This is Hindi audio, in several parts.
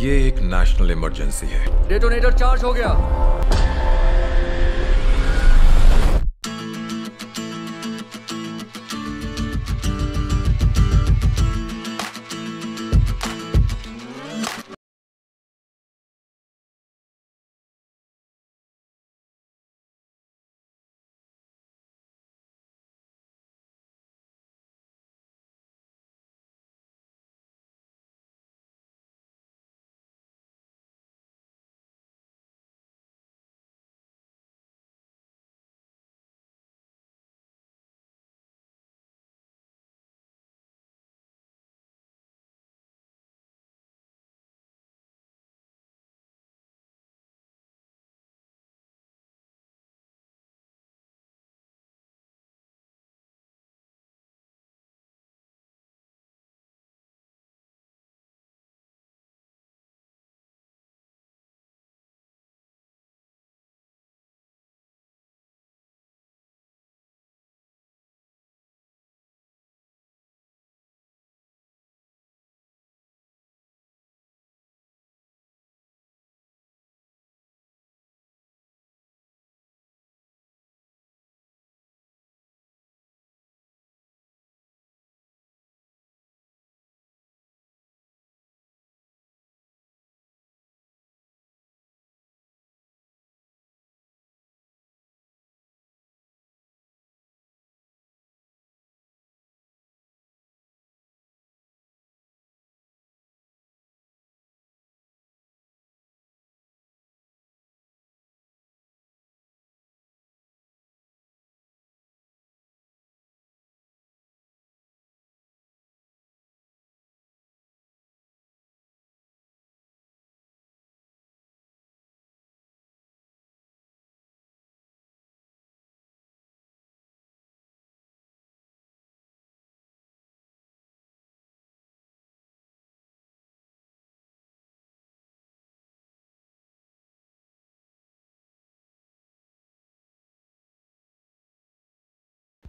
ये एक नेशनल इमरजेंसी है डेटोनेटर चार्ज हो गया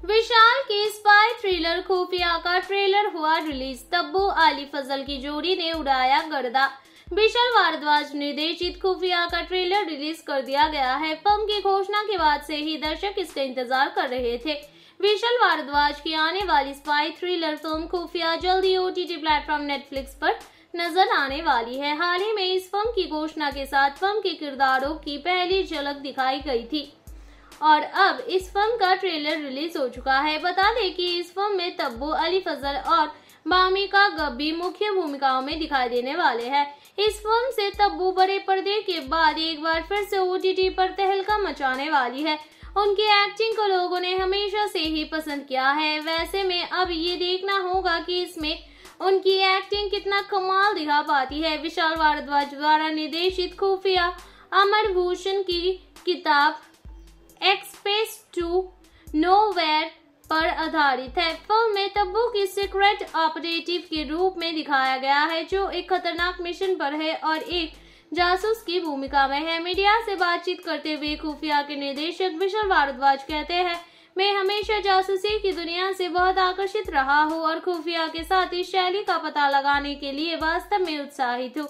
विशाल के स्पाई थ्रिलर खुफिया का ट्रेलर हुआ रिलीज तब्बू आली फजल की जोड़ी ने उड़ाया गर्दा विशाल भारद्वाज निर्देशित खुफिया का ट्रेलर रिलीज कर दिया गया है फिल्म की घोषणा के बाद से ही दर्शक इसका इंतजार कर रहे थे विशाल भारद्वाज की आने वाली स्पाई थ्रिलर फिल्म खुफिया जल्दी ओ टी प्लेटफॉर्म नेटफ्लिक्स पर नजर आने वाली है हाल ही में इस फिल्म की घोषणा के साथ फिल्म के किरदारों की पहली झलक दिखाई गई थी और अब इस फिल्म का ट्रेलर रिलीज हो चुका है बता दें कि इस फिल्म में तब्बू अली फजल और मामिका गब्बी मुख्य भूमिकाओं में दिखाई देने वाले हैं इस फिल्म से तब्बू बड़े पर्दे के बाद एक बार फिर से ओटीटी पर तहलका मचाने वाली है उनकी एक्टिंग को लोगों ने हमेशा से ही पसंद किया है वैसे में अब ये देखना होगा कि इसमें उनकी एक्टिंग कितना कमाल दिखा पाती है विशाल भारद्वाज द्वारा निर्देशित खुफिया अमर भूषण की किताब एक्सप्रेस टू नो पर आधारित है फिल्म में तब्बू की सीक्रेट ऑपरेटिव के रूप में दिखाया गया है जो एक खतरनाक मिशन पर है और एक जासूस की भूमिका में है मीडिया से बातचीत करते हुए खुफिया के निर्देशक विशाल भारद्वाज कहते हैं मैं हमेशा जासूसी की दुनिया से बहुत आकर्षित रहा हूँ और खुफिया के साथ इस शैली का पता लगाने के लिए वास्तव में उत्साहित हूँ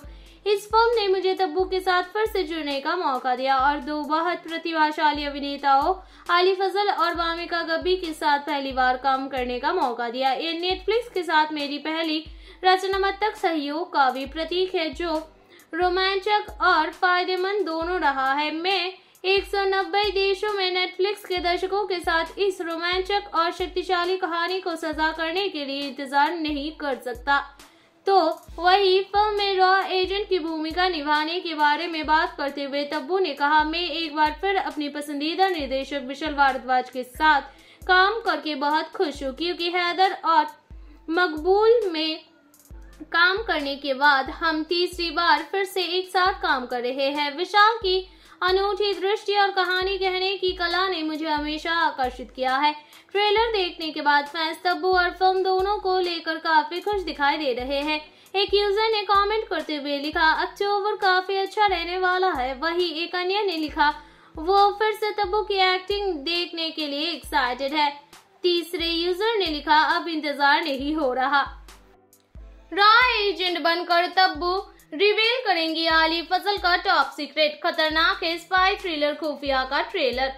इस फिल्म ने मुझे तब्बू के साथ फिर से जुड़ने का मौका दिया और दो बहुत प्रतिभाशाली अभिनेताओं आली फजल और वामिका गब्बी के साथ पहली बार काम करने का मौका दिया ये नेटफ्लिक्स के साथ मेरी पहली रचनात्मक सहयोग का भी प्रतीक है जो रोमांचक और फायदेमंद दोनों रहा है मैं 190 देशों में नेटफ्लिक्स के दर्शकों के साथ इस रोमांचक और शक्तिशाली कहानी को सजा करने के लिए इंतजार नहीं कर सकता तो वही फिल्म में रॉ एजेंट की भूमिका निभाने के बारे में बात करते हुए तब्बू ने कहा मैं एक बार फिर अपने पसंदीदा निर्देशक विशाल भारद्वाज के साथ काम करके बहुत खुश हूँ क्योंकि हैदर और मकबूल में काम करने के बाद हम तीसरी बार फिर से एक साथ काम कर रहे हैं विशाल की अनूठी दृष्टि और कहानी कहने की कला ने मुझे हमेशा आकर्षित किया है ट्रेलर देखने के बाद फैंस तब्बू और फिल्म दोनों को लेकर काफी खुश दिखाई दे रहे हैं एक यूजर ने कमेंट करते हुए लिखा अक्टूबर काफी अच्छा रहने वाला है वही एक अन्य ने लिखा वो फिर से तब्बू की एक्टिंग देखने के लिए एक्साइटेड है तीसरे यूजर ने लिखा अब इंतजार नहीं हो रहा रॉ एजेंट बनकर तब्बू रिवील करेंगी आली फसल का टॉप सीक्रेट खतरनाक है स्पाई थ्रिलर खुफिया का ट्रेलर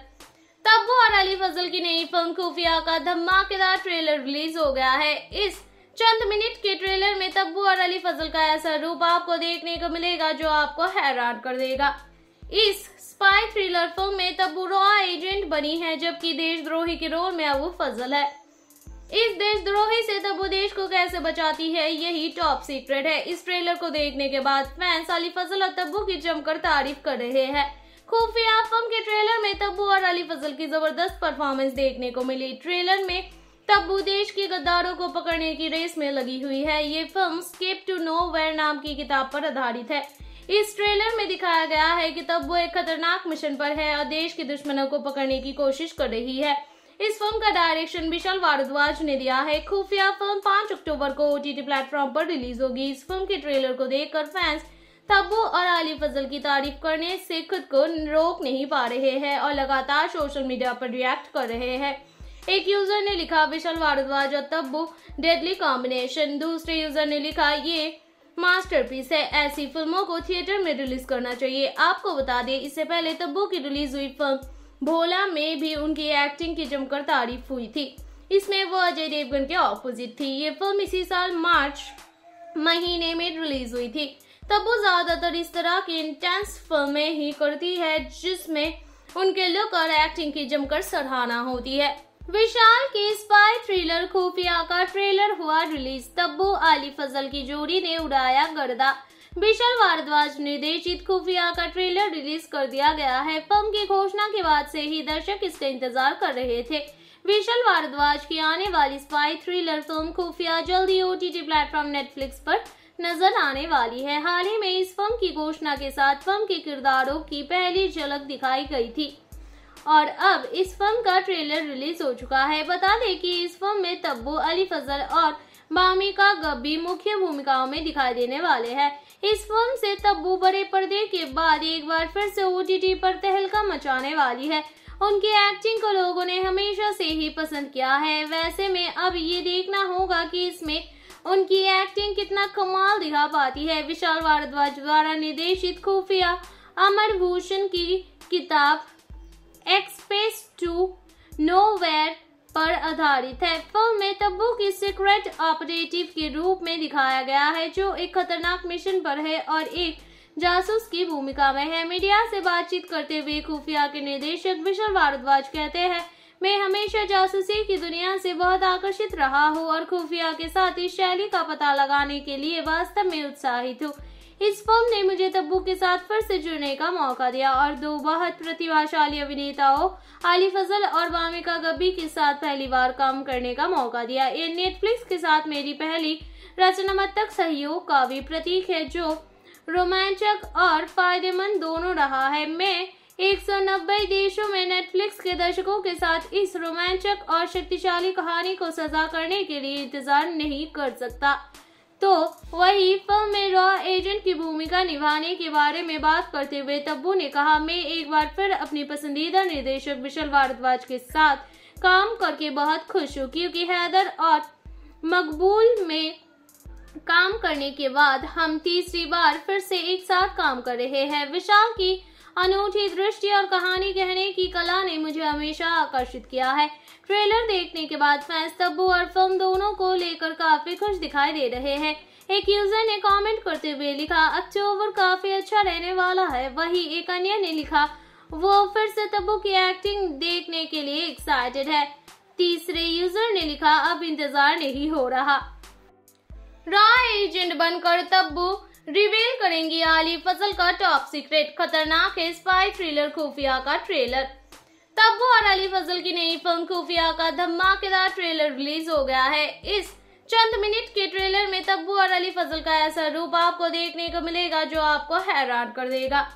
तब्बू और अली फजल की नई फिल्म खुफिया का धमाकेदार ट्रेलर रिलीज हो गया है इस चंद मिनट के ट्रेलर में तब्बू और अली फजल का ऐसा रूप आपको देखने को मिलेगा जो आपको हैरान कर देगा इस स्पाई थ्रिलर फिल्म में तब्बू रॉ एजेंट बनी है जबकि देशद्रोही के रोल में अब फजल है इस देशद्रोही से तो देश को कैसे बचाती है यही टॉप सीक्रेट है इस ट्रेलर को देखने के बाद फैंस अली फजल और तब्बू की जमकर तारीफ कर रहे हैं खुफिया फिल्म के ट्रेलर में तब्बू और अली फजल की जबरदस्त परफॉर्मेंस देखने को मिली ट्रेलर में तब्बू देश के गद्दारों को पकड़ने की रेस में लगी हुई है ये film escape to nowhere नाम की किताब पर आधारित है इस ट्रेलर में दिखाया गया है कि तब्बू एक खतरनाक मिशन पर है और देश के दुश्मनों को पकड़ने की कोशिश कर रही है इस फिल्म का डायरेक्शन विशाल भारद्वाज ने दिया है खुफिया फिल्म 5 अक्टूबर को ओटीटी प्लेटफॉर्म पर रिलीज होगी इस फिल्म के ट्रेलर को देखकर फैंस तब्बू और अली फजल की तारीफ करने से खुद को रोक नहीं पा रहे हैं और लगातार सोशल मीडिया पर रिएक्ट कर रहे हैं एक यूजर ने लिखा विशाल भारद्वाज और तब्बू डेडली कॉम्बिनेशन दूसरे यूजर ने लिखा ये मास्टरपीस है ऐसी फिल्मों को थिएटर में रिलीज करना चाहिए आपको बता दें इससे पहले तब्बू की रिलीज हुई फिल्म भोला में भी उनकी एक्टिंग की जमकर तारीफ हुई थी इसमें वो अजय देवगन के ऑपोजिट थी ये फिल्म इसी साल मार्च महीने में रिलीज हुई थी तब वो ज्यादातर इस तरह की इंटेंस फिल्में ही करती है जिसमें उनके लुक और एक्टिंग की जमकर सराहना होती है विशाल की स्पाई थ्रिलर खुफिया का ट्रेलर हुआ रिलीज तब्बू आली फजल की जोड़ी ने उड़ाया गर्दा विशाल भारद्वाज निर्देशित खुफिया का ट्रेलर रिलीज कर दिया गया है फिल्म की घोषणा के बाद से ही दर्शक इसका इंतजार कर रहे थे विशाल भारद्वाज की आने वाली स्पाई थ्रिलर फिल्म खुफिया जल्दी ओ टी प्लेटफॉर्म नेटफ्लिक्स पर नजर आने वाली है हाल ही में इस फिल्म की घोषणा के साथ फिल्म के किरदारों की पहली झलक दिखाई गई थी और अब इस फिल्म का ट्रेलर रिलीज हो चुका है बता दें कि इस फिल्म में तब्बू अली फजल और बामिका गब्बी मुख्य भूमिकाओं में दिखाई देने वाले हैं इस फिल्म से तब्बू बड़े पर्दे के बाद एक बार फिर से ओ पर तहलका मचाने वाली है उनके एक्टिंग को लोगों ने हमेशा से ही पसंद किया है वैसे में अब ये देखना होगा कि इसमें उनकी एक्टिंग कितना कमाल दिखा पाती है विशाल भारद्वाज द्वारा निर्देशित खुफिया अमर भूषण की किताब एक्सप्रेस टू नो वेयर पर आधारित है फिल्म में तब्बू की सीक्रेट ऑपरेटिव के रूप में दिखाया गया है जो एक खतरनाक मिशन पर है और एक जासूस की भूमिका में है मीडिया से बातचीत करते हुए खुफिया के निदेशक विशाल भारद्वाज कहते हैं मैं हमेशा जासूसी की दुनिया से बहुत आकर्षित रहा हूँ और खुफिया के साथ इस शैली का पता लगाने के लिए वास्तव में उत्साहित हूँ इस फिल्म ने मुझे तब्बू के साथ फिर से जुड़ने का मौका दिया और दो बहुत प्रतिभाशाली अभिनेताओं आली फजल और वामिका गब्बी के साथ पहली बार काम करने का मौका दिया ये नेटफ्लिक्स के साथ मेरी पहली रचनात्मक सहयोग का भी प्रतीक है जो रोमांचक और फायदेमंद दोनों रहा है मैं 190 देशों में नेटफ्लिक्स के दर्शकों के साथ इस रोमांचक और शक्तिशाली कहानी को सजा करने के लिए इंतजार नहीं कर सकता तो वही फिल्म में रॉ एजेंट की भूमिका निभाने के बारे में बात करते हुए तब्बू ने कहा मैं एक बार फिर अपने पसंदीदा निर्देशक विशाल भारद्वाज के साथ काम करके बहुत खुश हूँ क्योंकि हैदर और मकबूल में काम करने के बाद हम तीसरी बार फिर से एक साथ काम कर रहे हैं विशाल की अनूठी दृष्टि और कहानी कहने की कला ने मुझे हमेशा आकर्षित किया है ट्रेलर देखने के बाद फैंस तब्बू और फिल्म दोनों को लेकर काफी खुश दिखाई दे रहे हैं एक यूजर ने कमेंट करते हुए लिखा अक्टूबर काफी अच्छा रहने वाला है वही एक अन्य ने लिखा वो फिर से तब्बू की एक्टिंग देखने के लिए एक्साइटेड है तीसरे यूजर ने लिखा अब इंतजार नहीं हो रहा रॉ एजेंट बनकर तब्बू रिवील करेंगी आली फसल का टॉप सीक्रेट खतरनाक है स्पाई थ्रिलर खुफिया का ट्रेलर तब्बू और अली फजल की नई फिल्म खुफिया का धमाकेदार ट्रेलर रिलीज हो गया है इस चंद मिनट के ट्रेलर में तब्बू और अली फजल का ऐसा रूप आपको देखने को मिलेगा जो आपको हैरान कर देगा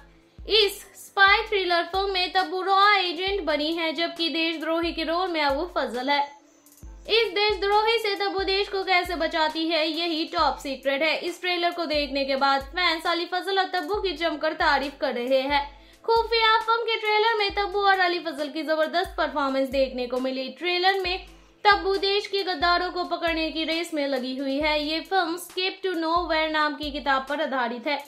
इस स्पाई थ्रिलर फिल्म में तब्बू रॉ एजेंट बनी है जबकि देशद्रोही के रोल में अब फजल है इस देशद्रोही से तो देश को कैसे बचाती है यही टॉप सीक्रेट है इस ट्रेलर को देखने के बाद फैंस अली फजल और तब्बू की जमकर तारीफ कर रहे हैं खुफिया फिल्म के ट्रेलर में तब्बू और अली फजल की जबरदस्त परफॉर्मेंस देखने को मिली ट्रेलर में तब्बू देश के गद्दारों को पकड़ने की रेस में लगी हुई है ये film escape to nowhere नाम की किताब पर आधारित है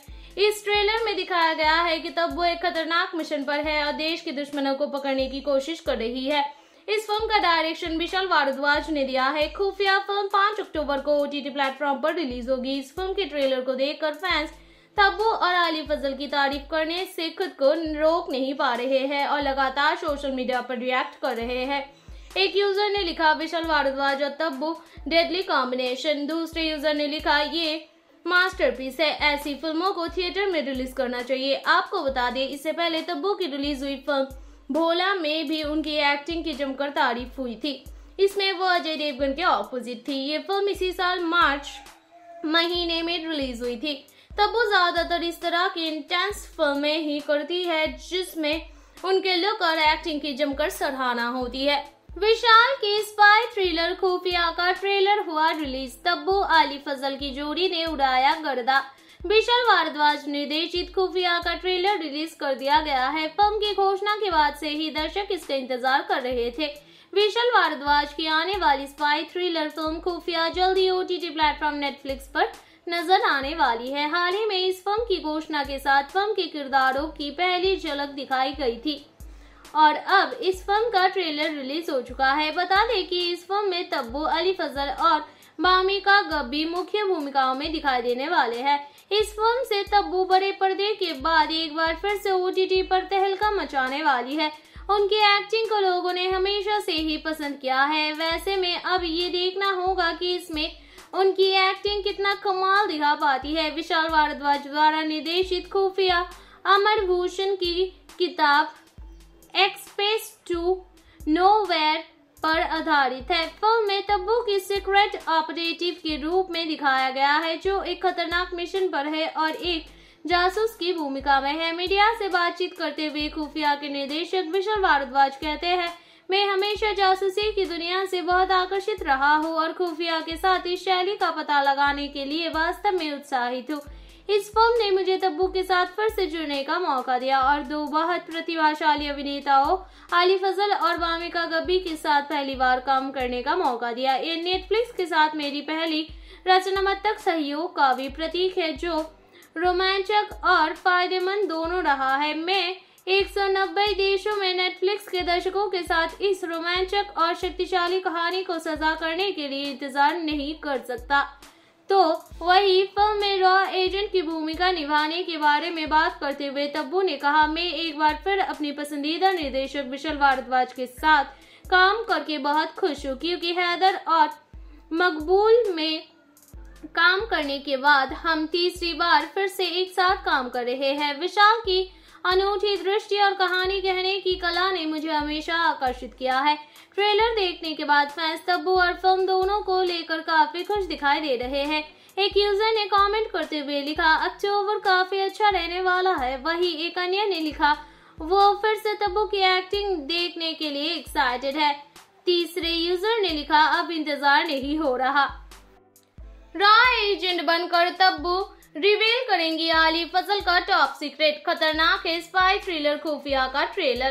इस ट्रेलर में दिखाया गया है कि तब्बू एक खतरनाक मिशन पर है और देश के दुश्मनों को पकड़ने की कोशिश कर रही है इस फिल्म का डायरेक्शन विशाल भारद्वाज ने दिया है खुफिया फिल्म पांच अक्टूबर को ओटीटी प्लेटफॉर्म पर रिलीज होगी इस फिल्म के ट्रेलर को देखकर फैंस तब्बू और अली फजल की तारीफ करने से खुद को रोक नहीं पा रहे हैं और लगातार सोशल मीडिया पर रिएक्ट कर रहे हैं एक यूजर ने लिखा विशाल भारद्वाज और तब्बू डेडली कॉम्बिनेशन दूसरे यूजर ने लिखा ये मास्टरपीस है ऐसी फिल्मों को थिएटर में रिलीज करना चाहिए आपको बता दें इससे पहले तब्बू की रिलीज हुई फिल्म भोला में भी उनकी एक्टिंग की जमकर तारीफ हुई थी इसमें वो अजय देवगन के ऑपोजिट थी ये फिल्म इसी साल मार्च महीने में रिलीज हुई थी तब वो ज्यादातर इस तरह की इंटेंस फिल्में ही करती है जिसमें उनके लुक और एक्टिंग की जमकर सराहना होती है विशाल के स्पाई थ्रिलर खुफिया का ट्रेलर हुआ रिलीज तब्बू आली फजल की जोड़ी ने उड़ाया गर्दा विशाल भारद्वाज निर्देशित खुफिया का ट्रेलर रिलीज कर दिया गया है फिल्म की घोषणा के बाद से ही दर्शक इसका इंतजार कर रहे थे विशाल भारद्वाज की आने वाली स्पाई थ्रिलर फिल्म खुफिया जल्दी ओ टी प्लेटफॉर्म नेटफ्लिक्स पर नजर आने वाली है हाल ही में इस फिल्म की घोषणा के साथ फिल्म के किरदारों की पहली झलक दिखाई गई थी और अब इस फिल्म का ट्रेलर रिलीज हो चुका है बता दें कि इस फिल्म में तब्बू अली फजल और भामिका गब्बी मुख्य भूमिकाओं में दिखाई देने वाले हैं इस फिल्म से तब्बू बड़े पर्दे के बाद एक बार फिर से ओटीटी पर तहलका मचाने वाली है उनके एक्टिंग को लोगों ने हमेशा से ही पसंद किया है वैसे में अब ये देखना होगा कि इसमें उनकी एक्टिंग कितना कमाल दिखा पाती है विशाल भारद्वाज द्वारा निर्देशित खुफिया अमर भूषण की किताब एक्सप्रेस टू नो वेयर पर आधारित है फिल्म में तब्बू की सीक्रेट ऑपरेटिव के रूप में दिखाया गया है जो एक खतरनाक मिशन पर है और एक जासूस की भूमिका में है मीडिया से बातचीत करते हुए खुफिया के निदेशक विशाल भारद्वाज कहते हैं मैं हमेशा जासूसी की दुनिया से बहुत आकर्षित रहा हूँ और खुफिया के साथ इस शैली का पता लगाने के लिए वास्तव में उत्साहित हूँ इस फिल्म ने मुझे तब्बू के साथ फिर से जुड़ने का मौका दिया और दो बहुत प्रतिभाशाली अभिनेताओं आली फजल और वामिका गब्बी के साथ पहली बार काम करने का मौका दिया ये नेटफ्लिक्स के साथ मेरी पहली रचनात्मक सहयोग का भी प्रतीक है जो रोमांचक और फायदेमंद दोनों रहा है मैं 190 देशों में नेटफ्लिक्स के दर्शकों के साथ इस रोमांचक और शक्तिशाली कहानी को सजा करने के लिए इंतजार नहीं कर सकता तो वही फिल्म में रॉ एजेंट की भूमिका निभाने के बारे में बात करते हुए तब्बू ने कहा मैं एक बार फिर अपने पसंदीदा निर्देशक विशाल भारद्वाज के साथ काम करके बहुत खुश हूँ क्योंकि हैदर और मकबूल में काम करने के बाद हम तीसरी बार फिर से एक साथ काम कर रहे हैं विशाल की अनूठी दृष्टि और कहानी कहने की कला ने मुझे हमेशा आकर्षित किया है ट्रेलर देखने के बाद फैंस तब्बू और फिल्म दोनों को लेकर काफी खुश दिखाई दे रहे हैं एक यूजर ने कमेंट करते हुए लिखा अक्टूबर काफी अच्छा रहने वाला है वही एक अन्य ने लिखा वो फिर से तब्बू की एक्टिंग देखने के लिए एक्साइटेड है तीसरे यूजर ने लिखा अब इंतजार नहीं हो रहा रॉ एजेंट बनकर तब्बू रिवील करेंगी आली फसल का टॉप सीक्रेट खतरनाक है स्पाई थ्रिलर खुफिया का ट्रेलर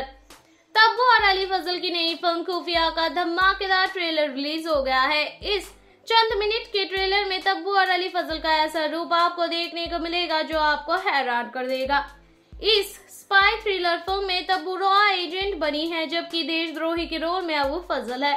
तब्बू और अली फजल की नई फिल्म खुफिया का धमाकेदार ट्रेलर रिलीज हो गया है इस चंद मिनट के ट्रेलर में तब्बू और अली फजल का ऐसा रूप आपको देखने को मिलेगा जो आपको हैरान कर देगा इस स्पाई थ्रिलर फिल्म में तब्बू रॉ एजेंट बनी है जबकि देशद्रोही के रोल में अब फजल है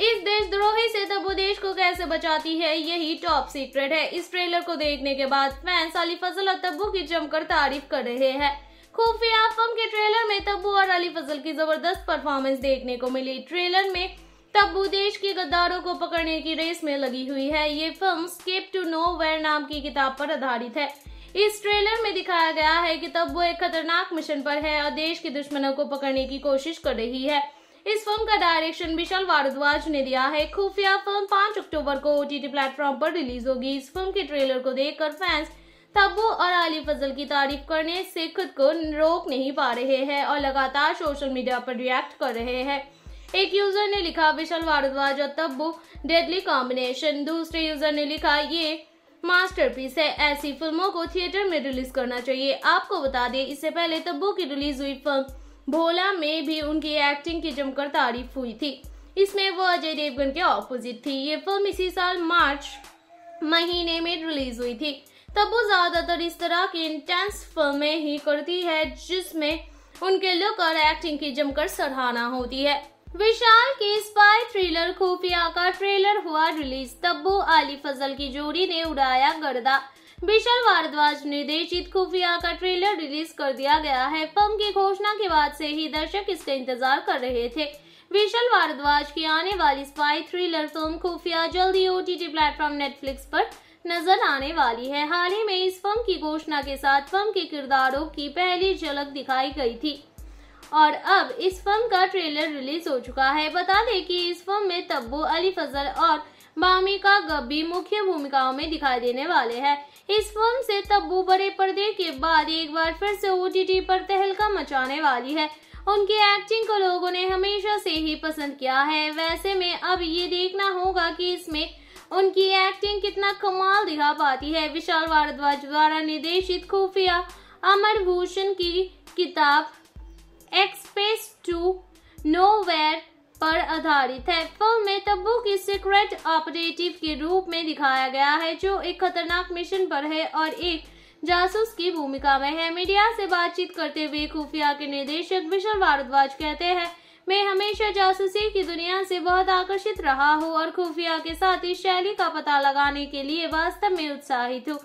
इस देशद्रोही से तबू तो देश को कैसे बचाती है यही टॉप सीक्रेट है इस ट्रेलर को देखने के बाद फैंस अली फजल और तब्बू की जमकर तारीफ कर रहे हैं खुफिया फिल्म के ट्रेलर में तब्बू और अली फजल की जबरदस्त परफॉर्मेंस देखने को मिली ट्रेलर में तब्बू देश के गद्दारों को पकड़ने की रेस में लगी हुई है ये film escape to nowhere नाम की किताब पर आधारित है इस ट्रेलर में दिखाया गया है कि तब्बू एक खतरनाक मिशन पर है और देश के दुश्मनों को पकड़ने की कोशिश कर रही है इस फिल्म का डायरेक्शन विशाल भारद्वाज ने दिया है खुफिया फिल्म पांच अक्टूबर को ओटीटी प्लेटफॉर्म पर रिलीज होगी इस फिल्म के ट्रेलर को देखकर फैंस तब्बू और अली फजल की तारीफ करने से खुद को रोक नहीं पा रहे हैं और लगातार सोशल मीडिया पर रिएक्ट कर रहे हैं एक यूजर ने लिखा विशाल भारद्वाज और तब्बू डेडली कॉम्बिनेशन दूसरे यूजर ने लिखा ये मास्टरपीस है ऐसी फिल्मों को थिएटर में रिलीज करना चाहिए आपको बता दें इससे पहले तब्बू की रिलीज हुई फिल्म भोला में भी उनकी एक्टिंग की जमकर तारीफ हुई थी इसमें वो अजय देवगन के ऑपोजिट थी ये फिल्म इसी साल मार्च महीने में रिलीज हुई थी तब वो ज्यादातर इस तरह की इंटेंस फिल्में ही करती है जिसमें उनके लुक और एक्टिंग की जमकर सराहना होती है विशाल के स्पाई थ्रिलर खुफिया का ट्रेलर हुआ रिलीज तब्बू आली फजल की जोड़ी ने उड़ाया गर्दा विशाल भारद्वाज निर्देशित खुफिया का ट्रेलर रिलीज कर दिया गया है फिल्म की घोषणा के बाद से ही दर्शक इसका इंतजार कर रहे थे विशाल भारद्वाज की आने वाली स्पाई थ्रिलर फिल्म खुफिया जल्दी ओटीटी प्लेटफॉर्म नेटफ्लिक्स पर नजर आने वाली है हाल ही में इस फिल्म की घोषणा के साथ फिल्म के किरदारों की पहली झलक दिखाई गई थी और अब इस फिल्म का ट्रेलर रिलीज हो चुका है बता दें कि इस फिल्म में तब्बू अली फजल और बामिका गब्बी मुख्य भूमिकाओं में दिखाई देने वाले हैं इस फिल्म से तब्बू बड़े पर्दे के बाद एक बार फिर से ओटीटी पर तहलका मचाने वाली है उनके एक्टिंग को लोगों ने हमेशा से ही पसंद किया है वैसे में अब ये देखना होगा कि इसमें उनकी एक्टिंग कितना कमाल दिखा पाती है विशाल भारद्वाज द्वारा निर्देशित खुफिया अमर भूषण की किताब एक्सप्रेस टू नो वेयर पर आधारित है फिल्म में तब्बू की सीक्रेट ऑपरेटिव के रूप में दिखाया गया है जो एक खतरनाक मिशन पर है और एक जासूस की भूमिका में है मीडिया से बातचीत करते हुए खुफिया के निर्देशक विशाल भारद्वाज कहते हैं मैं हमेशा जासूसी की दुनिया से बहुत आकर्षित रहा हूँ और खुफिया के साथ इस शैली का पता लगाने के लिए वास्तव में उत्साहित हूँ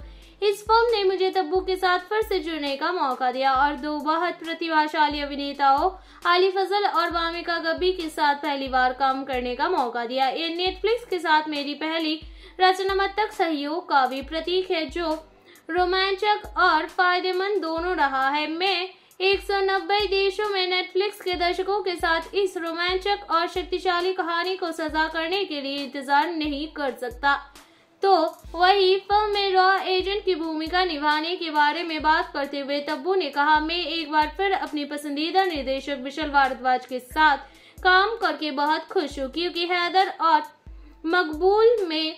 इस फिल्म ने मुझे तब्बू के साथ फिर से जुड़ने का मौका दिया और दो बहुत प्रतिभाशाली अभिनेताओं आली फजल और वामिका गब्बी के साथ पहली बार काम करने का मौका दिया ये नेटफ्लिक्स के साथ मेरी पहली रचनात्मक सहयोग का भी प्रतीक है जो रोमांचक और फायदेमंद दोनों रहा है मैं 190 देशों में नेटफ्लिक्स के दर्शकों के साथ इस रोमांचक और शक्तिशाली कहानी को सजा करने के लिए इंतजार नहीं कर सकता तो वही फिल्म में रॉ एजेंट की भूमिका निभाने के बारे में बात करते हुए तब्बू ने कहा मैं एक बार फिर अपने पसंदीदा निर्देशक विशाल भारद्वाज के साथ काम करके बहुत खुश हूँ क्योंकि हैदर और मकबूल में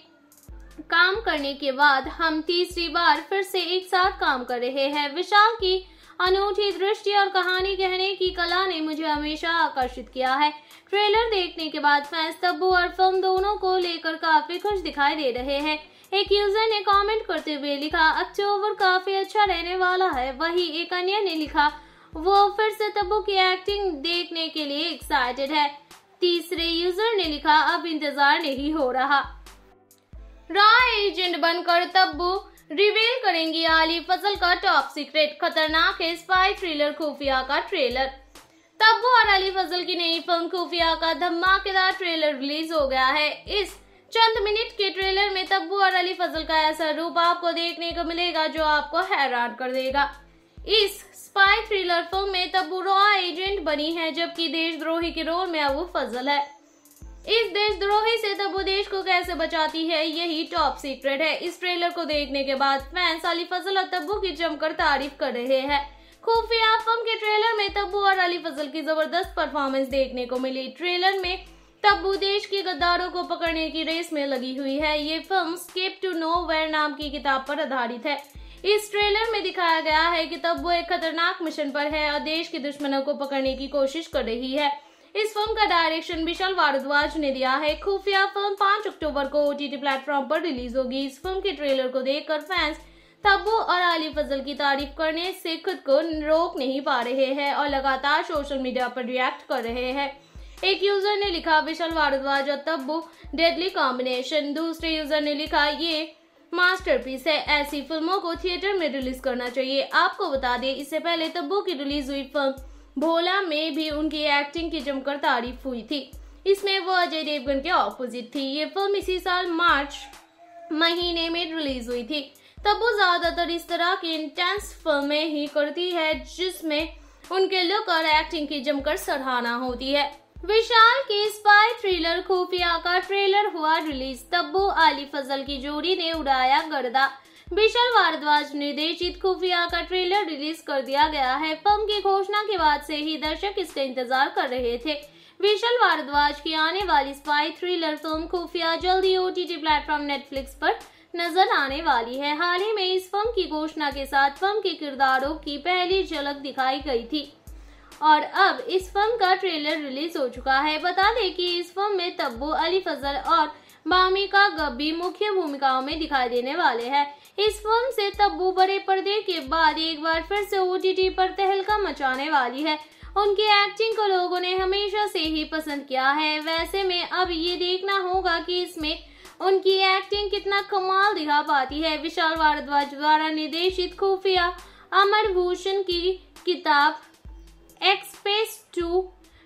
काम करने के बाद हम तीसरी बार फिर से एक साथ काम कर रहे हैं विशाल की अनूठी दृष्टि और कहानी कहने की कला ने मुझे हमेशा आकर्षित किया है ट्रेलर देखने के बाद फैंस तब्बू और फिल्म दोनों को लेकर काफी खुश दिखाई दे रहे हैं एक यूजर ने कमेंट करते हुए लिखा अक्टूबर काफी अच्छा रहने वाला है वही एक अन्य ने लिखा वो फिर से तब्बू की एक्टिंग देखने के लिए एक्साइटेड है तीसरे यूजर ने लिखा अब इंतजार नहीं हो रहा रॉ एजेंट बनकर तब्बू रिवील करेंगी आली फसल का टॉप सीक्रेट खतरनाक है स्पाई थ्रिलर खुफिया का ट्रेलर तब्बू और अली फजल की नई फिल्म खुफिया का धमाकेदार ट्रेलर रिलीज हो गया है इस चंद मिनट के ट्रेलर में तब्बू और अली फजल का ऐसा रूप आपको देखने को मिलेगा जो आपको हैरान कर देगा इस स्पाई थ्रिलर फिल्म में तब्बू रॉ एजेंट बनी है जबकि देशद्रोही के रोल में अबू फजल है इस देशद्रोही से तबू देश को कैसे बचाती है यही टॉप सीक्रेट है इस ट्रेलर को देखने के बाद फैंस अली फजल और तब्बू की जमकर तारीफ कर रहे हैं खुफिया फिल्म के ट्रेलर में तब्बू और अली फजल की जबरदस्त परफॉर्मेंस देखने को मिली ट्रेलर में तब्बू देश के गद्दारों को पकड़ने की रेस में लगी हुई है ये film escape to nowhere नाम की किताब पर आधारित है इस ट्रेलर में दिखाया गया है कि तब्बू एक खतरनाक मिशन पर है और देश के दुश्मनों को पकड़ने की कोशिश कर रही है इस फिल्म का डायरेक्शन विशाल भारद्वाज ने दिया है खुफिया फिल्म 5 अक्टूबर को ओटीटी प्लेटफॉर्म पर रिलीज होगी इस फिल्म के ट्रेलर को देखकर फैंस तब्बू और अली फजल की तारीफ करने से खुद को रोक नहीं पा रहे हैं और लगातार सोशल मीडिया पर रिएक्ट कर रहे हैं एक यूजर ने लिखा विशाल भारद्वाज और तब्बू डेडली कॉम्बिनेशन दूसरे यूजर ने लिखा ये मास्टरपीस है ऐसी फिल्मों को थिएटर में रिलीज करना चाहिए आपको बता दें इससे पहले तब्बू की रिलीज हुई फिल्म भोला में भी उनकी एक्टिंग की जमकर तारीफ हुई थी इसमें वो अजय देवगन के ऑपोजिट थी ये फिल्म इसी साल मार्च महीने में रिलीज हुई थी तब वो ज्यादातर इस तरह की इंटेंस फिल्में ही करती है जिसमें उनके लुक और एक्टिंग की जमकर सराहना होती है विशाल की स्पाई थ्रिलर खुफिया का ट्रेलर हुआ रिलीज तब्बू अली फजल की जोड़ी ने उड़ाया गर्दा विशाल भारद्वाज निर्देशित खुफिया का ट्रेलर रिलीज कर दिया गया है फिल्म की घोषणा के बाद से ही दर्शक इसका इंतजार कर रहे थे विशाल भारद्वाज की आने वाली स्पाई थ्रिलर फिल्म खुफिया जल्दी ओ टी प्लेटफॉर्म नेटफ्लिक्स पर नजर आने वाली है हाल ही में इस फिल्म की घोषणा के साथ फिल्म के किरदारों की पहली झलक दिखाई गई थी और अब इस फिल्म का ट्रेलर रिलीज हो चुका है बता दें कि इस फिल्म में तब्बू अली फजल और बामी का गब मुख्य भूमिकाओं में दिखाई देने वाले हैं इस फिल्म से तब्बू बड़े पर्दे के बाद एक बार फिर से ओटीटी पर तहलका मचाने वाली है उनकी एक्टिंग को लोगों ने हमेशा से ही पसंद किया है वैसे में अब ये देखना होगा कि इसमें उनकी एक्टिंग कितना कमाल दिखा पाती है विशाल भारद्वाज द्वारा निर्देशित खुफिया अमर भूषण की किताब एक्सप्रेस टू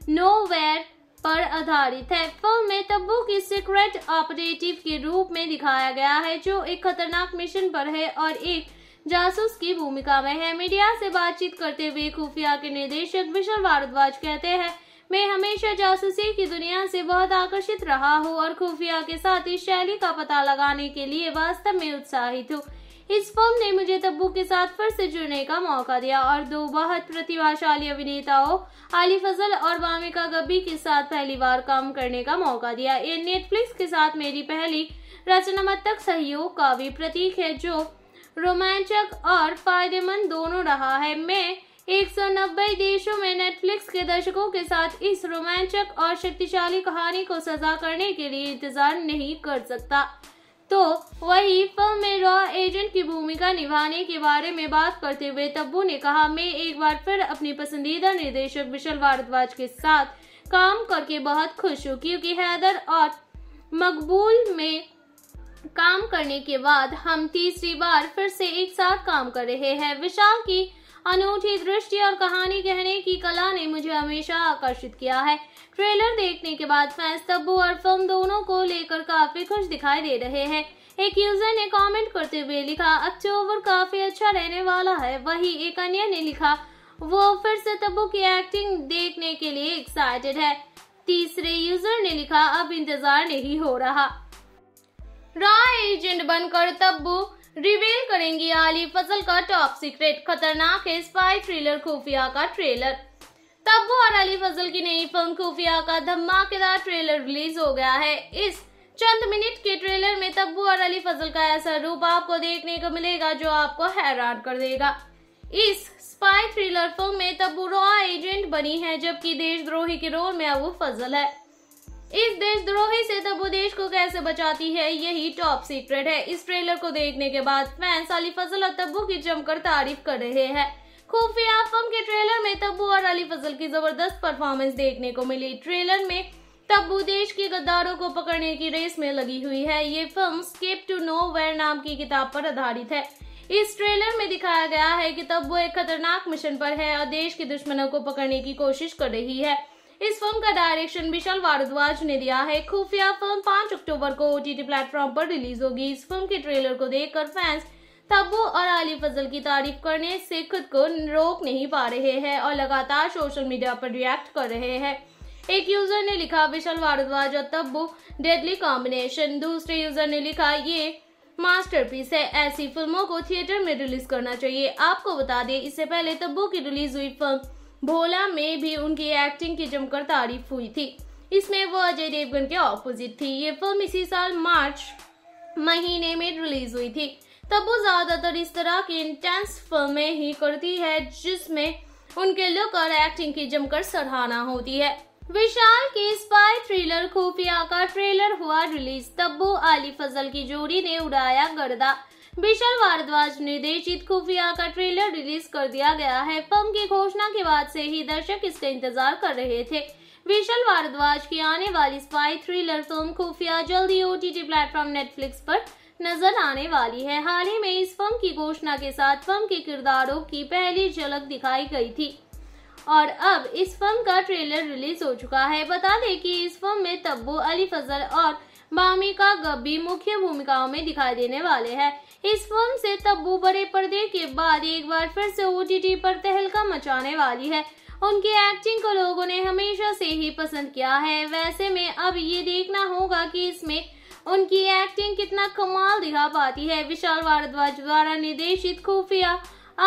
नो वेयर पर आधारित है फिल्म में तब्बू की सीक्रेट ऑपरेटिव के रूप में दिखाया गया है जो एक खतरनाक मिशन पर है और एक जासूस की भूमिका में है मीडिया से बातचीत करते हुए खुफिया के निर्देशक विशाल भारद्वाज कहते हैं मैं हमेशा जासूसी की दुनिया से बहुत आकर्षित रहा हूँ और खुफिया के साथ इस शैली का पता लगाने के लिए वास्तव में उत्साहित हूँ इस फिल्म ने मुझे तब्बू के साथ फिर से जुड़ने का मौका दिया और दो बहुत प्रतिभाशाली अभिनेताओं आली फजल और वामिका गब्बी के साथ पहली बार काम करने का मौका दिया ये नेटफ्लिक्स के साथ मेरी पहली रचनात्मक सहयोग का भी प्रतीक है जो रोमांचक और फायदेमंद दोनों रहा है मैं 190 देशों में नेटफ्लिक्स के दर्शकों के साथ इस रोमांचक और शक्तिशाली कहानी को सजा करने के लिए इंतजार नहीं कर सकता तो वही फिल्म में रॉ एजेंट की भूमिका निभाने के बारे में बात करते हुए तब्बू ने कहा मैं एक बार फिर अपने पसंदीदा निर्देशक विशाल भारद्वाज के साथ काम करके बहुत खुश हूँ क्योंकि हैदर और मकबूल में काम करने के बाद हम तीसरी बार फिर से एक साथ काम कर रहे हैं विशाल की अनूठी दृष्टि और कहानी कहने की कला ने मुझे हमेशा आकर्षित किया है ट्रेलर देखने के बाद फैंस तब्बू और फिल्म दोनों को लेकर काफी खुश दिखाई दे रहे हैं एक यूजर ने कमेंट करते हुए लिखा अक्टूबर काफी अच्छा रहने वाला है वही एक अन्य ने लिखा वो फिर से तब्बू की एक्टिंग देखने के लिए एक्साइटेड है तीसरे यूजर ने लिखा अब इंतजार नहीं हो रहा रॉ एजेंट बनकर तब्बू रिवील करेंगी आली फसल का टॉप सीक्रेट खतरनाक है स्पाई थ्रिलर खुफिया का ट्रेलर तब वो और अली फजल की नई फिल्म खुफिया का धमाकेदार ट्रेलर रिलीज हो गया है इस चंद मिनट के ट्रेलर में तब्बू और अली फजल का ऐसा रूप आपको देखने को मिलेगा जो आपको हैरान कर देगा इस स्पाई थ्रिलर फिल्म में तब्बू रॉ एजेंट बनी है जबकि देशद्रोही के रोल में अबू फजल है इस देशद्रोही से तब्बू देश को कैसे बचाती है यही टॉप सीक्रेट है इस ट्रेलर को देखने के बाद फैंस अली फजल और तब्बू की जमकर तारीफ कर रहे हैं खुफिया फिल्म के ट्रेलर में तब्बू और अली फजल की जबरदस्त परफॉर्मेंस देखने को मिली ट्रेलर में तब्बू देश के गद्दारों को पकड़ने की रेस में लगी हुई है ये film escape to nowhere नाम की किताब पर आधारित है इस ट्रेलर में दिखाया गया है कि तब्बू एक खतरनाक मिशन पर है और देश के दुश्मनों को पकड़ने की कोशिश कर रही है इस फिल्म का डायरेक्शन विशाल भारद्वाज ने दिया है खुफिया फिल्म 5 अक्टूबर को ओटीटी प्लेटफॉर्म पर रिलीज होगी इस फिल्म के ट्रेलर को देखकर फैंस तब्बू और आली फजल की तारीफ करने से खुद को रोक नहीं पा रहे हैं और लगातार सोशल मीडिया पर रिएक्ट कर रहे हैं एक यूजर ने लिखा विशाल भारद्वाज और तब्बू डेडली कॉम्बिनेशन दूसरे यूजर ने लिखा ये मास्टरपीस है ऐसी फिल्मों को थिएटर में रिलीज करना चाहिए आपको बता दें इससे पहले तब्बू की रिलीज हुई फिल्म भोला में भी उनकी एक्टिंग की जमकर तारीफ हुई थी इसमें वो अजय देवगन के ऑपोजिट थी ये फिल्म इसी साल मार्च महीने में रिलीज हुई थी तब वो ज्यादातर इस तरह की इंटेंस फिल्में ही करती है जिसमें उनके लुक और एक्टिंग की जमकर सराहना होती है विशाल की स्पाई थ्रिलर खुफिया का ट्रेलर हुआ रिलीज तब्बू आली फजल की जोड़ी ने उड़ाया गर्दा विशाल भारद्वाज निर्देशित खुफिया का ट्रेलर रिलीज कर दिया गया है फिल्म की घोषणा के बाद से ही दर्शक इसका इंतजार कर रहे थे विशाल भारद्वाज की आने वाली स्पाई थ्रिलर फिल्म खुफिया जल्दी ओटीटी प्लेटफॉर्म नेटफ्लिक्स पर नजर आने वाली है हाल ही में इस फिल्म की घोषणा के साथ फिल्म के किरदारों की पहली झलक दिखाई गई थी और अब इस फिल्म का ट्रेलर रिलीज हो चुका है बता दें कि इस फिल्म में तब्बू अली फजल और मामिका गब्बी मुख्य भूमिकाओं में दिखाई देने वाले हैं इस फिल्म से तब्बू बड़े पर्दे के बाद एक बार फिर से ओटीटी पर तहलका मचाने वाली है उनकी एक्टिंग को लोगों ने हमेशा से ही पसंद किया है वैसे में अब ये देखना होगा कि इसमें उनकी एक्टिंग कितना कमाल दिखा पाती है विशाल भारद्वाज द्वारा निर्देशित खुफिया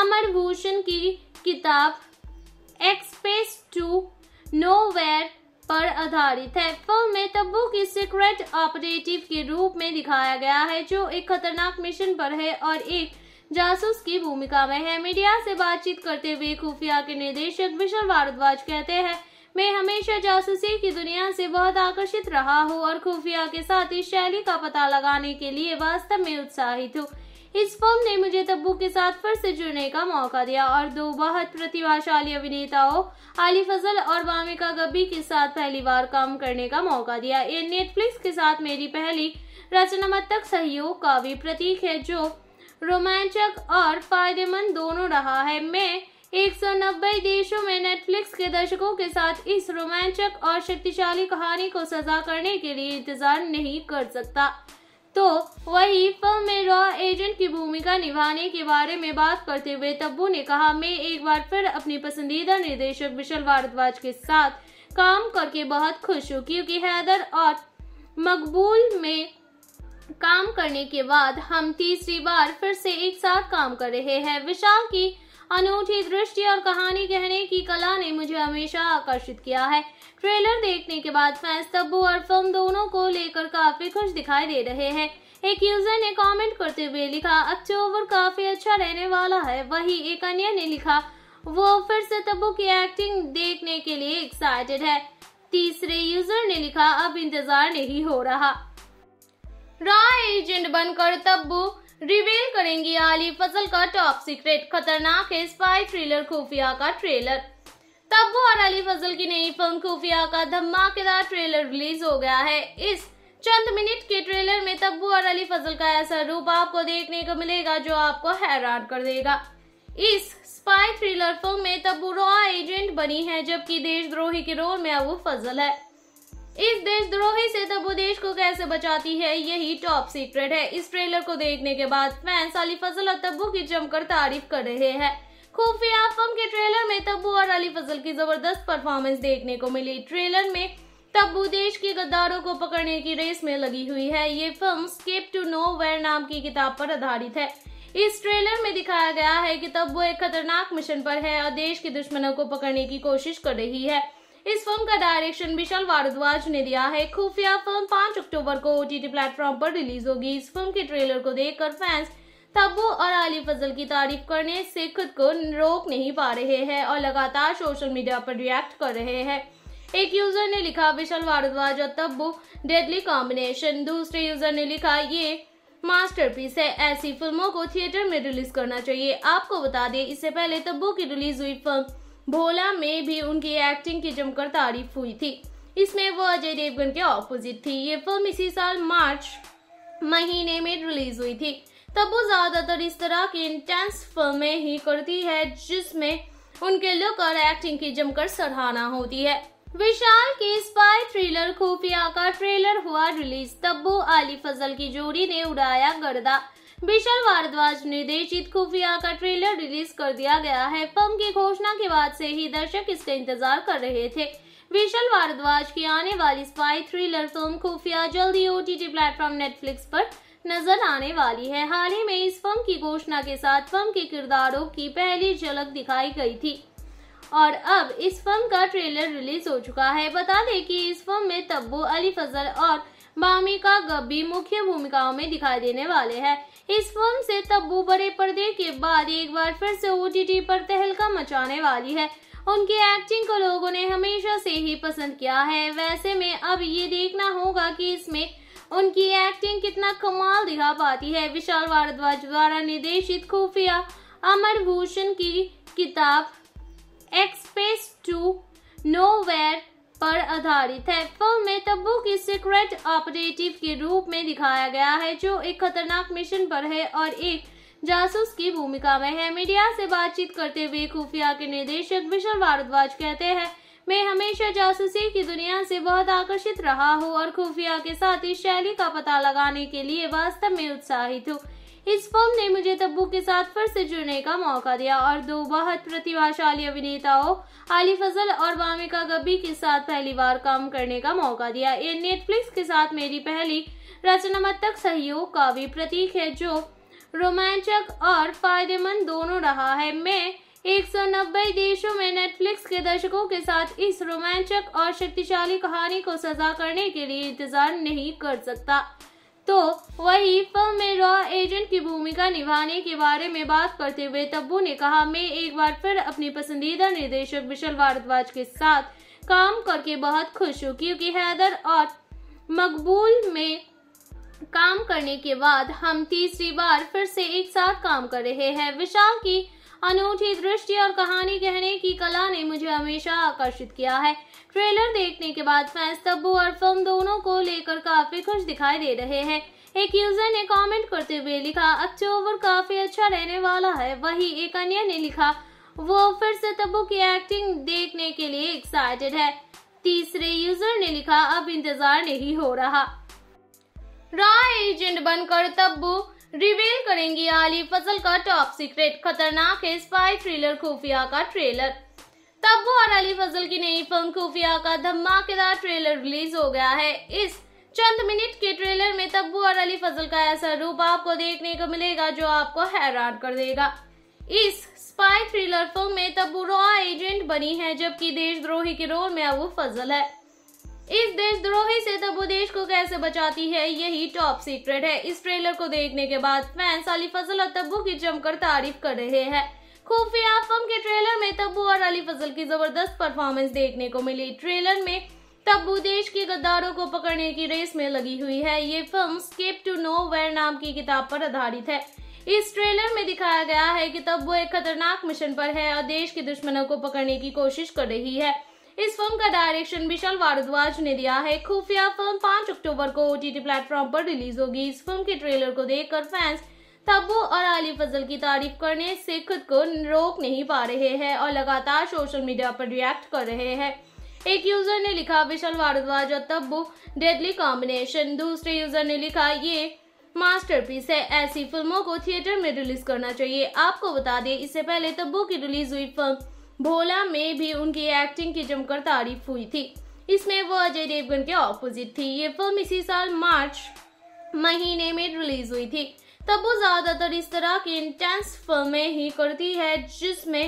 अमर भूषण की किताब एक्सप्रेस टू नोवेयर पर आधारित है फिल्म में तब्बू की सीक्रेट ऑपरेटिव के रूप में दिखाया गया है जो एक खतरनाक मिशन पर है और एक जासूस की भूमिका में है मीडिया से बातचीत करते हुए खुफिया के निदेशक विशाल भारद्वाज कहते हैं मैं हमेशा जासूसी की दुनिया से बहुत आकर्षित रहा हूँ और खुफिया के साथ इस शैली का पता लगाने के लिए वास्तव में उत्साहित हूँ इस फिल्म ने मुझे तब्बू के साथ फिर से जुड़ने का मौका दिया और दो बहुत प्रतिभाशाली अभिनेताओं आली फजल और वामिका गब्बी के साथ पहली बार काम करने का मौका दिया ये नेटफ्लिक्स के साथ मेरी पहली रचनात्मक सहयोग का भी प्रतीक है जो रोमांचक और फायदेमंद दोनों रहा है मैं 190 देशों में नेटफ्लिक्स के दर्शकों के साथ इस रोमांचक और शक्तिशाली कहानी को सजा करने के लिए इंतजार नहीं कर सकता तो वही फिल्म में रॉ एजेंट की भूमिका निभाने के बारे में बात करते हुए तब्बू ने कहा मैं एक बार फिर अपने पसंदीदा निर्देशक विशाल भारद्वाज के साथ काम करके बहुत खुश हूँ क्योंकि हैदर और मकबूल में काम करने के बाद हम तीसरी बार फिर से एक साथ काम कर रहे हैं विशाल की अनूठी दृष्टि और कहानी कहने की कला ने मुझे हमेशा आकर्षित किया है ट्रेलर देखने के बाद फैंस तब्बू और फिल्म दोनों को लेकर काफी खुश दिखाई दे रहे हैं एक यूजर ने कमेंट करते हुए लिखा अक्टूबर काफी अच्छा रहने वाला है वही एक अन्य ने लिखा वो फिर से तब्बू की एक्टिंग देखने के लिए एक्साइटेड है तीसरे यूजर ने लिखा अब इंतजार नहीं हो रहा रॉ एजेंट बनकर तब्बू रिवील करेंगी आली फसल का टॉप सीक्रेट खतरनाक है स्पाई थ्रिलर खुफिया का ट्रेलर तब्बू और अली फजल की नई फिल्म खुफिया का धमाकेदार ट्रेलर रिलीज हो गया है इस चंद मिनट के ट्रेलर में तब्बू और अली फजल का ऐसा रूप आपको देखने को मिलेगा जो आपको हैरान कर देगा इस स्पाई थ्रिलर फिल्म में तब्बू रॉ एजेंट बनी है जबकि देशद्रोही के रोल में अबू वो फजल है इस देशद्रोही से तो देश को कैसे बचाती है यही टॉप सीक्रेट है इस ट्रेलर को देखने के बाद फैंस अली फजल और तब्बू की जमकर तारीफ कर रहे हैं खुफिया फिल्म के ट्रेलर में तब्बू और अली फजल की जबरदस्त परफॉर्मेंस देखने को मिली ट्रेलर में तब्बू देश के गद्दारों को पकड़ने की रेस में लगी हुई है ये film escape to nowhere नाम की किताब पर आधारित है इस ट्रेलर में दिखाया गया है कि तब्बू एक खतरनाक मिशन पर है और देश के दुश्मनों को पकड़ने की कोशिश कर रही है इस फिल्म का डायरेक्शन विशाल भारद्वाज ने दिया है खुफिया फिल्म पांच अक्टूबर को ओटीटी प्लेटफॉर्म पर रिलीज होगी इस फिल्म के ट्रेलर को देखकर फैंस तब्बू और अली फजल की तारीफ करने से खुद को रोक नहीं पा रहे हैं और लगातार सोशल मीडिया पर रिएक्ट कर रहे हैं एक यूजर ने लिखा विशाल भारद्वाज और तब्बू डेडली कॉम्बिनेशन दूसरे यूजर ने लिखा ये मास्टरपीस है ऐसी फिल्मों को थिएटर में रिलीज करना चाहिए आपको बता दें इससे पहले तब्बू की रिलीज हुई फिल्म भोला में भी उनकी एक्टिंग की जमकर तारीफ हुई थी इसमें वो अजय देवगन के ऑपोजिट थी ये फिल्म इसी साल मार्च महीने में रिलीज हुई थी तब वो ज्यादातर इस तरह की इंटेंस फिल्में ही करती है जिसमें उनके लुक और एक्टिंग की जमकर सराहना होती है विशाल के स्पाई थ्रिलर खुफिया का ट्रेलर हुआ रिलीज तब्बू आली फजल की जोड़ी ने उड़ाया गर्दा विशाल भारद्वाज निर्देशित खुफिया का ट्रेलर रिलीज कर दिया गया है फिल्म की घोषणा के बाद से ही दर्शक इसका इंतजार कर रहे थे विशाल भारद्वाज की आने वाली स्पाई थ्रिलर फिल्म खुफिया जल्दी ओ टी प्लेटफॉर्म नेटफ्लिक्स पर नजर आने वाली है हाल ही में इस फिल्म की घोषणा के साथ फिल्म के किरदारों की पहली झलक दिखाई गई थी और अब इस फिल्म का ट्रेलर रिलीज हो चुका है बता दें कि इस फिल्म में तब्बू अली फजल और भामिका गब्बी मुख्य भूमिकाओं में दिखाई देने वाले हैं इस फिल्म से तब्बू बड़े पर्दे के बाद एक बार फिर से ओ पर तहलका मचाने वाली है उनकी एक्टिंग को लोगों ने हमेशा से ही पसंद किया है वैसे में अब ये देखना होगा कि इसमें उनकी एक्टिंग कितना कमाल दिखा पाती है विशाल भारद्वाज द्वारा निर्देशित खुफिया अमर भूषण की किताब एक्सप्रेस टू नो वेयर पर आधारित है फिल्म में तब्बू की सीक्रेट ऑपरेटिव के रूप में दिखाया गया है जो एक खतरनाक मिशन पर है और एक जासूस की भूमिका में है मीडिया से बातचीत करते हुए खुफिया के निदेशक विशाल भारद्वाज कहते हैं मैं हमेशा जासूसी की दुनिया से बहुत आकर्षित रहा हूँ और खुफिया के साथ इस शैली का पता लगाने के लिए वास्तव में उत्साहित हूँ इस फिल्म ने मुझे तब्बू के साथ फिर से जुड़ने का मौका दिया और दो बहुत प्रतिभाशाली अभिनेताओं आली फजल और वामिका गब्बी के साथ पहली बार काम करने का मौका दिया ये नेटफ्लिक्स के साथ मेरी पहली रचनात्मक सहयोग का भी प्रतीक है जो रोमांचक और फायदेमंद दोनों रहा है मैं 190 देशों में नेटफ्लिक्स के दर्शकों के साथ इस रोमांचक और शक्तिशाली कहानी को सजा करने के लिए इंतजार नहीं कर सकता तो वही फिल्म में रॉ एजेंट की भूमिका निभाने के बारे में बात करते हुए तब्बू ने कहा मैं एक बार फिर अपने पसंदीदा निर्देशक विशाल भारद्वाज के साथ काम करके बहुत खुश हूँ क्योंकि हैदर और मकबूल में काम करने के बाद हम तीसरी बार फिर से एक साथ काम कर रहे हैं विशाल की अनूठी दृष्टि और कहानी कहने की कला ने मुझे हमेशा आकर्षित किया है ट्रेलर देखने के बाद फैंस तब्बू और फिल्म दोनों को लेकर काफी खुश दिखाई दे रहे हैं एक यूजर ने कमेंट करते हुए लिखा अक्टूबर काफी अच्छा रहने वाला है वही एक अन्य ने लिखा वो फिर से तब्बू की एक्टिंग देखने के लिए एक्साइटेड है तीसरे यूजर ने लिखा अब इंतजार नहीं हो रहा रॉ एजेंट बनकर तब्बू रिवील करेंगी आली फसल का टॉप सीक्रेट खतरनाक है स्पाई थ्रिलर खुफिया का ट्रेलर तब और अली फजल की नई फिल्म खुफिया का धमाकेदार ट्रेलर रिलीज हो गया है इस चंद मिनट के ट्रेलर में तब्बू और अली फजल का ऐसा रूप आपको देखने को मिलेगा जो आपको हैरान कर देगा इस स्पाई थ्रिलर फिल्म में तब्बू रॉ एजेंट बनी है जबकि देशद्रोही के रोल में अब फजल है इस देशद्रोही से तब्बू देश को कैसे बचाती है यही टॉप सीक्रेट है इस ट्रेलर को देखने के बाद फैंस अली फजल और तब्बू की जमकर तारीफ कर रहे हैं खुफिया फिल्म के ट्रेलर में तब्बू और अली फजल की जबरदस्त परफॉर्मेंस देखने को मिली ट्रेलर में तब्बू देश के गद्दारों को पकड़ने की रेस में लगी हुई है ये film escape to nowhere नाम की किताब पर आधारित है इस ट्रेलर में दिखाया गया है कि तब्बू एक खतरनाक मिशन पर है और देश के दुश्मनों को पकड़ने की कोशिश कर रही है इस फिल्म का डायरेक्शन विशाल भारद्वाज ने दिया है खुफिया फिल्म 5 अक्टूबर को ओटीटी प्लेटफॉर्म पर रिलीज होगी इस फिल्म के ट्रेलर को देखकर फैंस तब्बू और अली फजल की तारीफ करने से खुद को रोक नहीं पा रहे हैं और लगातार सोशल मीडिया पर रिएक्ट कर रहे हैं एक यूजर ने लिखा विशाल भारद्वाज और तब्बू डेडली कॉम्बिनेशन दूसरे यूजर ने लिखा ये मास्टरपीस है ऐसी फिल्मों को थिएटर में रिलीज करना चाहिए आपको बता दें इससे पहले तब्बू की रिलीज हुई फिल्म भोला में भी उनकी एक्टिंग की जमकर तारीफ हुई थी इसमें वो अजय देवगन के ऑपोजिट थी ये फिल्म इसी साल मार्च महीने में रिलीज हुई थी तब वो ज़्यादातर इस तरह की इंटेंस फिल्में ही करती है जिसमें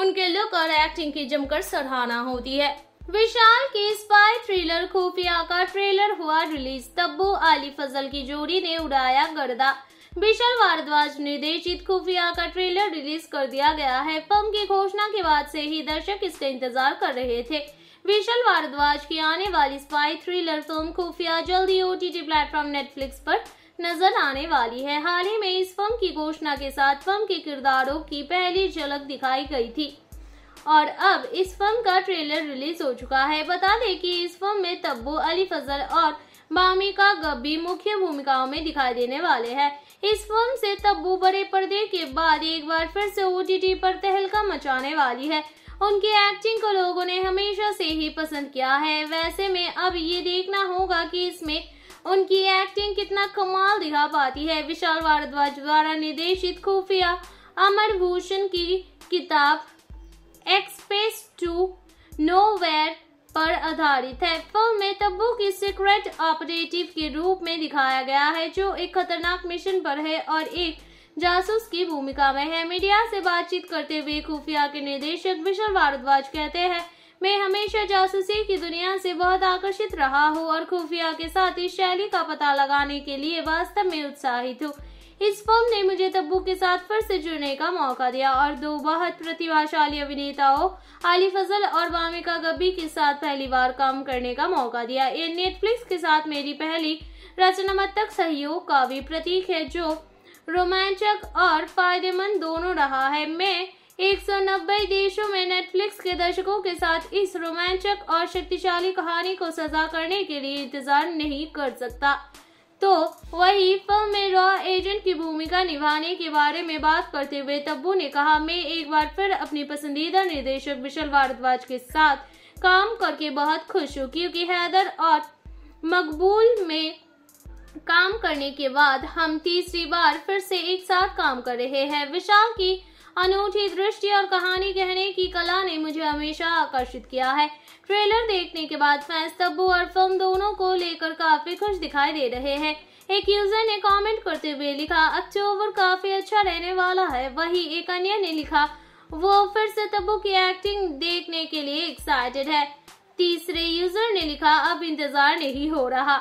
उनके लुक और एक्टिंग की जमकर सराहना होती है विशाल के स्पाई थ्रिलर खुफिया का ट्रेलर हुआ रिलीज तब्बू आली फजल की जोड़ी ने उड़ाया गर्दा विशाल भारद्वाज निर्देशित खुफिया का ट्रेलर रिलीज कर दिया गया है फिल्म की घोषणा के बाद से ही दर्शक इसका इंतजार कर रहे थे विशाल भारद्वाज की आने वाली स्पाई थ्रिलर फिल्म खुफिया जल्दी ओटीटी प्लेटफॉर्म नेटफ्लिक्स पर नजर आने वाली है हाल ही में इस फिल्म की घोषणा के साथ फिल्म के किरदारों की पहली झलक दिखाई गई थी और अब इस फिल्म का ट्रेलर रिलीज हो चुका है बता दें कि इस फिल्म में तब्बू अली फजल और मामिका गब्बी मुख्य भूमिकाओं में दिखाई देने वाले हैं इस फिल्म से तब्बू बड़े पर्दे के बाद एक बार फिर से ओटीटी पर तहलका मचाने वाली है उनकी एक्टिंग को लोगों ने हमेशा से ही पसंद किया है वैसे में अब ये देखना होगा कि इसमें उनकी एक्टिंग कितना कमाल दिखा पाती है विशाल भारद्वाज द्वारा निर्देशित खुफिया अमर भूषण की किताब एक्सप्रेस टू नो पर आधारित है फिल्म में तब्बू की सीक्रेट ऑपरेटिव के रूप में दिखाया गया है जो एक खतरनाक मिशन पर है और एक जासूस की भूमिका में है मीडिया से बातचीत करते हुए खुफिया के निर्देशक विशाल भारद्वाज कहते हैं मैं हमेशा जासूसी की दुनिया से बहुत आकर्षित रहा हूँ और खुफिया के साथ इस शैली का पता लगाने के लिए वास्तव में उत्साहित हूँ इस फिल्म ने मुझे तब्बू के साथ फिर से जुड़ने का मौका दिया और दो बहुत प्रतिभाशाली अभिनेताओं आली फजल और वामिका गब्बी के साथ पहली बार काम करने का मौका दिया ये नेटफ्लिक्स के साथ मेरी पहली रचनात्मक सहयोग का भी प्रतीक है जो रोमांचक और फायदेमंद दोनों रहा है मैं 190 देशों में नेटफ्लिक्स के दर्शकों के साथ इस रोमांचक और शक्तिशाली कहानी को सजा करने के लिए इंतजार नहीं कर सकता तो वही फिल्म में रॉ एजेंट की भूमिका निभाने के बारे में बात करते हुए तब्बू ने कहा मैं एक बार फिर अपने पसंदीदा निर्देशक विशाल भारद्वाज के साथ काम करके बहुत खुश हूँ क्योंकि हैदर और मकबूल में काम करने के बाद हम तीसरी बार फिर से एक साथ काम कर रहे हैं विशाल की अनूठी दृष्टि और कहानी कहने की कला ने मुझे हमेशा आकर्षित किया है ट्रेलर देखने के बाद फैंस तब्बू और फिल्म दोनों को लेकर काफी खुश दिखाई दे रहे हैं एक यूजर ने कमेंट करते हुए लिखा अक्टूबर काफी अच्छा रहने वाला है वही एक अन्य ने लिखा वो फिर से तब्बू की एक्टिंग देखने के लिए एक्साइटेड है तीसरे यूजर ने लिखा अब इंतजार नहीं हो रहा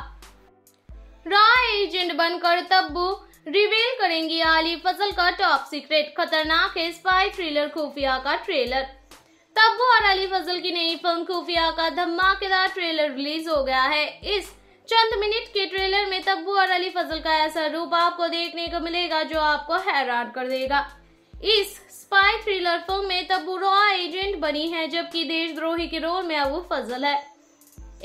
रॉ एजेंट बनकर तब्बू रिवील करेंगी आली फसल का टॉप सीक्रेट खतरनाक है स्पाई थ्रिलर खुफिया का ट्रेलर तब्बू और अली फजल की नई फिल्म खुफिया का धमाकेदार ट्रेलर रिलीज हो गया है इस चंद मिनट के ट्रेलर में तब्बू और अली फजल का ऐसा रूप आपको देखने को मिलेगा जो आपको हैरान कर देगा इस स्पाई थ्रिलर फिल्म में तब्बू रॉ एजेंट बनी है जबकि देशद्रोही के रोल में अब फजल है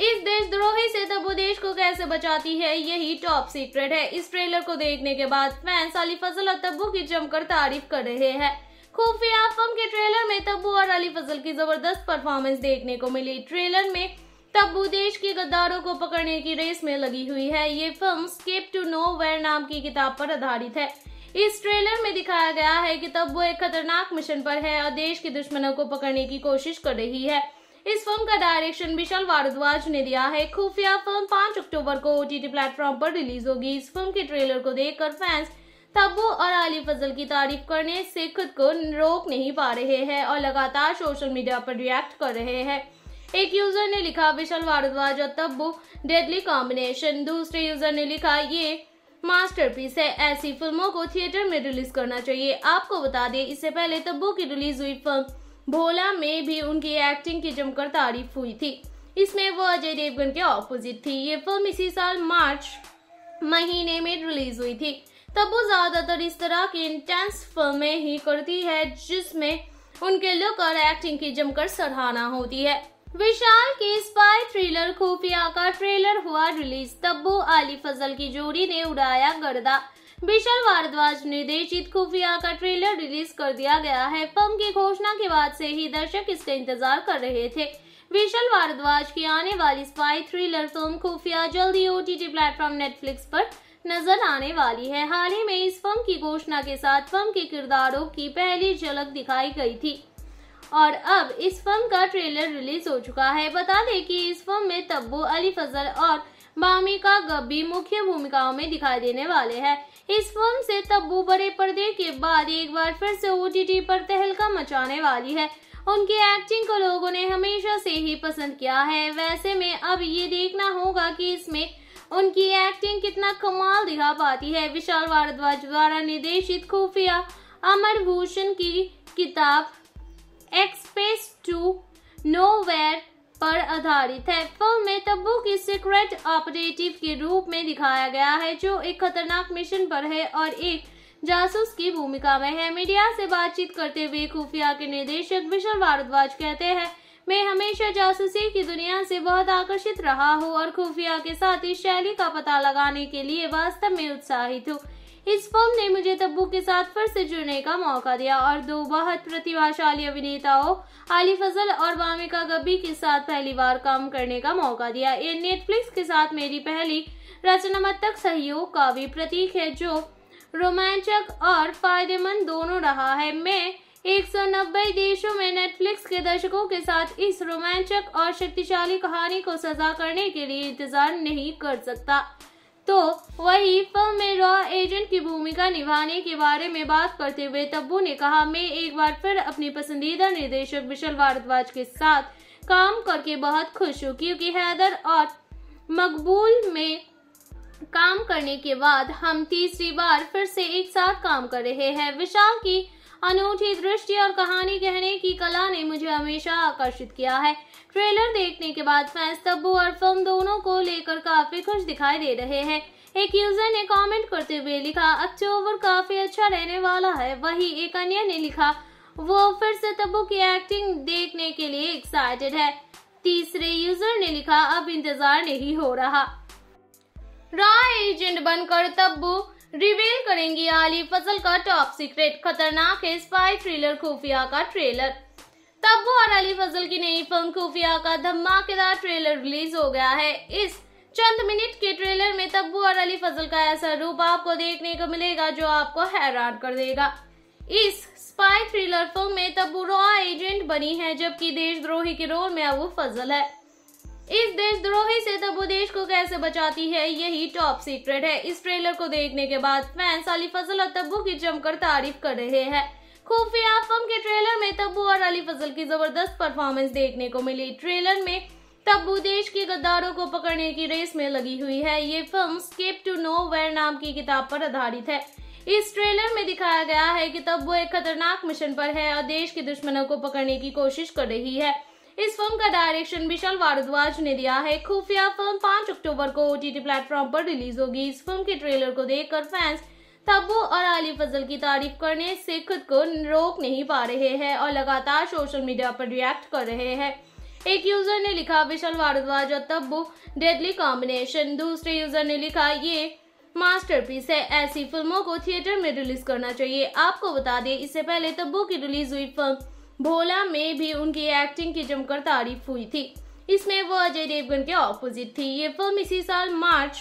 इस देशद्रोही से तबू तो देश को कैसे बचाती है यही टॉप सीक्रेट है इस ट्रेलर को देखने के बाद फैंस अली फजल और तब्बू की जमकर तारीफ कर रहे हैं खुफिया फिल्म के ट्रेलर में तब्बू और अली फजल की जबरदस्त परफॉर्मेंस देखने को मिली ट्रेलर में तब्बू देश के गद्दारों को पकड़ने की रेस में लगी हुई है ये film escape to nowhere नाम की किताब पर आधारित है इस ट्रेलर में दिखाया गया है कि तब्बू एक खतरनाक मिशन पर है और देश के दुश्मनों को पकड़ने की कोशिश कर रही है इस फिल्म का डायरेक्शन विशाल भारद्वाज ने दिया है खुफिया फिल्म पांच अक्टूबर को ओटीटी प्लेटफॉर्म पर रिलीज होगी इस फिल्म के ट्रेलर को देखकर फैंस तब्बू और अली फजल की तारीफ करने से खुद को रोक नहीं पा रहे हैं और लगातार सोशल मीडिया पर रिएक्ट कर रहे हैं एक यूजर ने लिखा विशाल भारद्वाज और तब्बू डेडली कॉम्बिनेशन दूसरे यूजर ने लिखा ये मास्टरपीस है ऐसी फिल्मों को थिएटर में रिलीज करना चाहिए आपको बता दें इससे पहले तब्बू की रिलीज हुई फिल्म भोला में भी उनकी एक्टिंग की जमकर तारीफ हुई थी इसमें वो अजय देवगन के ऑपोजिट थी ये फिल्म इसी साल मार्च महीने में रिलीज हुई थी तब वो ज्यादातर इस तरह की इंटेंस फिल्में ही करती है जिसमें उनके लुक और एक्टिंग की जमकर सराहना होती है विशाल के स्पाई थ्रिलर खुफिया का ट्रेलर हुआ रिलीज तब्बू आली फजल की जोड़ी ने उड़ाया गर्दा विशाल भारद्वाज निर्देशित खुफिया का ट्रेलर रिलीज कर दिया गया है फिल्म की घोषणा के बाद से ही दर्शक इसका इंतजार कर रहे थे विशाल भारद्वाज की आने वाली स्पाई थ्रिलर फिल्म खुफिया जल्दी टी प्लेटफॉर्म नेटफ्लिक्स पर नजर आने वाली है हाल ही में इस फिल्म की घोषणा के साथ फिल्म के किरदारों की पहली झलक दिखाई गई थी और अब इस फिल्म का ट्रेलर रिलीज हो चुका है बता दें कि इस फिल्म में तब्बू अली फजल और बामी का गब्बी मुख्य भूमिकाओं में दिखाई देने वाले हैं इस फिल्म से तब्बू बड़े पर्दे के बाद एक बार फिर से ओटीटी पर तहलका मचाने वाली है उनकी एक्टिंग को लोगों ने हमेशा से ही पसंद किया है वैसे में अब ये देखना होगा कि इसमें उनकी एक्टिंग कितना कमाल दिखा पाती है विशाल भारद्वाज द्वारा निर्देशित खुफिया अमर भूषण की किताब एक्सप्रेस टू नो वेयर पर आधारित है फिल्म में तब्बू की सीक्रेट ऑपरेटिव के रूप में दिखाया गया है जो एक खतरनाक मिशन पर है और एक जासूस की भूमिका में है मीडिया से बातचीत करते हुए खुफिया के निर्देशक विशाल भारद्वाज कहते हैं मैं हमेशा जासूसी की दुनिया से बहुत आकर्षित रहा हूँ और खुफिया के साथ इस शैली का पता लगाने के लिए वास्तव में उत्साहित हूँ इस फिल्म ने मुझे तब्बू के साथ फिर से जुड़ने का मौका दिया और दो बहुत प्रतिभाशाली अभिनेताओं आली फजल और वामिका गब्बी के साथ पहली बार काम करने का मौका दिया ये नेटफ्लिक्स के साथ मेरी पहली रचनात्मक सहयोग का भी प्रतीक है जो रोमांचक और फायदेमंद दोनों रहा है मैं 190 देशों में नेटफ्लिक्स के दर्शकों के साथ इस रोमांचक और शक्तिशाली कहानी को सजा करने के लिए इंतजार नहीं कर सकता तो वही फिल्म में रॉ एजेंट की भूमिका निभाने के बारे में बात करते हुए तब्बू ने कहा मैं एक बार फिर अपने पसंदीदा निर्देशक विशाल भारद्वाज के साथ काम करके बहुत खुश हूँ क्योंकि हैदर और मकबूल में काम करने के बाद हम तीसरी बार फिर से एक साथ काम कर रहे हैं विशाल की अनूठी दृष्टि और कहानी कहने की कला ने मुझे हमेशा आकर्षित किया है ट्रेलर देखने के बाद फैंस तब्बू और फिल्म दोनों को लेकर काफी खुश दिखाई दे रहे हैं एक यूजर ने कमेंट करते हुए लिखा अक्टूबर काफी अच्छा रहने वाला है वही एक अन्य ने लिखा वो फिर से तब्बू की एक्टिंग देखने के लिए एक्साइटेड है तीसरे यूजर ने लिखा अब इंतजार नहीं हो रहा रॉ एजेंट बनकर तब्बू रिवील करेंगी आली फसल का टॉप सीक्रेट खतरनाक है स्पाई थ्रिलर खुफिया का ट्रेलर तब्बू और अली फजल की नई फिल्म खुफिया का धमाकेदार ट्रेलर रिलीज हो गया है इस चंद मिनट के ट्रेलर में तब्बू और अली फजल का ऐसा रूप आपको देखने को मिलेगा जो आपको हैरान कर देगा इस स्पाई थ्रिलर फिल्म में तब्बू रॉ एजेंट बनी है जबकि देशद्रोही के रोल में अबू फजल है इस देशद्रोही से तब्बू देश को कैसे बचाती है यही टॉप सीक्रेट है इस ट्रेलर को देखने के बाद फैंस अली फजल और तब्बू की जमकर तारीफ कर रहे हैं खुफिया फिल्म के ट्रेलर में तब्बू और अली फजल की जबरदस्त परफॉर्मेंस देखने को मिली ट्रेलर में तब्बू देश के गद्दारों को पकड़ने की रेस में लगी हुई है ये film escape to nowhere नाम की किताब पर आधारित है इस ट्रेलर में दिखाया गया है कि तब्बू एक खतरनाक मिशन पर है और देश के दुश्मनों को पकड़ने की कोशिश कर रही है इस फिल्म का डायरेक्शन विशाल भारद्वाज ने दिया है खुफिया फिल्म 5 अक्टूबर को ओटीटी प्लेटफॉर्म पर रिलीज होगी इस फिल्म के ट्रेलर को देखकर फैंस तब्बू और आली फजल की तारीफ करने से खुद को रोक नहीं पा रहे हैं और लगातार सोशल मीडिया पर रिएक्ट कर रहे हैं एक यूजर ने लिखा विशाल भारद्वाज और तब्बू डेडली कॉम्बिनेशन दूसरे यूजर ने लिखा ये मास्टरपीस है ऐसी फिल्मों को थिएटर में रिलीज करना चाहिए आपको बता दें इससे पहले तब्बू की रिलीज हुई फिल्म भोला में भी उनकी एक्टिंग की जमकर तारीफ हुई थी इसमें वो अजय देवगन के ऑपोजिट थी ये फिल्म इसी साल मार्च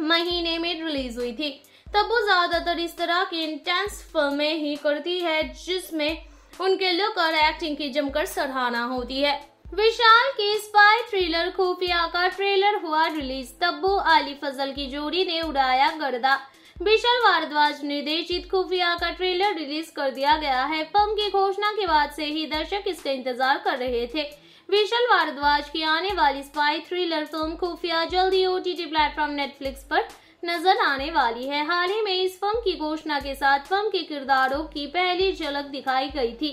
महीने में रिलीज हुई थी तब वो ज्यादातर इस तरह की इंटेंस फिल्में ही करती है जिसमें उनके लुक और एक्टिंग की जमकर सराहना होती है विशाल की स्पाई थ्रिलर खुफिया का ट्रेलर हुआ रिलीज तब्बू अली फजल की जोड़ी ने उड़ाया गर्दा विशाल भारद्वाज निर्देशित खुफिया का ट्रेलर रिलीज कर दिया गया है फिल्म की घोषणा के बाद से ही दर्शक इसका इंतजार कर रहे थे विशाल भारद्वाज की आने वाली स्पाई थ्रिलर फिल्म खुफिया जल्दी ओटीटी प्लेटफॉर्म नेटफ्लिक्स आरोप नजर आने वाली है हाल ही में इस फिल्म की घोषणा के साथ फिल्म के किरदारों की पहली झलक दिखाई गई थी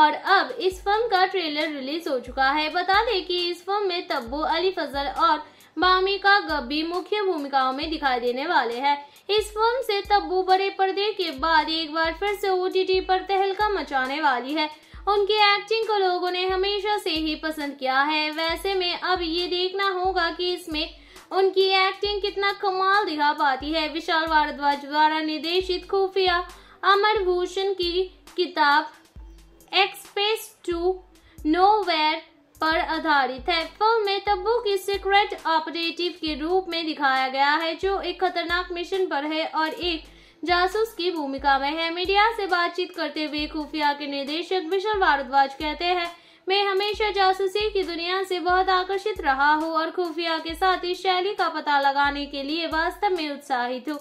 और अब इस फिल्म का ट्रेलर रिलीज हो चुका है बता दें कि इस फिल्म में तब्बू अली फजल और मामिका गब्बी मुख्य भूमिकाओं में दिखाई देने वाले हैं इस फिल्म से तब्बू बड़े पर्दे के बाद एक बार फिर से टी पर तहलका मचाने वाली है उनकी एक्टिंग को लोगों ने हमेशा से ही पसंद किया है वैसे में अब ये देखना होगा कि इसमें उनकी एक्टिंग कितना कमाल दिखा पाती है विशाल भारद्वाज द्वारा निर्देशित खुफिया अमर भूषण की किताब एक्सप्रेस टू नो पर आधारित है फिल्म में तब्बू की सीक्रेट ऑपरेटिव के रूप में दिखाया गया है जो एक खतरनाक मिशन पर है और एक जासूस की भूमिका में है मीडिया से बातचीत करते हुए खुफिया के निदेशक विशाल भारद्वाज कहते हैं मैं हमेशा जासूसी की दुनिया से बहुत आकर्षित रहा हूँ और खुफिया के साथ इस शैली का पता लगाने के लिए वास्तव में उत्साहित हूँ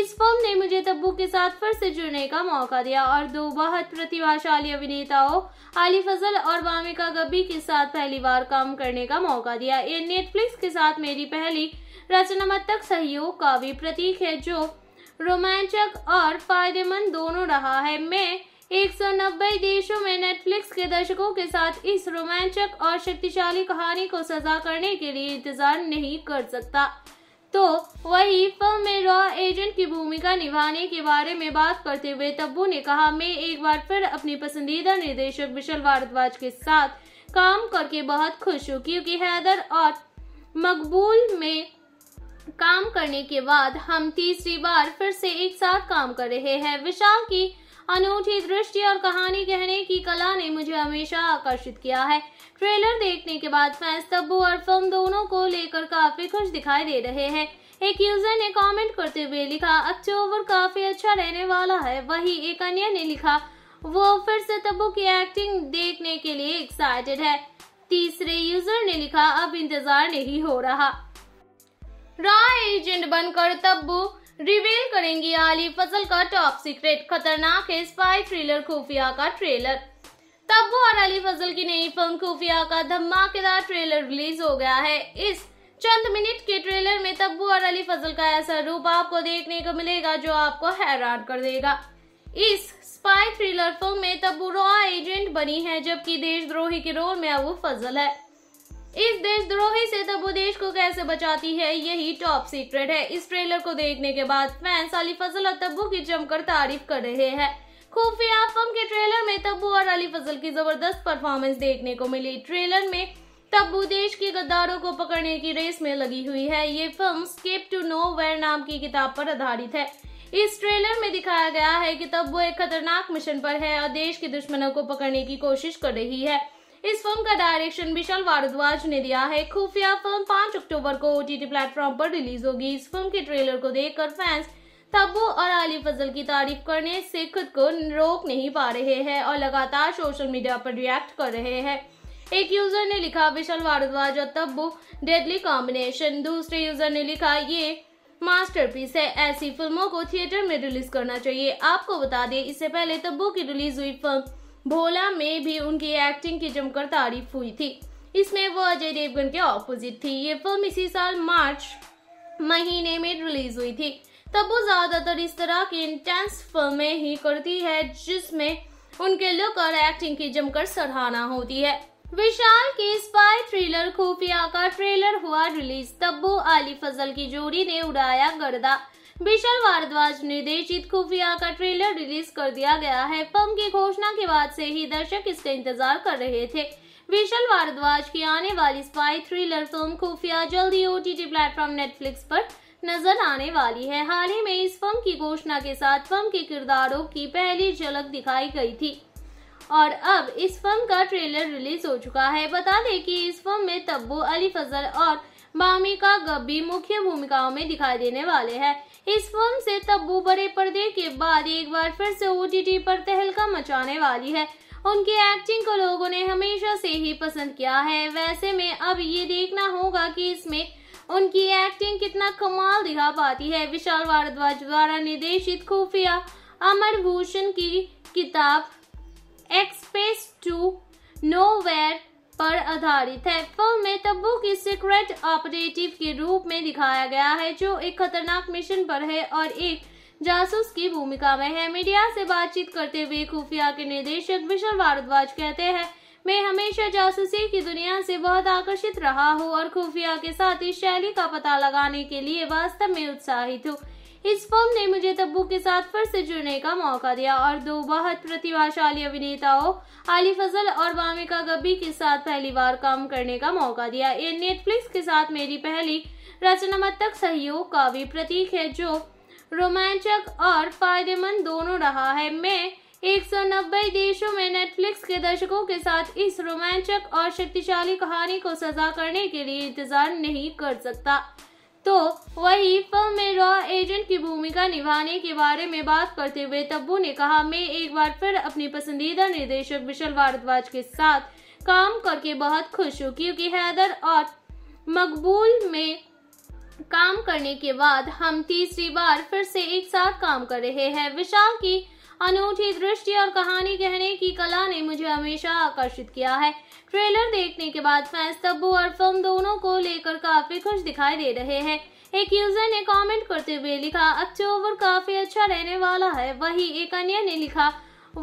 इस फिल्म ने मुझे तब्बू के साथ फिर से जुड़ने का मौका दिया और दो बहुत प्रतिभाशाली अभिनेताओं आली फजल और वामिका गब्बी के साथ पहली बार काम करने का मौका दिया ये नेटफ्लिक्स के साथ मेरी पहली रचनात्मक सहयोग का भी प्रतीक है जो रोमांचक और फायदेमंद दोनों रहा है मैं 190 देशों में नेटफ्लिक्स के दर्शकों के साथ इस रोमांचक और शक्तिशाली कहानी को सजा करने के लिए इंतजार नहीं कर सकता तो वही फिल्म में रॉ एजेंट की भूमिका निभाने के बारे में बात करते हुए तब्बू ने कहा मैं एक बार फिर अपने पसंदीदा निर्देशक विशाल भारद्वाज के साथ काम करके बहुत खुश हूँ क्योंकि हैदर और मकबूल में काम करने के बाद हम तीसरी बार फिर से एक साथ काम कर रहे हैं विशाल की अनूठी दृष्टि और कहानी कहने की कला ने मुझे हमेशा आकर्षित किया है ट्रेलर देखने के बाद फैंस तब्बू और फिल्म दोनों को लेकर काफी खुश दिखाई दे रहे हैं एक यूजर ने कमेंट करते हुए लिखा अक्टूबर काफी अच्छा रहने वाला है वही एक अन्य ने लिखा वो फिर से तब्बू की एक्टिंग देखने के लिए एक्साइटेड है तीसरे यूजर ने लिखा अब इंतजार नहीं हो रहा रॉ एजेंट बनकर तब्बू रिवील करेंगी आली फजल का टॉप सीक्रेट खतरनाक है स्पाई थ्रिलर खुफिया का ट्रेलर तब्बू और अली फजल की नई फिल्म खुफिया का धमाकेदार ट्रेलर रिलीज हो गया है इस चंद मिनट के ट्रेलर में तब्बू और अली फजल का ऐसा रूप आपको देखने को मिलेगा जो आपको हैरान कर देगा इस स्पाई थ्रिलर फिल्म में तब्बू रॉ एजेंट बनी है जबकि देशद्रोही के रोल में अब फजल है इस देशद्रोही से तबू देश को कैसे बचाती है यही टॉप सीक्रेट है इस ट्रेलर को देखने के बाद फैंस अली फजल और तब्बू की जमकर तारीफ कर रहे हैं खुफिया फिल्म के ट्रेलर में तब्बू और अली फजल की जबरदस्त परफॉर्मेंस देखने को मिली ट्रेलर में तब्बू देश के गद्दारों को पकड़ने की रेस में लगी हुई है ये film escape to nowhere नाम की किताब पर आधारित है इस ट्रेलर में दिखाया गया है कि तब्बू एक खतरनाक मिशन पर है और देश के दुश्मनों को पकड़ने की कोशिश कर रही है इस फिल्म का डायरेक्शन विशाल भारद्वाज ने दिया है खुफिया फिल्म पांच अक्टूबर को ओटीटी प्लेटफॉर्म पर रिलीज होगी इस फिल्म के ट्रेलर को देखकर फैंस तब्बू और अली फजल की तारीफ करने से खुद को रोक नहीं पा रहे हैं और लगातार सोशल मीडिया पर रिएक्ट कर रहे हैं एक यूजर ने लिखा विशाल भारद्वाज और तब्बू डेडली कॉम्बिनेशन दूसरे यूजर ने लिखा ये मास्टरपीस है ऐसी फिल्मों को थिएटर में रिलीज करना चाहिए आपको बता दें इससे पहले तब्बू की रिलीज हुई फिल्म भोला में भी उनकी एक्टिंग की जमकर तारीफ हुई थी इसमें वो अजय देवगन के ऑपोजिट थी ये फिल्म इसी साल मार्च महीने में रिलीज हुई थी तब वो ज्यादातर इस तरह की इंटेंस फिल्में ही करती है जिसमें उनके लुक और एक्टिंग की जमकर सराहना होती है विशाल की स्पाई थ्रिलर खुफिया का ट्रेलर हुआ रिलीज तब्बू आली फजल की जोड़ी ने उड़ाया गर्दा विशाल भारद्वाज निर्देशित खुफिया का ट्रेलर रिलीज कर दिया गया है फिल्म की घोषणा के बाद से ही दर्शक इसका इंतजार कर रहे थे विशाल भारद्वाज की आने वाली स्पाई थ्रिलर फिल्म खुफिया जल्दी ओ टी प्लेटफॉर्म नेटफ्लिक्स पर नजर आने वाली है हाल ही में इस फिल्म की घोषणा के साथ फिल्म के किरदारों की पहली झलक दिखाई गई थी और अब इस फिल्म का ट्रेलर रिलीज हो चुका है बता दें कि इस फिल्म में तब्बू अली फजल और भामिका गब्बी मुख्य भूमिकाओं में दिखाई देने वाले हैं इस फिल्म से तब्बू बड़े पर्दे के बाद एक बार फिर से ओ पर तहलका मचाने वाली है उनकी एक्टिंग को लोगों ने हमेशा से ही पसंद किया है वैसे में अब ये देखना होगा कि इसमें उनकी एक्टिंग कितना कमाल दिखा पाती है विशाल भारद्वाज द्वारा निर्देशित खुफिया अमर भूषण की किताब एक्सप्रेस टू नो पर आधारित है फिल्म में तब्बू की सीक्रेट ऑपरेटिव के रूप में दिखाया गया है जो एक खतरनाक मिशन पर है और एक जासूस की भूमिका में है मीडिया से बातचीत करते हुए खुफिया के निदेशक विशाल भारद्वाज कहते हैं मैं हमेशा जासूसी की दुनिया से बहुत आकर्षित रहा हूँ और खुफिया के साथ इस शैली का पता लगाने के लिए वास्तव में उत्साहित हूँ इस फिल्म ने मुझे तब्बू के साथ फिर से जुड़ने का मौका दिया और दो बहुत प्रतिभाशाली अभिनेताओं आली फजल और वामिका गब्बी के साथ पहली बार काम करने का मौका दिया ये नेटफ्लिक्स के साथ मेरी पहली रचनात्मक सहयोग का भी प्रतीक है जो रोमांचक और फायदेमंद दोनों रहा है मैं 190 देशों में नेटफ्लिक्स के दर्शकों के साथ इस रोमांचक और शक्तिशाली कहानी को सजा करने के लिए इंतजार नहीं कर सकता तो वही फिल्म में रॉ एजेंट की भूमिका निभाने के बारे में बात करते हुए तब्बू ने कहा मैं एक बार फिर अपने पसंदीदा निर्देशक विशाल भारद्वाज के साथ काम करके बहुत खुश हूँ क्योंकि हैदर और मकबूल में काम करने के बाद हम तीसरी बार फिर से एक साथ काम कर रहे हैं विशाल की अनूठी दृष्टि और कहानी कहने की कला ने मुझे हमेशा आकर्षित किया है ट्रेलर देखने के बाद फैंस तब्बू और फिल्म दोनों को लेकर काफी खुश दिखाई दे रहे हैं एक यूजर ने कमेंट करते हुए लिखा अक्टूबर काफी अच्छा रहने वाला है वही एक अन्य ने लिखा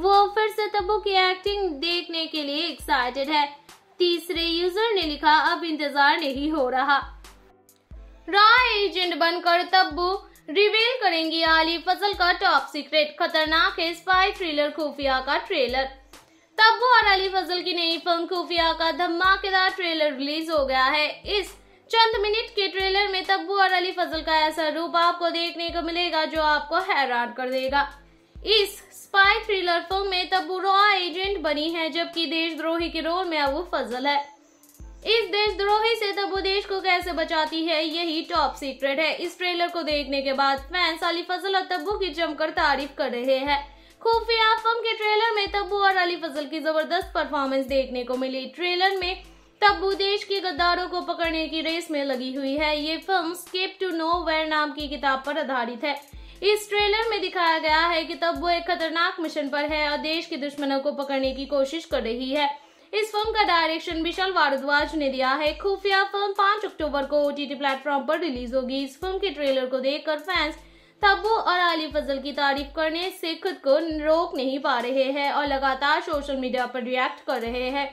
वो फिर से तब्बू की एक्टिंग देखने के लिए एक्साइटेड है तीसरे यूजर ने लिखा अब इंतजार नहीं हो रहा रॉ एजेंट बनकर तब्बू रिवील करेंगी आली फसल का टॉप सीक्रेट खतरनाक है स्पाई थ्रिलर खुफिया का ट्रेलर तब्बू और अली फजल की नई फिल्म खुफिया का धमाकेदार ट्रेलर रिलीज हो गया है इस चंद मिनट के ट्रेलर में तब्बू और अली फजल का ऐसा रूप आपको देखने को मिलेगा जो आपको हैरान कर देगा इस स्पाई थ्रिलर फिल्म में तब्बू रॉ एजेंट बनी है जबकि देशद्रोही के रोल में अबू फजल है इस देशद्रोही से तब्बू देश को कैसे बचाती है यही टॉप सीक्रेट है इस ट्रेलर को देखने के बाद फैंस अली फजल और तब्बू की जमकर तारीफ कर रहे हैं खुफिया फिल्म के ट्रेलर में तब्बू और अली फजल की जबरदस्त परफॉर्मेंस देखने को मिली ट्रेलर में तब्बू देश के गद्दारों को पकड़ने की रेस में लगी हुई है ये film escape to nowhere नाम की किताब पर आधारित है इस ट्रेलर में दिखाया गया है कि तब्बू एक खतरनाक मिशन पर है और देश के दुश्मनों को पकड़ने की कोशिश कर रही है इस फिल्म का डायरेक्शन विशाल भारद्वाज ने दिया है खुफिया फिल्म 5 अक्टूबर को ओटीटी प्लेटफॉर्म पर रिलीज होगी इस फिल्म के ट्रेलर को देखकर फैंस तब्बू और अली फजल की तारीफ करने से खुद को रोक नहीं पा रहे हैं और लगातार सोशल मीडिया पर रिएक्ट कर रहे हैं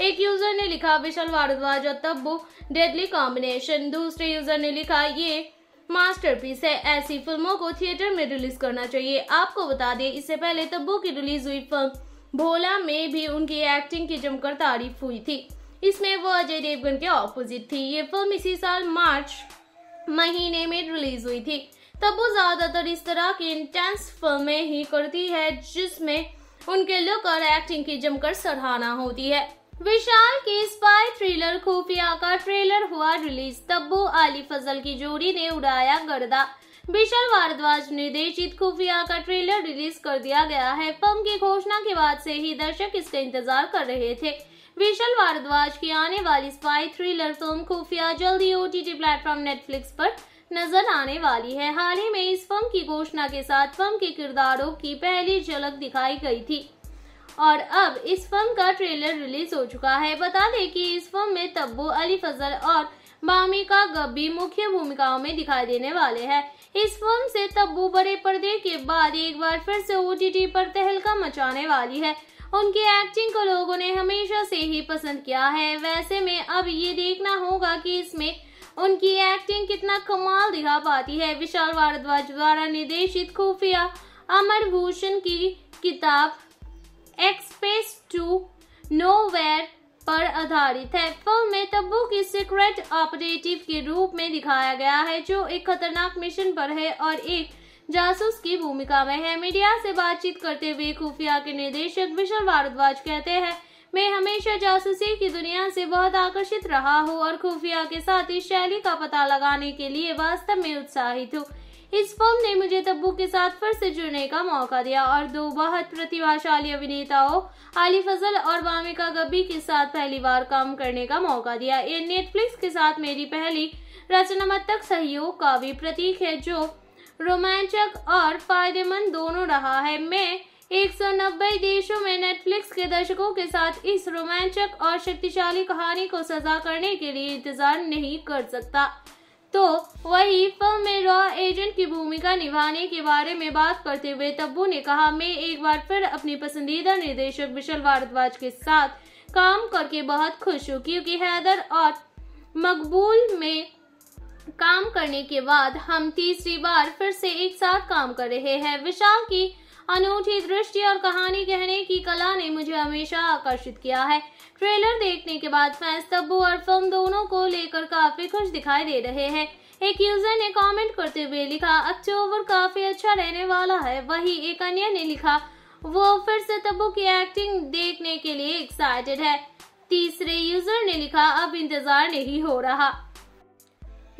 एक यूजर ने लिखा विशाल भारद्वाज और तब्बू डेडली कॉम्बिनेशन दूसरे यूजर ने लिखा ये मास्टरपीस है ऐसी फिल्मों को थिएटर में रिलीज करना चाहिए आपको बता दें इससे पहले तब्बू की रिलीज हुई फिल्म भोला में भी उनकी एक्टिंग की जमकर तारीफ हुई थी इसमें वो अजय देवगन के ऑपोजिट थी ये फिल्म इसी साल मार्च महीने में रिलीज हुई थी तब वो ज़्यादातर इस तरह की इंटेंस फिल्में ही करती है जिसमें उनके लुक और एक्टिंग की जमकर सराहना होती है विशाल की स्पाई थ्रिलर खुफिया का ट्रेलर हुआ रिलीज तब्बू आली फजल की जोड़ी ने उड़ाया गर्दा विशाल भारद्वाज निर्देशित खुफिया का ट्रेलर रिलीज कर दिया गया है फिल्म की घोषणा के बाद से ही दर्शक इसका इंतजार कर रहे थे विशाल भारद्वाज की आने वाली स्पाई थ्रिलर फिल्म खुफिया जल्दी ओटीटी प्लेटफॉर्म नेटफ्लिक्स पर नजर आने वाली है हाल ही में इस फिल्म की घोषणा के साथ फिल्म के किरदारों की पहली झलक दिखाई गई थी और अब इस फिल्म का ट्रेलर रिलीज हो चुका है बता दें कि इस फिल्म में तब्बू अली फजल और मामिका गब्बी मुख्य भूमिकाओं में दिखाई देने वाले हैं इस फिल्म से तब्बू बड़े पर्दे के बाद एक बार फिर से ओ पर तहलका मचाने वाली है उनकी एक्टिंग को लोगों ने हमेशा से ही पसंद किया है वैसे में अब ये देखना होगा कि इसमें उनकी एक्टिंग कितना कमाल दिखा पाती है विशाल भारद्वाज द्वारा निर्देशित खुफिया अमर भूषण की किताब एक्सप्रेस टू नोवेयर पर आधारित है फिल्म में तब्बू की सीक्रेट ऑपरेटिव के रूप में दिखाया गया है जो एक खतरनाक मिशन पर है और एक जासूस की भूमिका में है मीडिया से बातचीत करते हुए खुफिया के निदेशक विशाल भारद्वाज कहते हैं मैं हमेशा जासूसी की दुनिया से बहुत आकर्षित रहा हूँ और खुफिया के साथ इस शैली का पता लगाने के लिए वास्तव में उत्साहित हूँ इस फिल्म ने मुझे तब्बू के साथ फिर से जुड़ने का मौका दिया और दो बहुत प्रतिभाशाली अभिनेताओं आली फजल और वामिका गब्बी के साथ पहली बार काम करने का मौका दिया ये नेटफ्लिक्स के साथ मेरी पहली रचनात्मक सहयोग का भी प्रतीक है जो रोमांचक और फायदेमंद दोनों रहा है मैं 190 देशों में नेटफ्लिक्स के दर्शकों के साथ इस रोमांचक और शक्तिशाली कहानी को सजा करने के लिए इंतजार नहीं कर सकता तो वही फिल्म में रॉ एजेंट की भूमिका निभाने के बारे में बात करते हुए तब्बू ने कहा मैं एक बार फिर अपने पसंदीदा निर्देशक विशाल भारद्वाज के साथ काम करके बहुत खुश हूँ क्योंकि हैदर और मकबूल में काम करने के बाद हम तीसरी बार फिर से एक साथ काम कर रहे हैं विशाल की अनूठी दृष्टि और कहानी कहने की कला ने मुझे हमेशा आकर्षित किया है ट्रेलर देखने के बाद फैंस तब्बू और फिल्म दोनों को लेकर काफी खुश दिखाई दे रहे हैं एक यूजर ने कमेंट करते हुए लिखा अक्टूबर काफी अच्छा रहने वाला है वही एक अन्य ने लिखा वो फिर से तब्बू की एक्टिंग देखने के लिए एक्साइटेड है तीसरे यूजर ने लिखा अब इंतजार नहीं हो रहा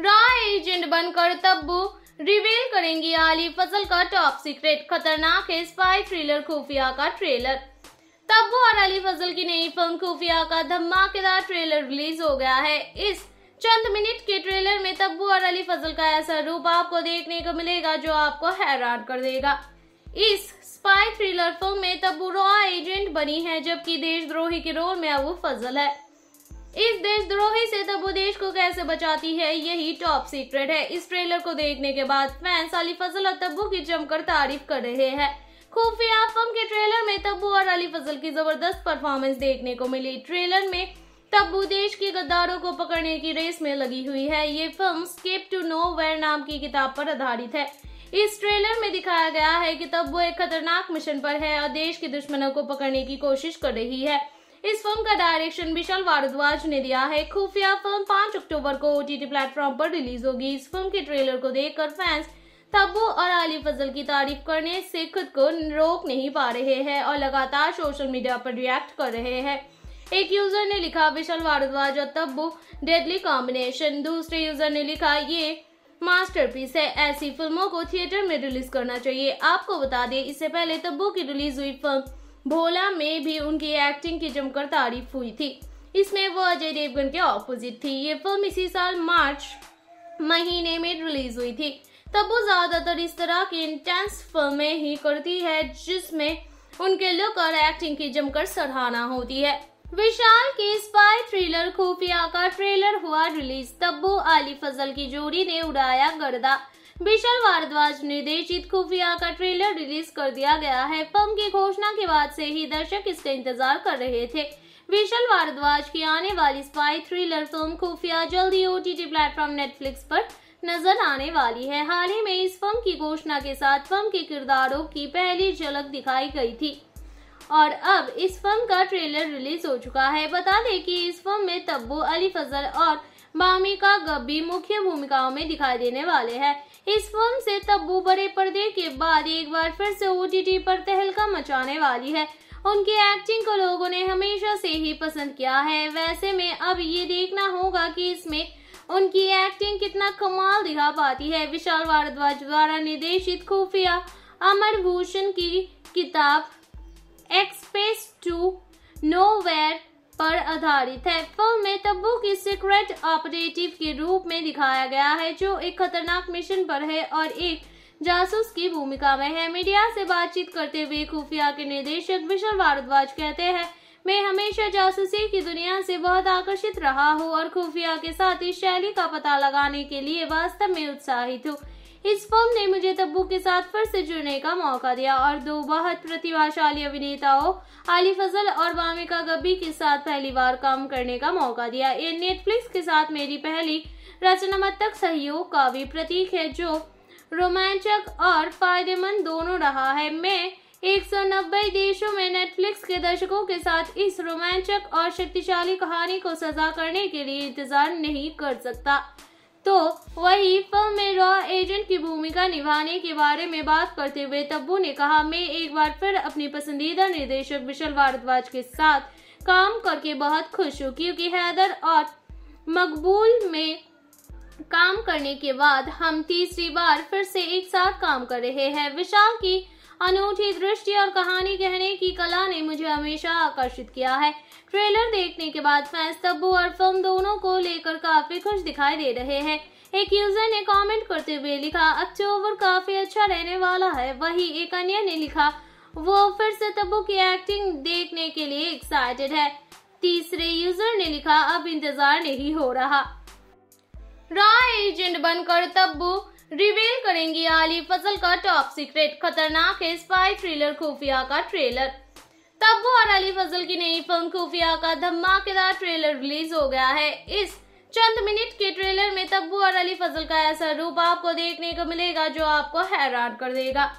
रॉ एजेंट बनकर तब्बू रिवील करेंगी आली फसल का टॉप सीक्रेट खतरनाक है स्पाई थ्रिलर खुफिया का ट्रेलर तब्बू और अली फजल की नई फिल्म खुफिया का धमाकेदार ट्रेलर रिलीज हो गया है इस चंद मिनट के ट्रेलर में तब्बू और अली फजल का ऐसा रूप आपको देखने को मिलेगा जो आपको हैरान कर देगा इस स्पाई थ्रिलर फिल्म में तब्बू रॉ एजेंट बनी है जबकि देशद्रोही के रोल में अब फजल है इस देशद्रोही से तो देश को कैसे बचाती है यही टॉप सीक्रेट है इस ट्रेलर को देखने के बाद फैंस अली फजल और तब्बू की जमकर तारीफ कर रहे हैं खुफिया फिल्म के ट्रेलर में तब्बू और अली फजल की जबरदस्त परफॉर्मेंस देखने को मिली ट्रेलर में तब्बू देश के गद्दारों को पकड़ने की रेस में लगी हुई है ये film escape to nowhere नाम की किताब पर आधारित है इस ट्रेलर में दिखाया गया है कि तब्बू एक खतरनाक मिशन पर है और देश के दुश्मनों को पकड़ने की कोशिश कर रही है इस फिल्म का डायरेक्शन विशाल भारद्वाज ने दिया है खुफिया फिल्म पांच अक्टूबर को ओटीटी प्लेटफॉर्म पर रिलीज होगी इस फिल्म के ट्रेलर को देखकर फैंस तब्बू और अली फजल की तारीफ करने से खुद को रोक नहीं पा रहे हैं और लगातार सोशल मीडिया पर रिएक्ट कर रहे हैं एक यूजर ने लिखा विशाल भारद्वाज और तब्बू डेडली कॉम्बिनेशन दूसरे यूजर ने लिखा ये मास्टरपीस है ऐसी फिल्मों को थिएटर में रिलीज करना चाहिए आपको बता दें इससे पहले तब्बू की रिलीज हुई फिल्म भोला में भी उनकी एक्टिंग की जमकर तारीफ हुई थी इसमें वो अजय देवगन के ऑपोजिट थी ये फिल्म इसी साल मार्च महीने में रिलीज हुई थी तब वो ज्यादातर इस तरह की इंटेंस फिल्में ही करती है जिसमें उनके लुक और एक्टिंग की जमकर सराहना होती है विशाल के स्पाई थ्रिलर खुफिया का ट्रेलर हुआ रिलीज तब्बू आली फजल की जोड़ी ने उड़ाया गर्दा विशाल भारद्वाज निर्देशित खुफिया का ट्रेलर रिलीज कर दिया गया है फिल्म की घोषणा के बाद से ही दर्शक इसका इंतजार कर रहे थे विशाल भारद्वाज की आने वाली स्पाई थ्रिलर फिल्म खुफिया जल्दी ओ टी प्लेटफॉर्म नेटफ्लिक्स पर नजर आने वाली है हाल ही में इस फिल्म की घोषणा के साथ फिल्म के किरदारों की पहली झलक दिखाई गई थी और अब इस फिल्म का ट्रेलर रिलीज हो चुका है बता दें कि इस फिल्म में तब्बू अली फजल और भामिका गब्बी मुख्य भूमिकाओं में दिखाई देने वाले हैं इस फिल्म से तब्बू बड़े पर्दे के बाद एक बार फिर से ओटीटी पर तहलका मचाने वाली है उनके एक्टिंग को लोगों ने हमेशा से ही पसंद किया है वैसे में अब ये देखना होगा कि इसमें उनकी एक्टिंग कितना कमाल दिखा पाती है विशाल भारद्वाज द्वारा निर्देशित खुफिया अमर भूषण की किताब एक्सप्रेस टू नो वेयर पर आधारित है फिल्म में तब्बू की सीक्रेट ऑपरेटिव के रूप में दिखाया गया है जो एक खतरनाक मिशन पर है और एक जासूस की भूमिका में है मीडिया से बातचीत करते हुए खुफिया के निदेशक विशाल भारद्वाज कहते हैं मैं हमेशा जासूसी की दुनिया से बहुत आकर्षित रहा हूँ और खुफिया के साथ इस शैली का पता लगाने के लिए वास्तव में उत्साहित हूँ इस फिल्म ने मुझे तब्बू के साथ फिर से जुड़ने का मौका दिया और दो बहुत प्रतिभाशाली अभिनेताओं आली फजल और वामिका गब्बी के साथ पहली बार काम करने का मौका दिया ये नेटफ्लिक्स के साथ मेरी पहली रचनात्मक सहयोग का भी प्रतीक है जो रोमांचक और फायदेमंद दोनों रहा है मैं 190 देशों में नेटफ्लिक्स के दर्शकों के साथ इस रोमांचक और शक्तिशाली कहानी को सजा करने के लिए इंतजार नहीं कर सकता तो वही फिल्म में रॉ एजेंट की भूमिका निभाने के बारे में बात करते हुए तब्बू ने कहा मैं एक बार फिर अपने पसंदीदा निर्देशक विशाल भारद्वाज के साथ काम करके बहुत खुश हूँ क्योंकि हैदर और मकबूल में काम करने के बाद हम तीसरी बार फिर से एक साथ काम कर रहे हैं विशाल की अनूठी दृष्टि और कहानी कहने की कला ने मुझे हमेशा आकर्षित किया है ट्रेलर देखने के बाद फैंस तब्बू और फिल्म दोनों को लेकर काफी खुश दिखाई दे रहे हैं एक यूजर ने कमेंट करते हुए लिखा अक्टूबर काफी अच्छा रहने वाला है वही एक अन्य ने लिखा वो फिर से तब्बू की एक्टिंग देखने के लिए एक्साइटेड है तीसरे यूजर ने लिखा अब इंतजार नहीं हो रहा रॉ एजेंट बनकर तब्बू रिवील करेंगी आली फसल का टॉप सीक्रेट खतरनाक है स्पाई थ्रिलर खुफिया का ट्रेलर तब्बू और अली फजल की नई फिल्म खुफिया का धमाकेदार ट्रेलर रिलीज हो गया है इस चंद मिनट के ट्रेलर में तब्बू और अली फजल का ऐसा रूप आपको देखने को मिलेगा जो आपको हैरान कर देगा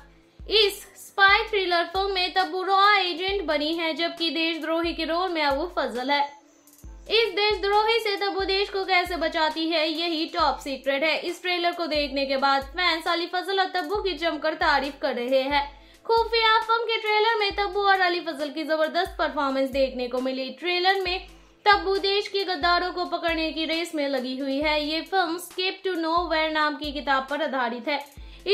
इस स्पाई थ्रिलर फिल्म में तब्बू रॉ एजेंट बनी है जबकि देशद्रोही के रोल में अबू फजल है इस देशद्रोही से तब्बू देश को कैसे बचाती है यही टॉप सीक्रेट है इस ट्रेलर को देखने के बाद फैंस अली फजल और तब्बू की जमकर तारीफ कर रहे हैं खुफिया फिल्म के ट्रेलर में तब्बू और अली फजल की जबरदस्त परफॉर्मेंस देखने को मिली ट्रेलर में तब्बू देश के गद्दारों को पकड़ने की रेस में लगी हुई है ये film escape to nowhere नाम की किताब पर आधारित है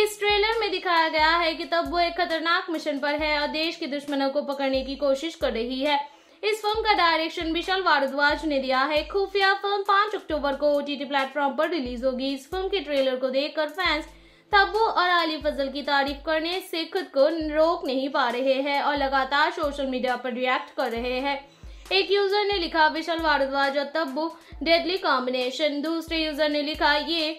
इस ट्रेलर में दिखाया गया है कि तब्बू एक खतरनाक मिशन पर है और देश के दुश्मनों को पकड़ने की कोशिश कर रही है इस फिल्म का डायरेक्शन विशाल भारद्वाज ने दिया है खुफिया फिल्म 5 अक्टूबर को ओटीटी प्लेटफॉर्म पर रिलीज होगी इस फिल्म के ट्रेलर को देखकर फैंस तब्बू और अली फजल की तारीफ करने से खुद को रोक नहीं पा रहे हैं और लगातार सोशल मीडिया पर रिएक्ट कर रहे हैं एक यूजर ने लिखा विशाल भारद्वाज और तब्बू डेडली कॉम्बिनेशन दूसरे यूजर ने लिखा ये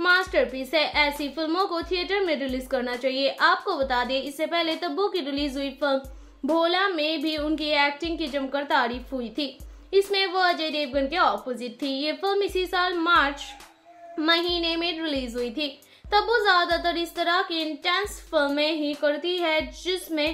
मास्टरपीस है ऐसी फिल्मों को थिएटर में रिलीज करना चाहिए आपको बता दें इससे पहले तब्बू की रिलीज हुई फिल्म भोला में भी उनकी एक्टिंग की जमकर तारीफ हुई थी इसमें वो अजय देवगन के ऑपोजिट थी ये फिल्म इसी साल मार्च महीने में रिलीज हुई थी तब वो ज्यादातर इस तरह की इंटेंस फिल्में ही करती है जिसमें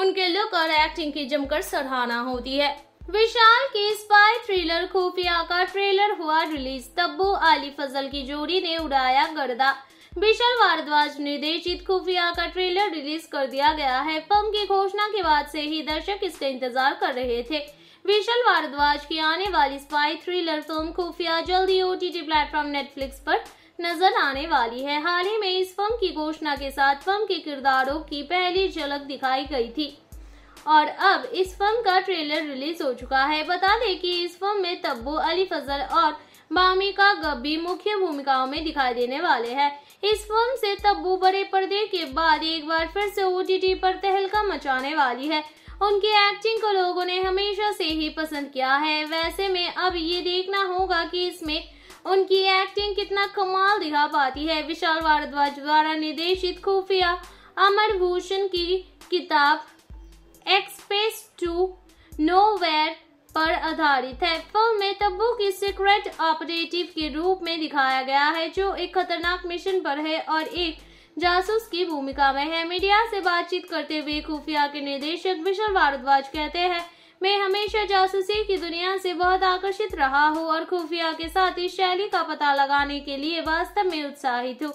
उनके लुक और एक्टिंग की जमकर सराहना होती है विशाल की स्पाई थ्रिलर खुफिया का ट्रेलर हुआ रिलीज तब्बू आली फजल की जोड़ी ने उड़ाया गर्दा विशाल भारद्वाज निर्देशित खुफिया का ट्रेलर रिलीज कर दिया गया है फिल्म की घोषणा के बाद से ही दर्शक इसका इंतजार कर रहे थे विशाल भारद्वाज की आने वाली स्पाई थ्रिलर फिल्म खुफिया जल्दी ओटीटी प्लेटफॉर्म नेटफ्लिक्स पर नजर आने वाली है हाल ही में इस फिल्म की घोषणा के साथ फिल्म के किरदारों की पहली झलक दिखाई गई थी और अब इस फिल्म का ट्रेलर रिलीज हो चुका है बता दें कि इस फिल्म में तब्बू अली फजल और बामिका गब्बी मुख्य भूमिकाओं में दिखाई देने वाले हैं इस फिल्म से तब्बू बड़े पर्दे के बाद एक बार फिर से ओटीटी पर तहलका मचाने वाली है उनकी एक्टिंग को लोगों ने हमेशा से ही पसंद किया है वैसे में अब ये देखना होगा कि इसमें उनकी एक्टिंग कितना कमाल दिखा पाती है विशाल भारद्वाज द्वारा निर्देशित खुफिया अमर भूषण की किताब एक्सप्रेस टू नो पर आधारित है फिल्म में तब्बू की सीक्रेट ऑपरेटिव के रूप में दिखाया गया है जो एक खतरनाक मिशन पर है और एक जासूस की भूमिका में है मीडिया से बातचीत करते हुए खुफिया के निर्देशक विशाल भारद्वाज कहते हैं मैं हमेशा जासूसी की दुनिया से बहुत आकर्षित रहा हूँ और खुफिया के साथ इस शैली का पता लगाने के लिए वास्तव में उत्साहित हूँ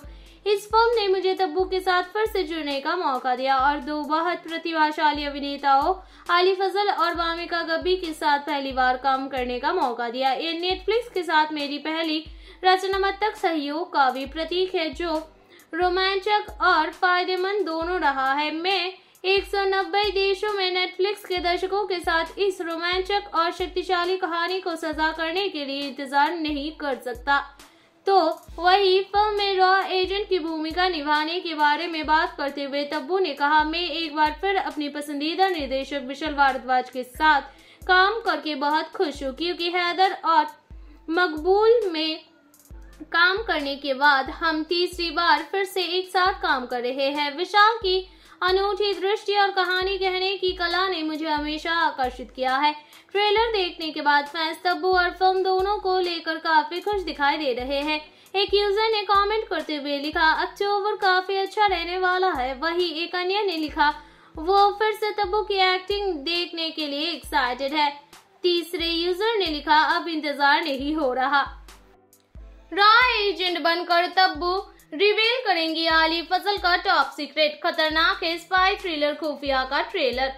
इस फिल्म ने मुझे तब्बू के साथ फिर से जुड़ने का मौका दिया और दो बहुत प्रतिभाशाली अभिनेताओं आली फजल और वामिका गब्बी के साथ पहली बार काम करने का मौका दिया ये नेटफ्लिक्स के साथ मेरी पहली रचनात्मक सहयोग का भी प्रतीक है जो रोमांचक और फायदेमंद दोनों रहा है मैं 190 देशों में नेटफ्लिक्स के दर्शकों के साथ इस रोमांचक और शक्तिशाली कहानी को सजा करने के लिए इंतजार नहीं कर सकता तो वही फिल्म में रॉ एजेंट की भूमिका निभाने के बारे में बात करते हुए तब्बू ने कहा मैं एक बार फिर अपने पसंदीदा निर्देशक विशाल भारद्वाज के साथ काम करके बहुत खुश हूँ क्योंकि हैदर और मकबूल में काम करने के बाद हम तीसरी बार फिर से एक साथ काम कर रहे हैं विशाल की अनूठी दृष्टि और कहानी कहने की कला ने मुझे हमेशा आकर्षित किया है ट्रेलर देखने के बाद फैंस तब्बू और फिल्म दोनों को लेकर काफी खुश दिखाई दे रहे हैं एक यूजर ने कमेंट करते हुए लिखा अक्टूबर काफी अच्छा रहने वाला है वही एक अन्य ने लिखा वो फिर से तब्बू की एक्टिंग देखने के लिए एक्साइटेड है तीसरे यूजर ने लिखा अब इंतजार नहीं हो रहा रॉ एजेंट बनकर तब्बू रिवील करेंगी आली फसल का टॉप सीक्रेट खतरनाक है स्पाई थ्रिलर खुफिया का ट्रेलर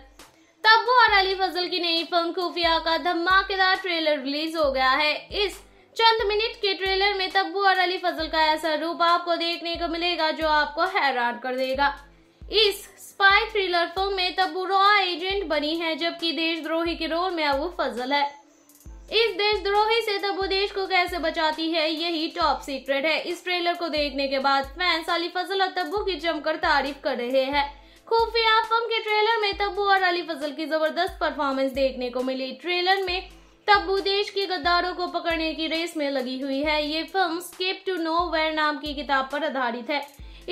तब्बू और अली फजल की नई फिल्म खुफिया का धमाकेदार ट्रेलर रिलीज हो गया है इस चंद मिनट के ट्रेलर में तब्बू और अली फजल का ऐसा रूप आपको देखने को मिलेगा जो आपको हैरान कर देगा इस स्पाई थ्रिलर फिल्म में तब्बू रॉ एजेंट बनी है जबकि देशद्रोही के रोल में अबू फजल है इस देशद्रोही से तबू देश को कैसे बचाती है यही टॉप सीक्रेट है इस ट्रेलर को देखने के बाद फैंस अली फजल और तब्बू की जमकर तारीफ कर रहे हैं खुफिया फिल्म के ट्रेलर में तब्बू और अली फजल की जबरदस्त परफॉर्मेंस देखने को मिली ट्रेलर में तब्बू देश के गद्दारों को पकड़ने की रेस में लगी हुई है ये film escape to nowhere नाम की किताब पर आधारित है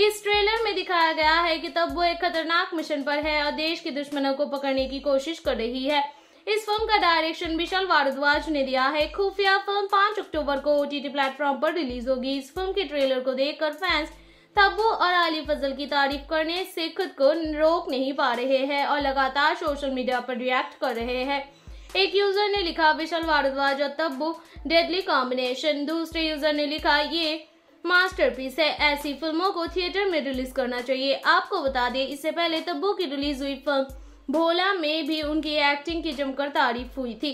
इस ट्रेलर में दिखाया गया है कि तब्बू एक खतरनाक मिशन पर है और देश के दुश्मनों को पकड़ने की कोशिश कर रही है इस फिल्म का डायरेक्शन विशाल भारद्वाज ने दिया है खुफिया फिल्म 5 अक्टूबर को ओटीटी प्लेटफॉर्म पर रिलीज होगी इस फिल्म के ट्रेलर को देखकर फैंस तब्बू और अली फजल की तारीफ करने से खुद को रोक नहीं पा रहे हैं और लगातार सोशल मीडिया पर रिएक्ट कर रहे हैं एक यूजर ने लिखा विशाल भारद्वाज और तब्बू डेडली कॉम्बिनेशन दूसरे यूजर ने लिखा ये मास्टरपीस है ऐसी फिल्मों को थिएटर में रिलीज करना चाहिए आपको बता दें इससे पहले तब्बू की रिलीज हुई फिल्म भोला में भी उनकी एक्टिंग की जमकर तारीफ हुई थी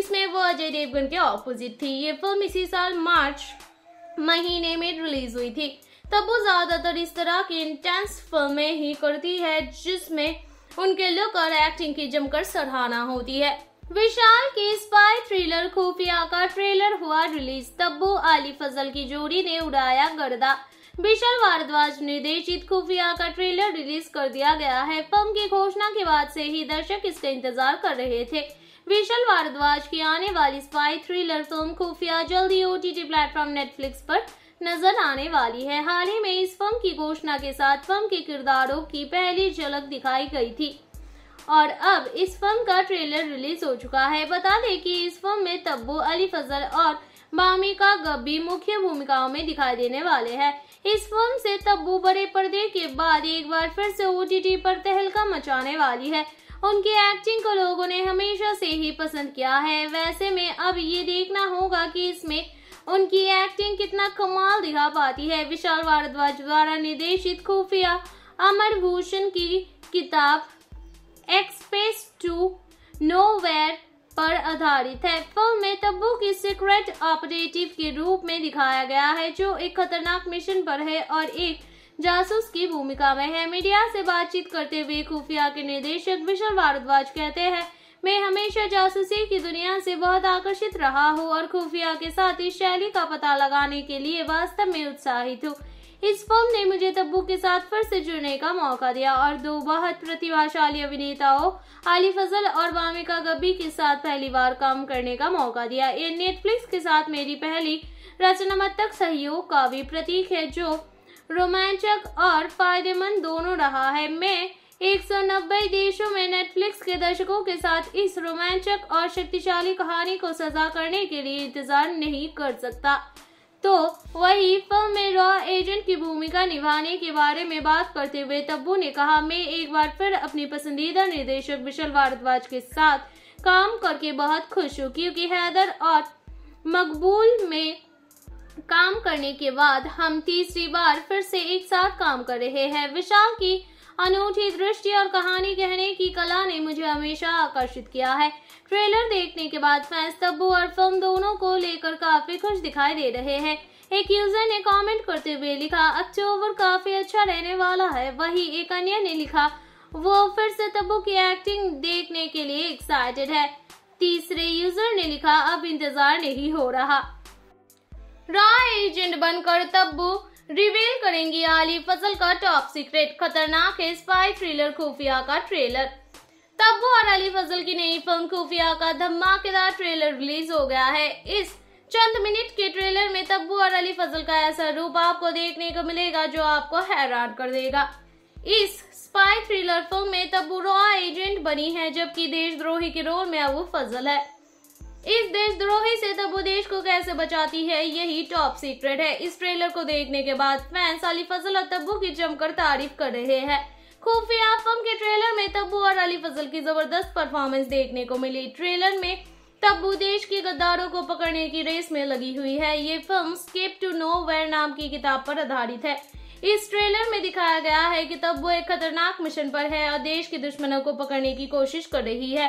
इसमें वो अजय देवगन के ऑपोजिट थी ये फिल्म इसी साल मार्च महीने में रिलीज हुई थी तब वो ज्यादातर इस तरह की इंटेंस फिल्में ही करती है जिसमें उनके लुक और एक्टिंग की जमकर सराहना होती है विशाल के स्पाई थ्रिलर खुफिया का ट्रेलर हुआ रिलीज तब्बू अली फजल की जोड़ी ने उड़ाया गर्दा विशाल भारद्वाज निर्देशित खुफिया का ट्रेलर रिलीज कर दिया गया है फिल्म की घोषणा के बाद से ही दर्शक इसका इंतजार कर रहे थे विशाल भारद्वाज की आने वाली स्पाई थ्रिलर फिल्म खुफिया जल्दी ओ टी प्लेटफॉर्म नेटफ्लिक्स पर नजर आने वाली है हाल ही में इस फिल्म की घोषणा के साथ फिल्म के किरदारों की पहली झलक दिखाई गई थी और अब इस फिल्म का ट्रेलर रिलीज हो चुका है बता दें कि इस फिल्म में तब्बू अली फजल और बामी का गब मुख्य भूमिकाओं में दिखाई देने वाले हैं इस फिल्म से तब्बू बड़े पर्दे के बाद एक बार फिर से ओटीटी पर तहलका मचाने वाली है उनकी एक्टिंग को लोगों ने हमेशा से ही पसंद किया है वैसे में अब ये देखना होगा कि इसमें उनकी एक्टिंग कितना कमाल दिखा पाती है विशाल भारद्वाज द्वारा निर्देशित खुफिया अमर भूषण की किताब एक्सप्रेस टू आधारित है फिल्म में तब्बू की सीक्रेट ऑपरेटिव के रूप में दिखाया गया है जो एक खतरनाक मिशन पर है और एक जासूस की भूमिका में है मीडिया से बातचीत करते हुए खुफिया के निर्देशक विशाल भारद्वाज कहते हैं मैं हमेशा जासूसी की दुनिया से बहुत आकर्षित रहा हूँ और खुफिया के साथ इस शैली का पता लगाने के लिए वास्तव में उत्साहित हूँ इस फिल्म ने मुझे तब्बू के साथ फिर से जुड़ने का मौका दिया और दो बहुत प्रतिभाशाली अभिनेताओं आली फजल और वामिका गब्बी के साथ पहली बार काम करने का मौका दिया ये नेटफ्लिक्स के साथ मेरी पहली रचनात्मक सहयोग का भी प्रतीक है जो रोमांचक और फायदेमंद दोनों रहा है मैं 190 देशों में नेटफ्लिक्स के दर्शकों के साथ इस रोमांचक और शक्तिशाली कहानी को सजा करने के लिए इंतजार नहीं कर सकता तो वही फिल्म में रॉ एजेंट की भूमिका निभाने के बारे में बात करते हुए तब्बू ने कहा मैं एक बार फिर अपने पसंदीदा निर्देशक विशाल भारद्वाज के साथ काम करके बहुत खुश हूँ क्योंकि हैदर और मकबूल में काम करने के बाद हम तीसरी बार फिर से एक साथ काम कर रहे हैं विशाल की अनूठी दृष्टि और कहानी कहने की कला ने मुझे हमेशा आकर्षित किया है ट्रेलर देखने के बाद फैंस तब्बू और फिल्म दोनों को लेकर काफी खुश दिखाई दे रहे हैं एक यूजर ने कमेंट करते हुए लिखा अक्टूबर काफी अच्छा रहने वाला है वही एक अन्य ने लिखा वो फिर से तब्बू की एक्टिंग देखने के लिए एक्साइटेड है तीसरे यूजर ने लिखा अब इंतजार नहीं हो रहा रॉ एजेंट बनकर तब्बू रिवील करेंगी आली फसल का टॉप सीक्रेट खतरनाक है स्पाई थ्रिलर खुफिया का ट्रेलर तब वो और अली फजल की नई फिल्म खुफिया का धमाकेदार ट्रेलर रिलीज हो गया है इस चंद मिनट के ट्रेलर में तब्बू और अली फजल का ऐसा रूप आपको देखने को मिलेगा जो आपको हैरान कर देगा इस स्पाई थ्रिलर फिल्म में तब्बू रॉ एजेंट बनी है जबकि देशद्रोही के रोल में अबू फजल है इस देशद्रोही से तब्बू देश को कैसे बचाती है यही टॉप सीक्रेट है इस ट्रेलर को देखने के बाद फैंस अली फजल और तब्बू की जमकर तारीफ कर रहे हैं खुफिया फिल्म के ट्रेलर में तब्बू और अली फजल की जबरदस्त परफॉर्मेंस देखने को मिली ट्रेलर में तब्बू देश के गद्दारों को पकड़ने की रेस में लगी हुई है ये film escape to nowhere नाम की किताब पर आधारित है इस ट्रेलर में दिखाया गया है कि तब्बू एक खतरनाक मिशन पर है और देश के दुश्मनों को पकड़ने की कोशिश कर रही है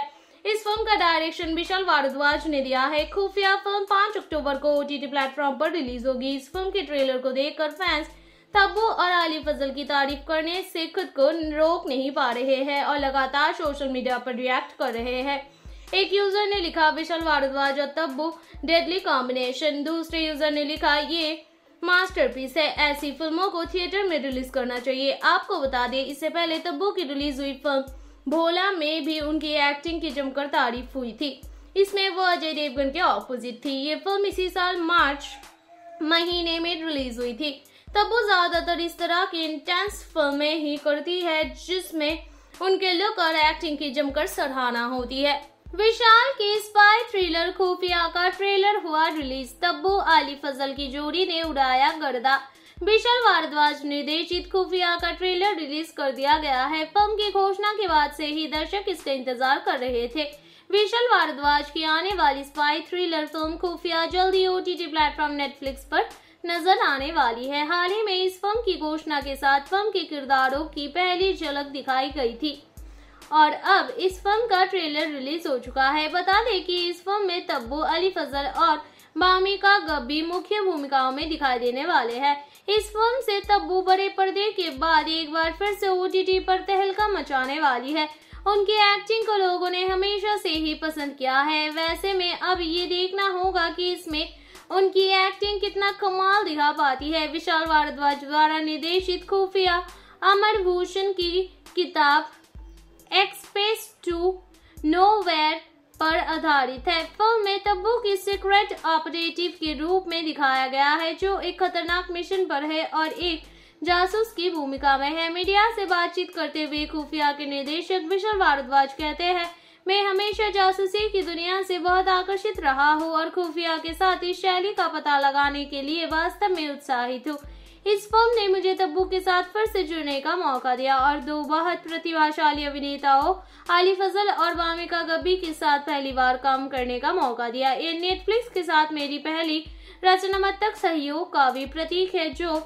इस फिल्म का डायरेक्शन विशाल भारद्वाज ने दिया है खुफिया फिल्म 5 अक्टूबर को ओटीटी प्लेटफॉर्म पर रिलीज होगी इस फिल्म के ट्रेलर को देखकर फैंस तब्बू और अली फजल की तारीफ करने से खुद को रोक नहीं पा रहे हैं और लगातार सोशल मीडिया पर रिएक्ट कर रहे हैं एक यूजर ने लिखा विशाल भारद्वाज और तब्बू डेडली कॉम्बिनेशन दूसरे यूजर ने लिखा ये मास्टरपीस है ऐसी फिल्मों को थिएटर में रिलीज करना चाहिए आपको बता दें इससे पहले तब्बू की रिलीज हुई फिल्म भोला में भी उनकी एक्टिंग की जमकर तारीफ हुई थी इसमें वो अजय देवगन के ऑपोजिट थी ये फिल्म इसी साल मार्च महीने में रिलीज हुई थी तब वो ज्यादातर इस तरह की इंटेंस फिल्में ही करती है जिसमें उनके लुक और एक्टिंग की जमकर सराहना होती है विशाल की स्पाई थ्रिलर खुफिया का ट्रेलर हुआ रिलीज तब्बू आली फजल की जोड़ी ने उड़ाया गर्दा विशाल भारद्वाज निर्देशित खुफिया का ट्रेलर रिलीज कर दिया गया है फिल्म की घोषणा के बाद से ही दर्शक इसका इंतजार कर रहे थे विशाल भारद्वाज की आने वाली स्पाई थ्रिलर फिल्म खुफिया जल्दी ओटीटी प्लेटफॉर्म नेटफ्लिक्स पर नजर आने वाली है हाल ही में इस फिल्म की घोषणा के साथ फिल्म के किरदारों की पहली झलक दिखाई गई थी और अब इस फिल्म का ट्रेलर रिलीज हो चुका है बता दें कि इस फिल्म में तब्बू अली फजल और मामिका गब्बी मुख्य भूमिकाओं में दिखाई देने वाले हैं इस फिल्म से तब्बू बड़े पर्दे के बाद एक बार फिर से ओटीटी पर तहलका मचाने वाली है उनकी एक्टिंग को लोगों ने हमेशा से ही पसंद किया है वैसे में अब ये देखना होगा कि इसमें उनकी एक्टिंग कितना कमाल दिखा पाती है विशाल भारद्वाज द्वारा निर्देशित खुफिया अमर भूषण की किताब एक्सप्रेस टू नोवेयर पर आधारित है फिल्म में तब्बू की सीक्रेट ऑपरेटिव के रूप में दिखाया गया है जो एक खतरनाक मिशन पर है और एक जासूस की भूमिका में है मीडिया से बातचीत करते हुए खुफिया के निदेशक विशाल भारद्वाज कहते हैं मैं हमेशा जासूसी की दुनिया से बहुत आकर्षित रहा हूँ और खुफिया के साथ इस शैली का पता लगाने के लिए वास्तव में उत्साहित हूँ इस फिल्म ने मुझे तब्बू के साथ फिर से जुड़ने का मौका दिया और दो बहुत प्रतिभाशाली अभिनेताओं आली फजल और वामिका गब्बी के साथ पहली बार काम करने का मौका दिया ये नेटफ्लिक्स के साथ मेरी पहली रचनात्मक सहयोग का भी प्रतीक है जो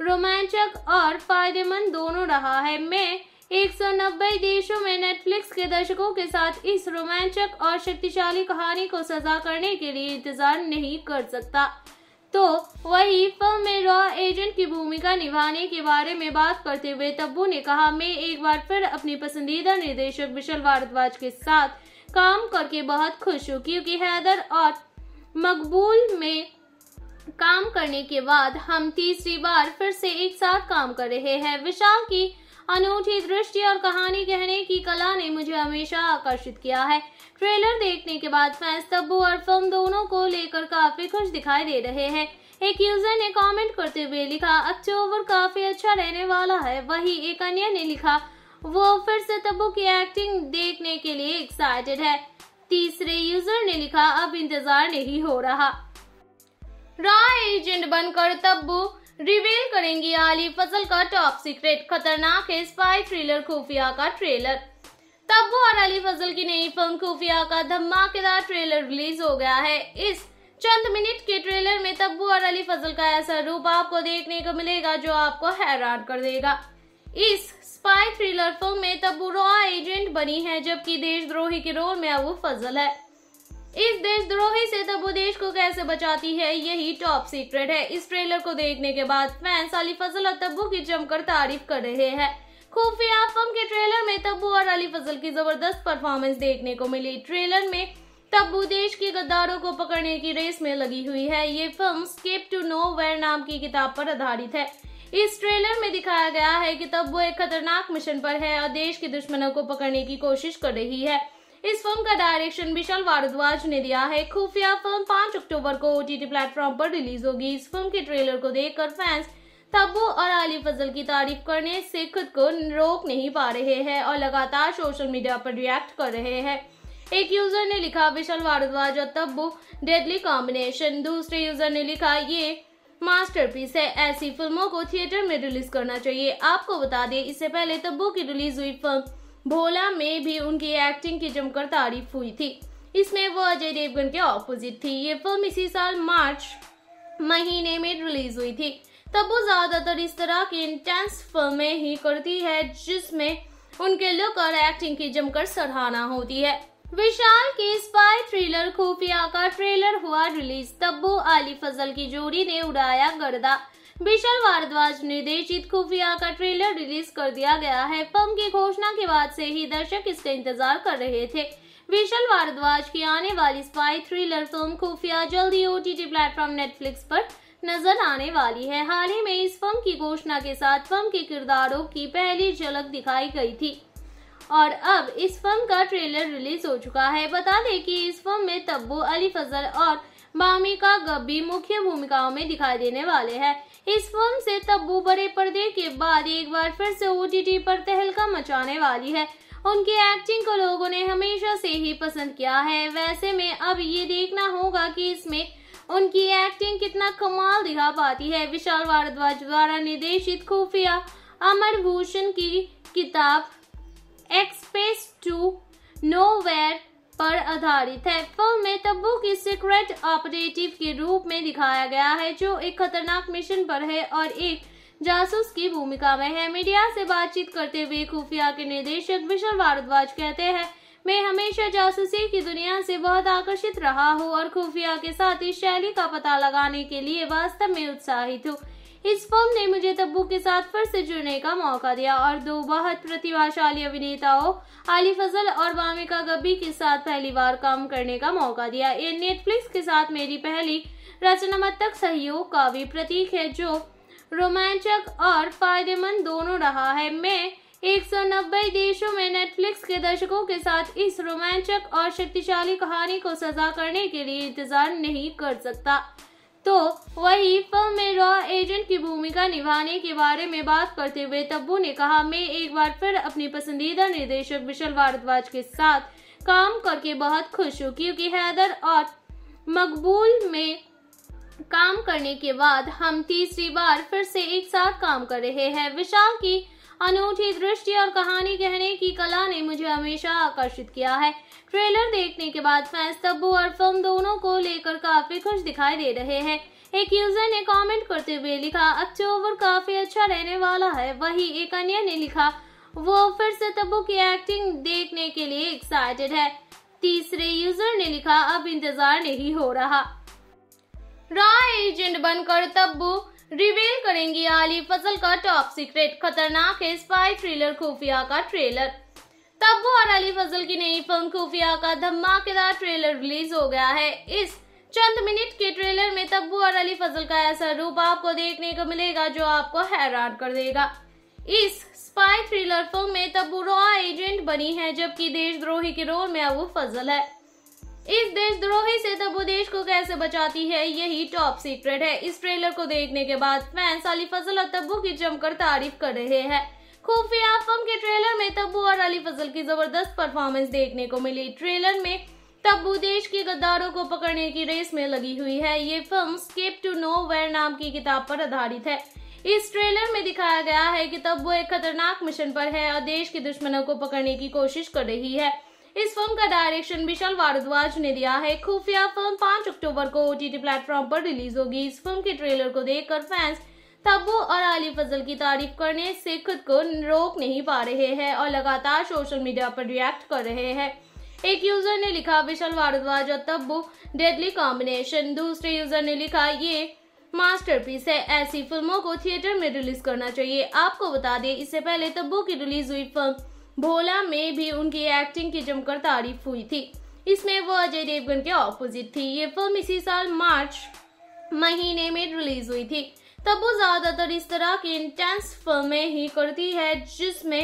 रोमांचक और फायदेमंद दोनों रहा है मैं 190 देशों में नेटफ्लिक्स के दर्शकों के साथ इस रोमांचक और शक्तिशाली कहानी को सजा करने के लिए इंतजार नहीं कर सकता तो वही फिल्म में रॉ एजेंट की भूमिका निभाने के बारे में बात करते हुए तब्बू ने कहा मैं एक बार फिर अपने पसंदीदा निर्देशक विशाल भारद्वाज के साथ काम करके बहुत खुश हूँ क्योंकि हैदर और मकबूल में काम करने के बाद हम तीसरी बार फिर से एक साथ काम कर रहे हैं विशाल की अनूठी दृष्टि और कहानी कहने की कला ने मुझे हमेशा आकर्षित किया है ट्रेलर देखने के बाद फैंस तब्बू और फिल्म दोनों को लेकर काफी खुश दिखाई दे रहे हैं एक यूजर ने कमेंट करते हुए लिखा अक्टूबर काफी अच्छा रहने वाला है वही एक अन्य ने लिखा वो फिर से तब्बू की एक्टिंग देखने के लिए एक्साइटेड है तीसरे यूजर ने लिखा अब इंतजार नहीं हो रहा रॉ एजेंट बनकर तब्बू रिवील करेंगी आली फसल का टॉप सीक्रेट खतरनाक है स्पाई थ्रिलर खुफिया का ट्रेलर तब्बू और अली फजल की नई फिल्म खुफिया का धमाकेदार ट्रेलर रिलीज हो गया है इस चंद मिनट के ट्रेलर में तब्बू और अली फजल का ऐसा रूप आपको देखने को मिलेगा जो आपको हैरान कर देगा इस स्पाई थ्रिलर फिल्म में तब्बू रॉ एजेंट बनी है जबकि देशद्रोही के रोल में अबू वो फजल है इस देशद्रोही से तो देश को कैसे बचाती है यही टॉप सीक्रेट है इस ट्रेलर को देखने के बाद फैंस अली फजल और तब्बू की जमकर तारीफ कर रहे हैं खुफिया फिल्म के ट्रेलर में तब्बू और अली फजल की जबरदस्त परफॉर्मेंस देखने को मिली ट्रेलर में तब्बू देश के गद्दारों को पकड़ने की रेस में लगी हुई है ये film escape to nowhere नाम की किताब पर आधारित है इस ट्रेलर में दिखाया गया है कि तब्बू एक खतरनाक मिशन पर है और देश के दुश्मनों को पकड़ने की कोशिश कर रही है इस फिल्म का डायरेक्शन विशाल भारद्वाज ने दिया है खुफिया फिल्म पांच अक्टूबर को ओटीटी प्लेटफॉर्म पर रिलीज होगी इस फिल्म के ट्रेलर को देखकर फैंस तब्बू और अली फजल की तारीफ करने से खुद को रोक नहीं पा रहे हैं और लगातार सोशल मीडिया पर रिएक्ट कर रहे हैं एक यूजर ने लिखा विशाल भारद्वाज और तब्बू डेडली कॉम्बिनेशन दूसरे यूजर ने लिखा ये मास्टरपीस है ऐसी फिल्मों को थिएटर में रिलीज करना चाहिए आपको बता दें इससे पहले तब्बू की रिलीज हुई फिल्म भोला में भी उनकी एक्टिंग की जमकर तारीफ हुई थी इसमें वो अजय देवगन के ऑपोजिट थी ये फिल्म इसी साल मार्च महीने में रिलीज हुई थी तब वो ज्यादातर इस तरह की इंटेंस फिल्में ही करती है जिसमें उनके लुक और एक्टिंग की जमकर सराहना होती है विशाल की स्पाई थ्रिलर खुफिया का ट्रेलर हुआ रिलीज तब्बू आली फजल की जोड़ी ने उड़ाया गर्दा विशाल भारद्वाज निर्देशित खुफिया का ट्रेलर रिलीज कर दिया गया है फिल्म की घोषणा के बाद से ही दर्शक इसका इंतजार कर रहे थे विशाल भारद्वाज की आने वाली स्पाई थ्रिलर फिल्म खुफिया जल्दी ओ टी प्लेटफॉर्म नेटफ्लिक्स पर नजर आने वाली है हाल ही में इस फिल्म की घोषणा के साथ फिल्म के किरदारों की पहली झलक दिखाई गई थी और अब इस फिल्म का ट्रेलर रिलीज हो चुका है बता दें कि इस फिल्म में तब्बू अली फजल और भामिका गब्बी मुख्य भूमिकाओं में दिखाई देने वाले हैं इस फिल्म से तब्बू बड़े पर्दे के बाद एक बार फिर से ओ पर तहलका मचाने वाली है उनकी एक्टिंग को लोगों ने हमेशा से ही पसंद किया है वैसे में अब ये देखना होगा कि इसमें उनकी एक्टिंग कितना कमाल दिखा पाती है विशाल भारद्वाज द्वारा निर्देशित खुफिया अमर भूषण की किताब एक्सप्रेस टू नो वेयर पर आधारित है फिल्म में तब्बू की सीक्रेट ऑपरेटिव के रूप में दिखाया गया है जो एक खतरनाक मिशन पर है और एक जासूस की भूमिका में है मीडिया से बातचीत करते हुए खुफिया के निदेशक विशाल भारद्वाज कहते हैं मैं हमेशा जासूसी की दुनिया से बहुत आकर्षित रहा हूँ और खुफिया के साथ इस शैली का पता लगाने के लिए वास्तव में उत्साहित हूँ इस फिल्म ने मुझे तब्बू के साथ फिर से जुड़ने का मौका दिया और दो बहुत प्रतिभाशाली अभिनेताओं आली फजल और वामिका गब्बी के साथ पहली बार काम करने का मौका दिया ये नेटफ्लिक्स के साथ मेरी पहली रचनात्मक सहयोग का भी प्रतीक है जो रोमांचक और फायदेमंद दोनों रहा है मैं 190 देशों में नेटफ्लिक्स के दर्शकों के साथ इस रोमांचक और शक्तिशाली कहानी को सजा करने के लिए इंतजार नहीं कर सकता तो वही फिल्म में रॉ एजेंट की भूमिका निभाने के बारे में बात करते हुए तब्बू ने कहा मैं एक बार फिर अपने पसंदीदा निर्देशक विशाल भारद्वाज के साथ काम करके बहुत खुश हूँ क्योंकि हैदर और मकबूल में काम करने के बाद हम तीसरी बार फिर से एक साथ काम कर रहे हैं विशाल की अनूठी दृष्टि और कहानी कहने की कला ने मुझे हमेशा आकर्षित किया है ट्रेलर देखने के बाद फैंस तब्बू और फिल्म दोनों को लेकर काफी खुश दिखाई दे रहे हैं एक यूजर ने कमेंट करते हुए लिखा अक्टूबर काफी अच्छा रहने वाला है वही एक अन्य ने लिखा वो फिर से तब्बू की एक्टिंग देखने के लिए एक्साइटेड है तीसरे यूजर ने लिखा अब इंतजार नहीं हो रहा रॉ एजेंट बनकर तब्बू रिवील करेंगी आली फसल का टॉप सीक्रेट खतरनाक है स्पाई थ्रिलर खुफिया का ट्रेलर तब वो अली फजल की नई फिल्म खुफिया का धमाकेदार ट्रेलर रिलीज हो गया है इस चंद मिनट के ट्रेलर में तब्बू और अली फजल का ऐसा रूप आपको देखने को मिलेगा जो आपको हैरान कर देगा इस स्पाई थ्रिलर फिल्म में तब्बू रॉ एजेंट बनी है जबकि देशद्रोही के रोल में अब फजल है इस देशद्रोही से तब्बू देश को कैसे बचाती है यही टॉप सीक्रेट है इस ट्रेलर को देखने के बाद फैंस अली फजल और तब्बू की जमकर तारीफ कर रहे हैं खुफिया फिल्म के ट्रेलर में तब्बू और अली फजल की जबरदस्त परफॉर्मेंस देखने को मिली ट्रेलर में तब्बू देश के गद्दारों को पकड़ने की रेस में लगी हुई है ये film escape to nowhere नाम की किताब पर आधारित है इस ट्रेलर में दिखाया गया है कि तब्बू एक खतरनाक मिशन पर है और देश के दुश्मनों को पकड़ने की कोशिश कर रही है इस फिल्म का डायरेक्शन विशाल भारद्वाज ने दिया है खुफिया फिल्म 5 अक्टूबर को ओटीटी प्लेटफॉर्म पर रिलीज होगी इस फिल्म के ट्रेलर को देखकर फैंस तब्बू और अली फजल की तारीफ करने से खुद को रोक नहीं पा रहे हैं और लगातार सोशल मीडिया पर रिएक्ट कर रहे हैं एक यूजर ने लिखा विशाल भारद्वाज और तब्बू डेडली कॉम्बिनेशन दूसरे यूजर ने लिखा ये मास्टरपीस है ऐसी फिल्मों को थिएटर में रिलीज करना चाहिए आपको बता दें इससे पहले तब्बू की रिलीज हुई फिल्म भोला में भी उनकी एक्टिंग की जमकर तारीफ हुई थी इसमें वो अजय देवगन के ऑपोजिट थी ये फिल्म इसी साल मार्च महीने में रिलीज हुई थी तब वो ज्यादातर इस तरह की इंटेंस फिल्में ही करती है जिसमें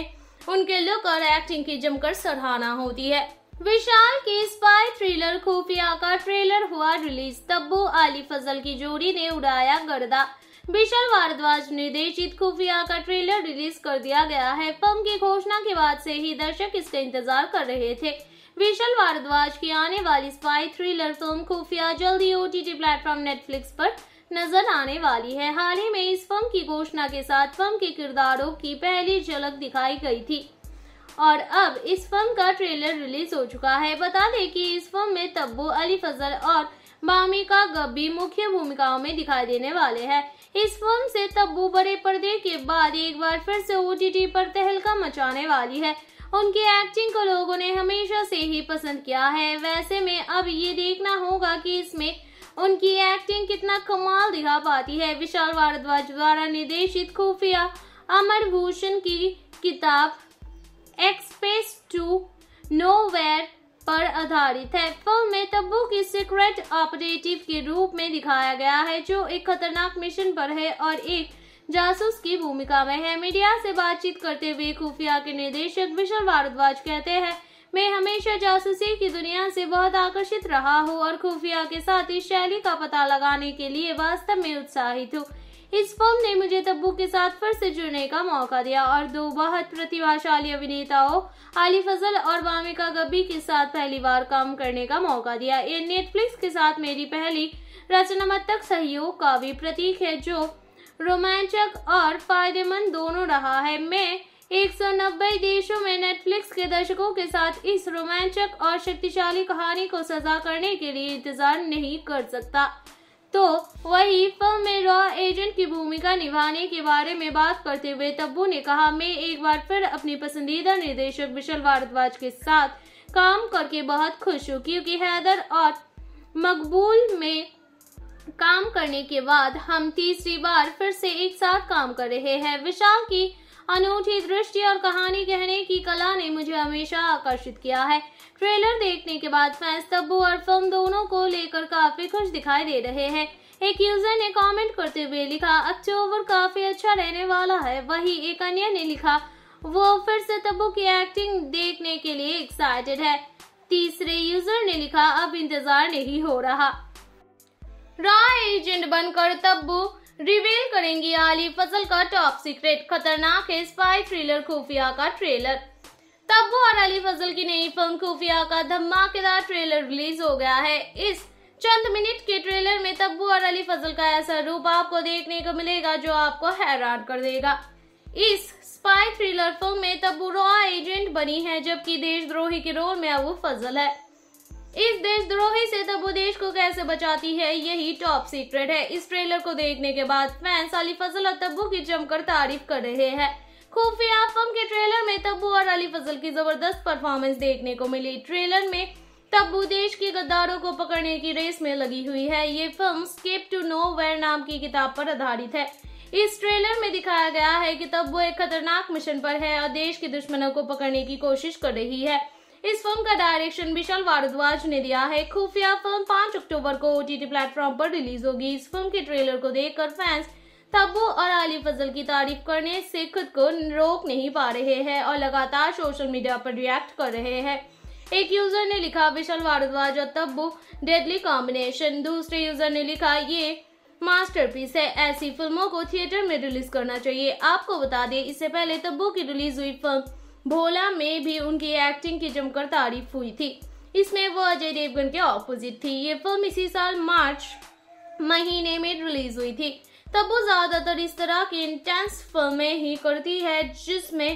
उनके लुक और एक्टिंग की जमकर सराहना होती है विशाल के स्पाई थ्रिलर खुफिया का ट्रेलर हुआ रिलीज तब्बू आली फजल की जोड़ी ने उड़ाया गर्दा विशाल भारद्वाज निर्देशित खुफिया का ट्रेलर रिलीज कर दिया गया है फिल्म की घोषणा के बाद से ही दर्शक इसका इंतजार कर रहे थे विशाल भारद्वाज की आने वाली स्पाई थ्रिलर फिल्म खुफिया जल्दी ओटीटी प्लेटफॉर्म नेटफ्लिक्स पर नजर आने वाली है हाल ही में इस फिल्म की घोषणा के साथ फिल्म के किरदारों की पहली झलक दिखाई गई थी और अब इस फिल्म का ट्रेलर रिलीज हो चुका है बता दें कि इस फिल्म में तब्बू अली फजल और बामिका गब्बी मुख्य भूमिकाओं में दिखाई देने वाले हैं इस फिल्म से तब्बू बड़े पर्दे के बाद एक बार फिर से ओटीटी पर तहलका मचाने वाली है उनकी एक्टिंग को लोगों ने हमेशा से ही पसंद किया है वैसे में अब ये देखना होगा कि इसमें उनकी एक्टिंग कितना कमाल दिखा पाती है विशाल भारद्वाज द्वारा निर्देशित खुफिया अमर भूषण की किताब एक्सप्रेस टू नो पर आधारित है फिल्म में तब्बू की सीक्रेट ऑपरेटिव के रूप में दिखाया गया है जो एक खतरनाक मिशन पर है और एक जासूस की भूमिका में है मीडिया से बातचीत करते हुए खुफिया के निदेशक विशाल भारद्वाज कहते हैं मैं हमेशा जासूसी की दुनिया से बहुत आकर्षित रहा हूँ और खुफिया के साथ इस शैली का पता लगाने के लिए वास्तव में उत्साहित हूँ इस फिल्म ने मुझे तब्बू के साथ फिर से जुड़ने का मौका दिया और दो बहुत प्रतिभाशाली अभिनेताओं आली फजल और वामिका गब्बी के साथ पहली बार काम करने का मौका दिया ये नेटफ्लिक्स के साथ मेरी पहली रचनात्मक सहयोग का भी प्रतीक है जो रोमांचक और फायदेमंद दोनों रहा है मैं 190 देशों में नेटफ्लिक्स के दर्शकों के साथ इस रोमांचक और शक्तिशाली कहानी को सजा करने के लिए इंतजार नहीं कर सकता तो वही फिल्म में रॉ एजेंट की भूमिका निभाने के बारे में बात करते हुए तब्बू ने कहा मैं एक बार फिर अपने पसंदीदा निर्देशक विशाल भारद्वाज के साथ काम करके बहुत खुश हूँ क्योंकि हैदर और मकबूल में काम करने के बाद हम तीसरी बार फिर से एक साथ काम कर रहे हैं विशाल की अनूठी दृष्टि और कहानी कहने की कला ने मुझे हमेशा आकर्षित किया है ट्रेलर देखने के बाद फैंस तब्बू और फिल्म दोनों को लेकर काफी खुश दिखाई दे रहे हैं एक यूजर ने कमेंट करते हुए लिखा अक्टूबर काफी अच्छा रहने वाला है वही एक अन्य ने लिखा वो फिर से तब्बू की एक्टिंग देखने के लिए एक्साइटेड है तीसरे यूजर ने लिखा अब इंतजार नहीं हो रहा रॉ एजेंट बनकर तब्बू रिवील करेंगी आली फसल का टॉप सीक्रेट खतरनाक है स्पाई थ्रिलर खुफिया का ट्रेलर तब्बू और अली फजल की नई फिल्म खुफिया का धमाकेदार ट्रेलर रिलीज हो गया है इस चंद मिनट के ट्रेलर में तब्बू और अली फजल का ऐसा रूप आपको देखने को मिलेगा जो आपको हैरान कर देगा इस स्पाई थ्रिलर फिल्म में तब्बू रॉ एजेंट बनी है जबकि देशद्रोही के रोल में अब फजल है इस देशद्रोही से तबू तो देश को कैसे बचाती है यही टॉप सीक्रेट है इस ट्रेलर को देखने के बाद फैंस अली फजल और तब्बू की जमकर तारीफ कर रहे हैं खुफिया फिल्म के ट्रेलर में तब्बू और अली फजल की जबरदस्त परफॉर्मेंस देखने को मिली ट्रेलर में तब्बू देश के गद्दारों को पकड़ने की रेस में लगी हुई है ये film escape to nowhere नाम की किताब पर आधारित है इस ट्रेलर में दिखाया गया है कि तब्बू एक खतरनाक मिशन पर है और देश के दुश्मनों को पकड़ने की कोशिश कर रही है इस फिल्म का डायरेक्शन विशाल भारद्वाज ने दिया है खुफिया फिल्म पांच अक्टूबर को ओटीटी प्लेटफॉर्म पर रिलीज होगी इस फिल्म के ट्रेलर को देखकर फैंस तब्बू और अली फजल की तारीफ करने से खुद को रोक नहीं पा रहे हैं और लगातार सोशल मीडिया पर रिएक्ट कर रहे हैं एक यूजर ने लिखा विशाल भारद्वाज और तब्बू डेडली कॉम्बिनेशन दूसरे यूजर ने लिखा ये मास्टरपीस है ऐसी फिल्मों को थिएटर में रिलीज करना चाहिए आपको बता दें इससे पहले तब्बू की रिलीज हुई फिल्म भोला में भी उनकी एक्टिंग की जमकर तारीफ हुई थी इसमें वो अजय देवगन के ऑपोजिट थी ये फिल्म इसी साल मार्च महीने में रिलीज हुई थी तब वो ज्यादातर इस तरह की इंटेंस फिल्में ही करती है जिसमें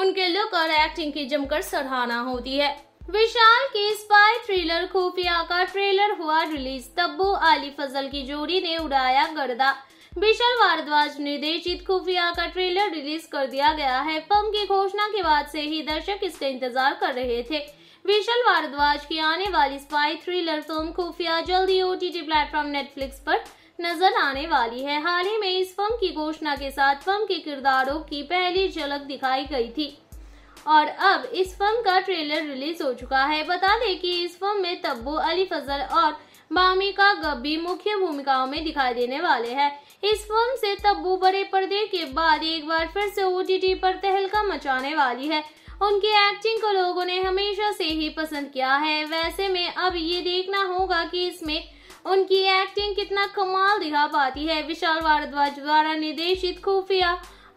उनके लुक और एक्टिंग की जमकर सराहना होती है विशाल के स्पाई थ्रिलर खुफिया का ट्रेलर हुआ रिलीज तब्बू आली फजल की जोड़ी ने उड़ाया गर्दा विशाल भारद्वाज निर्देशित खुफिया का ट्रेलर रिलीज कर दिया गया है फिल्म की घोषणा के बाद से ही दर्शक इसका इंतजार कर रहे थे विशाल भारद्वाज की आने वाली स्पाई थ्रिलर फिल्म खुफिया जल्दी टी प्लेटफॉर्म नेटफ्लिक्स पर नजर आने वाली है हाल ही में इस फिल्म की घोषणा के साथ फिल्म के किरदारों की पहली झलक दिखाई गई थी और अब इस फिल्म का ट्रेलर रिलीज हो चुका है बता दें कि इस फिल्म में तब्बू अली फजल और बामी का गब्बी मुख्य भूमिकाओं में दिखाई देने वाले हैं इस फिल्म से तब्बू बड़े पर्दे के बाद एक बार फिर से ओटीटी पर तहलका मचाने वाली है उनकी एक्टिंग को लोगों ने हमेशा से ही पसंद किया है वैसे में अब ये देखना होगा कि इसमें उनकी एक्टिंग कितना कमाल दिखा पाती है विशाल भारद्वाज द्वारा निर्देशित खुफिया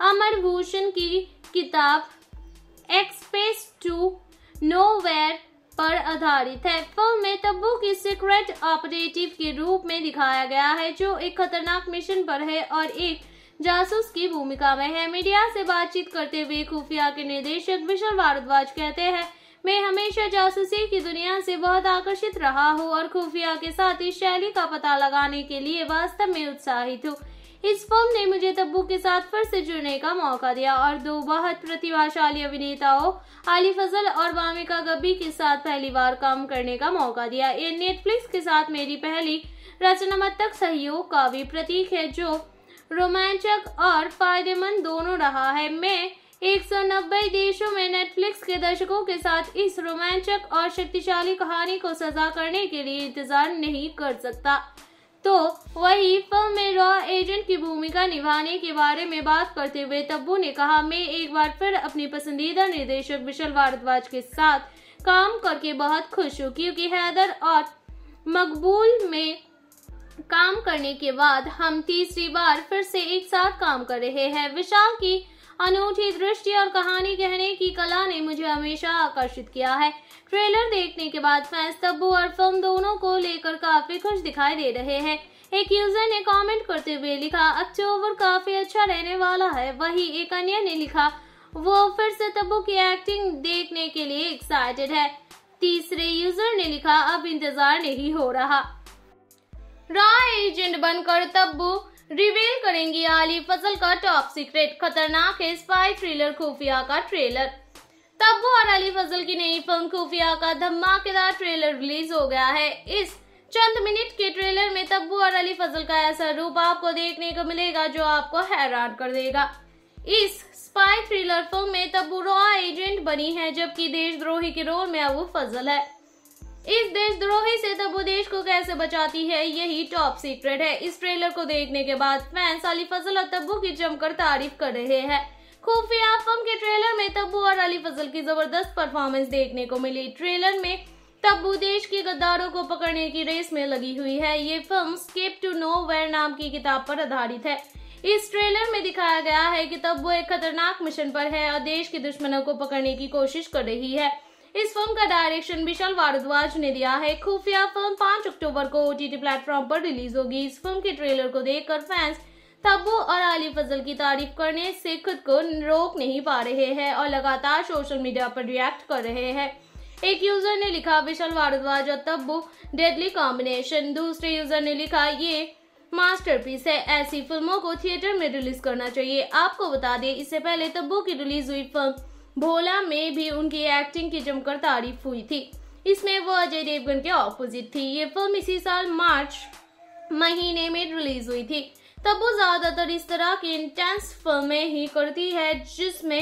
अमर भूषण की किताब एक्सप्रेस टू नो वेयर पर आधारित है फिल्म में तब्बू की सीक्रेट ऑपरेटिव के रूप में दिखाया गया है जो एक खतरनाक मिशन पर है और एक जासूस की भूमिका में है मीडिया से बातचीत करते हुए खुफिया के निर्देशक विशाल भारद्वाज कहते हैं मैं हमेशा जासूसी की दुनिया से बहुत आकर्षित रहा हूँ और खुफिया के साथ इस शैली का पता लगाने के लिए वास्तव में उत्साहित हूँ इस फिल्म ने मुझे तब्बू के साथ फिर से जुड़ने का मौका दिया और दो बहुत प्रतिभाशाली अभिनेताओं आली फजल और वामिका गब्बी के साथ पहली बार काम करने का मौका दिया ये नेटफ्लिक्स के साथ मेरी पहली रचनात्मक सहयोग का भी प्रतीक है जो रोमांचक और फायदेमंद दोनों रहा है मैं 190 देशों में नेटफ्लिक्स के दर्शकों के साथ इस रोमांचक और शक्तिशाली कहानी को सजा करने के लिए इंतजार नहीं कर सकता तो वही फिल्म में रॉ एजेंट की भूमिका निभाने के बारे में बात करते हुए तब्बू ने कहा मैं एक बार फिर अपने पसंदीदा निर्देशक विशाल भारद्वाज के साथ काम करके बहुत खुश हूँ क्योंकि हैदर और मकबूल में काम करने के बाद हम तीसरी बार फिर से एक साथ काम कर रहे हैं विशाल की अनूठी दृष्टि और कहानी कहने की कला ने मुझे हमेशा आकर्षित किया है ट्रेलर देखने के बाद फैंस तब्बू और फिल्म दोनों को लेकर काफी खुश दिखाई दे रहे हैं एक यूजर ने कमेंट करते हुए लिखा अक्टूबर काफी अच्छा रहने वाला है वही एक अन्य ने लिखा वो फिर से तब्बू की एक्टिंग देखने के लिए एक्साइटेड है तीसरे यूजर ने लिखा अब इंतजार नहीं हो रहा रॉ एजेंट बनकर तब्बू रिवील करेंगी आली फसल का टॉप सीक्रेट खतरनाक है स्पाई थ्रिलर खुफिया का ट्रेलर तब्बू और अली फजल की नई फिल्म खुफिया का धमाकेदार ट्रेलर रिलीज हो गया है इस चंद मिनट के ट्रेलर में तब्बू और अली फजल का ऐसा रूप आपको देखने को मिलेगा जो आपको हैरान कर देगा इस स्पाई थ्रिलर फिल्म में तब्बू रॉ एजेंट बनी है जबकि देशद्रोही के रोल में अबू फजल है इस देशद्रोही से तब्बू देश को कैसे बचाती है यही टॉप सीक्रेट है इस ट्रेलर को देखने के बाद फैंस अली फजल और तब्बू की जमकर तारीफ कर रहे हैं खुफिया फिल्म के ट्रेलर में तब्बू और अली फजल की जबरदस्त परफॉर्मेंस देखने को मिली ट्रेलर में तब्बू देश के गद्दारों को पकड़ने की रेस में लगी हुई है ये film escape to nowhere नाम की किताब पर आधारित है इस ट्रेलर में दिखाया गया है कि तब्बू एक खतरनाक मिशन पर है और देश के दुश्मनों को पकड़ने की कोशिश कर रही है इस फिल्म का डायरेक्शन विशाल भारद्वाज ने दिया है खुफिया फिल्म 5 अक्टूबर को ओटीटी प्लेटफॉर्म पर रिलीज होगी इस फिल्म के ट्रेलर को देखकर फैंस तब्बू और आली फजल की तारीफ करने से खुद को रोक नहीं पा रहे हैं और लगातार सोशल मीडिया पर रिएक्ट कर रहे हैं एक यूजर ने लिखा विशाल भारद्वाज और तब्बू डेडली कॉम्बिनेशन दूसरे यूजर ने लिखा ये मास्टरपीस है ऐसी फिल्मों को थिएटर में रिलीज करना चाहिए आपको बता दें इससे पहले तब्बू की रिलीज हुई फिल्म भोला में भी उनकी एक्टिंग की जमकर तारीफ हुई थी इसमें वो अजय देवगन के ऑपोजिट थी ये फिल्म इसी साल मार्च महीने में रिलीज हुई थी तब वो ज्यादातर इस तरह की इंटेंस फिल्में ही करती है जिसमें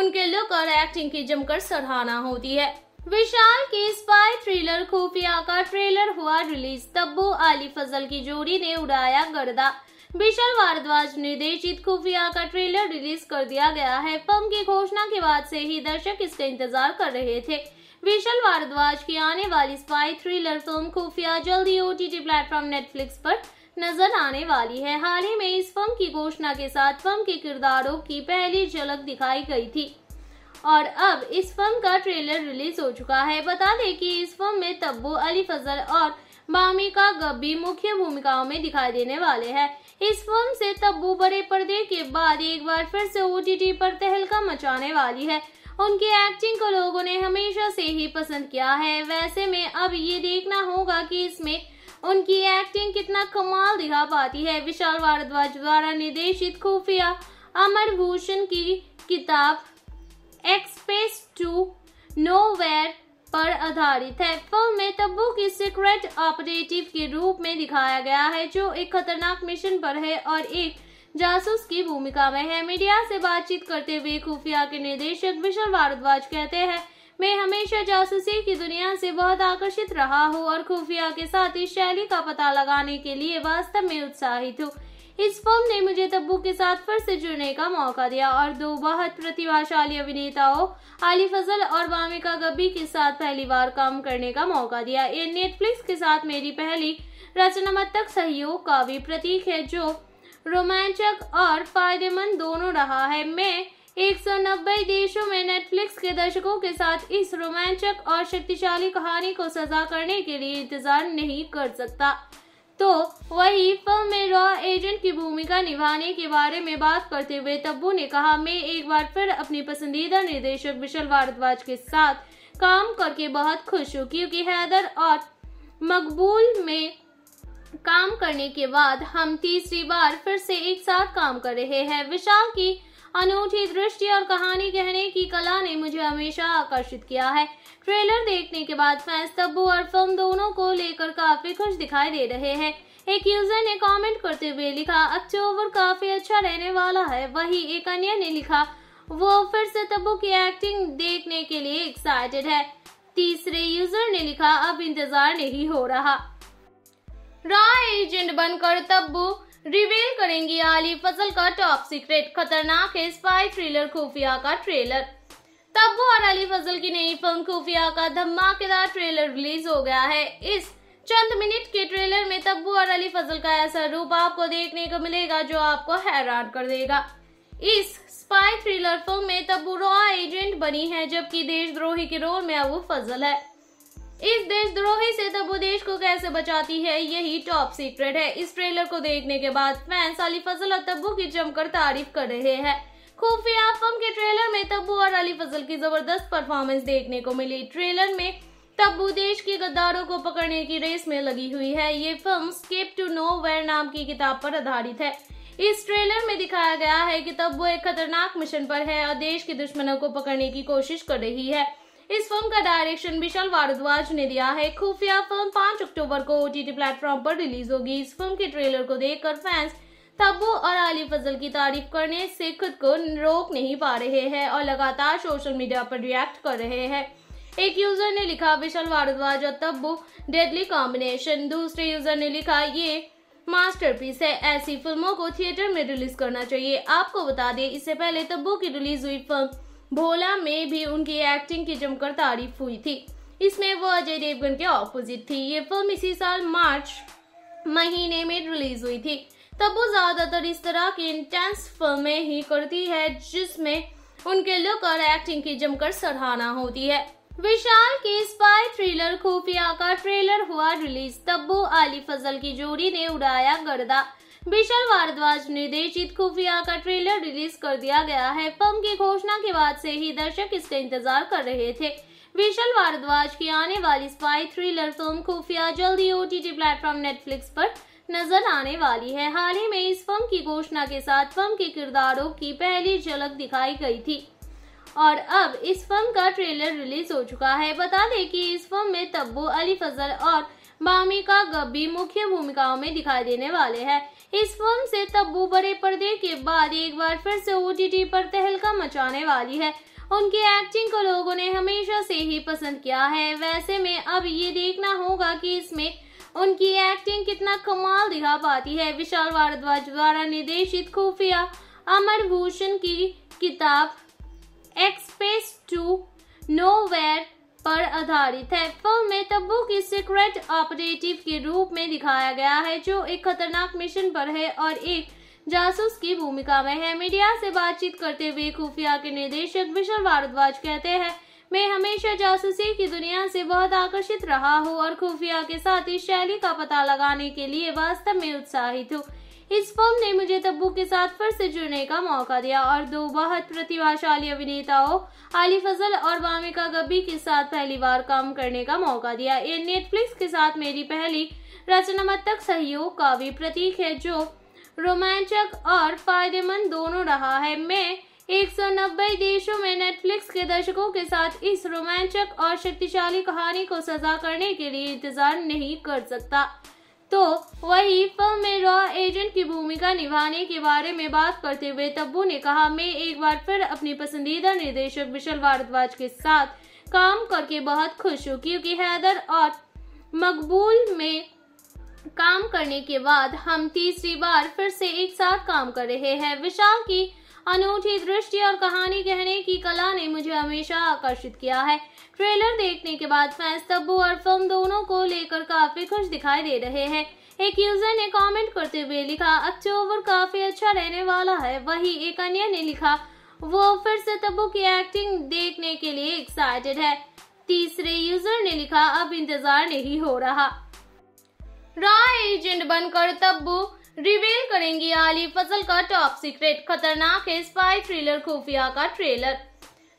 उनके लुक और एक्टिंग की जमकर सराहना होती है विशाल की स्पाई थ्रिलर खुफिया का ट्रेलर हुआ रिलीज तब्बू अली फजल की जोड़ी ने उड़ाया गर्दा विशाल भारद्वाज निर्देशित खुफिया का ट्रेलर रिलीज कर दिया गया है फिल्म की घोषणा के बाद से ही दर्शक इसका इंतजार कर रहे थे विशाल भारद्वाज की आने वाली स्पाई थ्रिलर फिल्म खुफिया जल्दी ओटीटी प्लेटफॉर्म नेटफ्लिक्स आरोप नजर आने वाली है हाल ही में इस फिल्म की घोषणा के साथ फिल्म के किरदारों की पहली झलक दिखाई गई थी और अब इस फिल्म का ट्रेलर रिलीज हो चुका है बता दें कि इस फिल्म में तब्बू अली फजल और मामिका गब्बी मुख्य भूमिकाओं में दिखाई देने वाले हैं इस फिल्म से तब्बू बड़े पर्दे के बाद एक बार फिर से टी पर तहलका मचाने वाली है उनकी एक्टिंग को लोगों ने हमेशा से ही पसंद किया है वैसे में अब ये देखना होगा कि इसमें उनकी एक्टिंग कितना कमाल दिखा पाती है विशाल भारद्वाज द्वारा निर्देशित खुफिया अमर भूषण की किताब एक्सप्रेस टू नो पर आधारित है फिल्म में तब्बू की सीक्रेट ऑपरेटिव के रूप में दिखाया गया है जो एक खतरनाक मिशन पर है और एक जासूस की भूमिका में है मीडिया से बातचीत करते हुए खुफिया के निदेशक विशाल भारद्वाज कहते हैं मैं हमेशा जासूसी की दुनिया से बहुत आकर्षित रहा हूँ और खुफिया के साथ इस शैली का पता लगाने के लिए वास्तव में उत्साहित हूँ इस फिल्म ने मुझे तब्बू के साथ फिर से जुड़ने का मौका दिया और दो बहुत प्रतिभाशाली अभिनेताओं आली फजल और वामिका गब्बी के साथ पहली बार काम करने का मौका दिया ये नेटफ्लिक्स के साथ मेरी पहली रचनात्मक सहयोग का भी प्रतीक है जो रोमांचक और फायदेमंद दोनों रहा है मैं 190 देशों में नेटफ्लिक्स के दर्शकों के साथ इस रोमांचक और शक्तिशाली कहानी को सजा करने के लिए इंतजार नहीं कर सकता तो वही फिल्म में रॉ एजेंट की भूमिका निभाने के बारे में बात करते हुए तब्बू ने कहा मैं एक बार फिर अपने पसंदीदा निर्देशक विशाल भारद्वाज के साथ काम करके बहुत खुश हूँ क्योंकि हैदर और मकबूल में काम करने के बाद हम तीसरी बार फिर से एक साथ काम कर रहे हैं विशाल की अनूठी दृष्टि और कहानी कहने की कला ने मुझे हमेशा आकर्षित किया है ट्रेलर देखने के बाद फैंस तब्बू और फिल्म दोनों को लेकर काफी खुश दिखाई दे रहे हैं एक यूजर ने कमेंट करते हुए लिखा अक्टूबर काफी अच्छा रहने वाला है वही एक अन्य ने लिखा वो फिर से तब्बू की एक्टिंग देखने के लिए एक्साइटेड है तीसरे यूजर ने लिखा अब इंतजार नहीं हो रहा रॉ एजेंट बनकर तब्बू रिवील करेंगी आली फजल का टॉप सीक्रेट खतरनाक है स्पाई थ्रिलर खुफिया का ट्रेलर तब्बू और अली फजल की नई फिल्म खुफिया का धमाकेदार ट्रेलर रिलीज हो गया है इस चंद मिनट के ट्रेलर में तब्बू और अली फजल का ऐसा रूप आपको देखने को मिलेगा जो आपको हैरान कर देगा इस स्पाई थ्रिलर फिल्म में तब्बू रॉ एजेंट बनी है जबकि देशद्रोही के रोल में अब फजल है इस देशद्रोही से तबू देश को कैसे बचाती है यही टॉप सीक्रेट है इस ट्रेलर को देखने के बाद फैंस अली फजल और तब्बू की जमकर तारीफ कर रहे हैं खुफिया फिल्म के ट्रेलर में तब्बू और अली फजल की जबरदस्त परफॉर्मेंस देखने को मिली ट्रेलर में तब्बू देश के गद्दारों को पकड़ने की रेस में लगी हुई है ये film escape to nowhere नाम की किताब पर आधारित है इस ट्रेलर में दिखाया गया है कि तब्बू एक खतरनाक मिशन पर है और देश के दुश्मनों को पकड़ने की कोशिश कर रही है इस फिल्म का डायरेक्शन विशाल भारद्वाज ने दिया है खुफिया फिल्म पांच अक्टूबर को ओटीटी प्लेटफॉर्म पर रिलीज होगी इस फिल्म के ट्रेलर को देखकर फैंस तब्बू और अली फजल की तारीफ करने से खुद को रोक नहीं पा रहे हैं और लगातार सोशल मीडिया पर रिएक्ट कर रहे हैं एक यूजर ने लिखा विशाल भारद्वाज और तब्बू डेडली कॉम्बिनेशन दूसरे यूजर ने लिखा ये मास्टरपीस है ऐसी फिल्मों को थिएटर में रिलीज करना चाहिए आपको बता दें इससे पहले तब्बू की रिलीज हुई फिल्म भोला में भी उनकी एक्टिंग की जमकर तारीफ हुई थी इसमें वो अजय देवगन के ऑपोजिट थी ये फिल्म इसी साल मार्च महीने में रिलीज हुई थी तब वो ज्यादातर इस तरह की इंटेंस फिल्में ही करती है जिसमें उनके लुक और एक्टिंग की जमकर सराहना होती है विशाल की स्पाई थ्रिलर खुफिया का ट्रेलर हुआ रिलीज तब्बू आली फजल की जोड़ी ने उड़ाया गर्दा विशाल भारद्वाज निर्देशित खुफिया का ट्रेलर रिलीज कर दिया गया है फिल्म की घोषणा के बाद से ही दर्शक इसका इंतजार कर रहे थे विशाल भारद्वाज की आने वाली स्पाई थ्रिलर फिल्म खुफिया जल्दी ओ टी प्लेटफॉर्म नेटफ्लिक्स पर नजर आने वाली है हाल ही में इस फिल्म की घोषणा के साथ फिल्म के किरदारों की पहली झलक दिखाई गई थी और अब इस फिल्म का ट्रेलर रिलीज हो चुका है बता दें कि इस फिल्म में तब्बू अली फजल और बामिका गब्बी मुख्य भूमिकाओं में दिखाई देने वाले हैं इस फिल्म से तब्बू बड़े पर्दे के बाद एक बार फिर से ओटीटी पर तहलका मचाने वाली है उनकी एक्टिंग को लोगों ने हमेशा से ही पसंद किया है वैसे में अब ये देखना होगा कि इसमें उनकी एक्टिंग कितना कमाल दिखा पाती है विशाल भारद्वाज द्वारा निर्देशित खुफिया अमर भूषण की किताब एक्सप्रेस टू नो पर आधारित है फिल्म में तब्बू की सीक्रेट ऑपरेटिव के रूप में दिखाया गया है जो एक खतरनाक मिशन पर है और एक जासूस की भूमिका में है मीडिया से बातचीत करते हुए खुफिया के निदेशक विशाल भारद्वाज कहते हैं मैं हमेशा जासूसी की दुनिया से बहुत आकर्षित रहा हूँ और खुफिया के साथ इस शैली का पता लगाने के लिए वास्तव में उत्साहित हूँ इस फिल्म ने मुझे तब्बू के साथ फिर से जुड़ने का मौका दिया और दो बहुत प्रतिभाशाली अभिनेताओं आली फजल और वामिका गब्बी के साथ पहली बार काम करने का मौका दिया ये नेटफ्लिक्स के साथ मेरी पहली रचनात्मक सहयोग का भी प्रतीक है जो रोमांचक और फायदेमंद दोनों रहा है मैं 190 देशों में नेटफ्लिक्स के दर्शकों के साथ इस रोमांचक और शक्तिशाली कहानी को सजा करने के लिए इंतजार नहीं कर सकता तो वही फिल्म में रॉ एजेंट की भूमिका निभाने के बारे में बात करते हुए तब्बू ने कहा मैं एक बार फिर अपने पसंदीदा निर्देशक विशाल भारद्वाज के साथ काम करके बहुत खुश हूँ क्योंकि हैदर और मकबूल में काम करने के बाद हम तीसरी बार फिर से एक साथ काम कर रहे हैं विशाल की अनूठी दृष्टि और कहानी कहने की कला ने मुझे हमेशा आकर्षित किया है ट्रेलर देखने के बाद फैंस तब्बू और फिल्म दोनों को लेकर काफी खुश दिखाई दे रहे हैं एक यूजर ने कमेंट करते हुए लिखा अक्टूबर काफी अच्छा रहने वाला है वही एक अन्य ने लिखा वो फिर से तब्बू की एक्टिंग देखने के लिए एक्साइटेड है तीसरे यूजर ने लिखा अब इंतजार नहीं हो रहा रॉ एजेंट बनकर तब्बू रिवील करेंगी आली फसल का टॉप सीक्रेट खतरनाक है स्पाई थ्रिलर खुफिया का ट्रेलर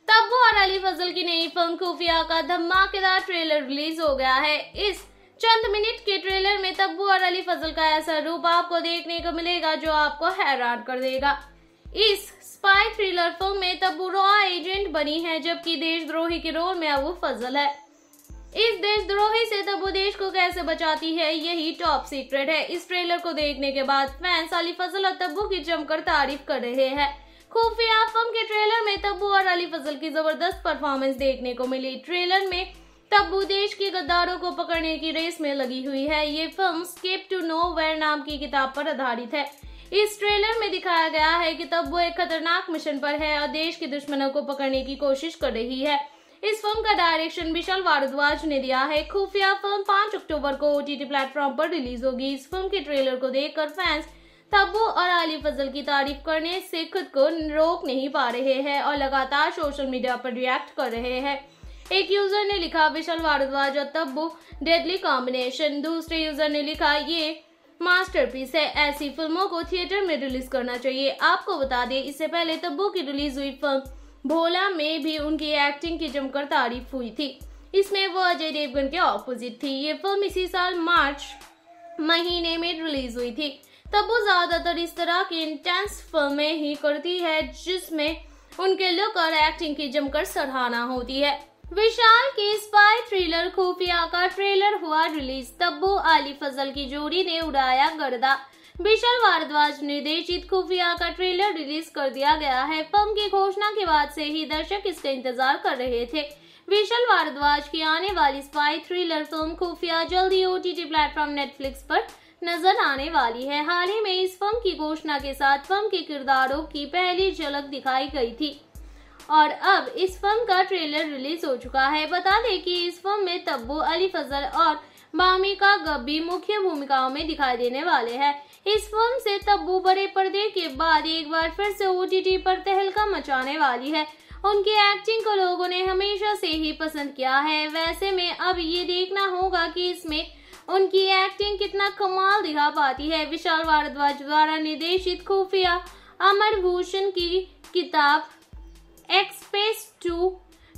तब वो अली फजल की नई फिल्म खुफिया का धमाकेदार ट्रेलर रिलीज हो गया है इस चंद मिनट के ट्रेलर में तब्बू और अली फजल का ऐसा रूप आपको देखने को मिलेगा जो आपको हैरान कर देगा इस स्पाई थ्रिलर फिल्म में तब्बू रॉ एजेंट बनी है जबकि देशद्रोही के रोल में अबू फजल है इस देशद्रोही से तब्बू देश को कैसे बचाती है यही टॉप सीक्रेट है इस ट्रेलर को देखने के बाद फैंस अली फजल और तब्बू की जमकर तारीफ कर रहे हैं खुफिया फिल्म के ट्रेलर में तब्बू और अली फजल की जबरदस्त परफॉर्मेंस देखने को मिली ट्रेलर में तब्बू देश के गद्दारों को पकड़ने की रेस में लगी हुई है ये film escape to nowhere नाम की किताब पर आधारित है इस ट्रेलर में दिखाया गया है कि तब्बू एक खतरनाक मिशन पर है और देश के दुश्मनों को पकड़ने की कोशिश कर रही है इस फिल्म का डायरेक्शन विशाल भारद्वाज ने दिया है खुफिया फिल्म 5 अक्टूबर को ओटीटी प्लेटफॉर्म पर रिलीज होगी इस फिल्म के ट्रेलर को देखकर फैंस तब्बू और अली फजल की तारीफ करने से खुद को रोक नहीं पा रहे हैं और लगातार सोशल मीडिया पर रिएक्ट कर रहे हैं एक यूजर ने लिखा विशाल भारद्वाज और तब्बू डेडली कॉम्बिनेशन दूसरे यूजर ने लिखा ये मास्टरपीस है ऐसी फिल्मों को थिएटर में रिलीज करना चाहिए आपको बता दें इससे पहले तब्बू की रिलीज हुई फिल्म भोला में भी उनकी एक्टिंग की जमकर तारीफ हुई थी इसमें वो अजय देवगन के ऑपोजिट थी ये फिल्म इसी साल मार्च महीने में रिलीज हुई थी तब वो ज्यादातर इस तरह की इंटेंस फिल्में ही करती है जिसमें उनके लुक और एक्टिंग की जमकर सराहना होती है विशाल की स्पाई थ्रिलर खुफिया का ट्रेलर हुआ रिलीज तब्बू आली फजल की जोड़ी ने उड़ाया गर्दा विशाल भारद्वाज निर्देशित खुफिया का ट्रेलर रिलीज कर दिया गया है फिल्म की घोषणा के बाद से ही दर्शक इसका इंतजार कर रहे थे विशाल भारद्वाज की आने वाली स्पाई थ्रिलर फिल्म खुफिया जल्दी ओटीटी प्लेटफॉर्म नेटफ्लिक्स पर नजर आने वाली है हाल ही में इस फिल्म की घोषणा के साथ फिल्म के किरदारों की पहली झलक दिखाई गई थी और अब इस फिल्म का ट्रेलर रिलीज हो चुका है बता दें कि इस फिल्म में तब्बू अली फजल और मामिका गब्बी मुख्य भूमिकाओं में दिखाई देने वाले हैं इस फिल्म से तब्बू बड़े पर्दे के बाद एक बार फिर से ओ पर तहलका मचाने वाली है उनकी एक्टिंग को लोगों ने हमेशा से ही पसंद किया है वैसे में अब ये देखना होगा कि इसमें उनकी एक्टिंग कितना कमाल दिखा पाती है विशाल भारद्वाज द्वारा निर्देशित खुफिया अमर भूषण की किताब एक्सप्रेस टू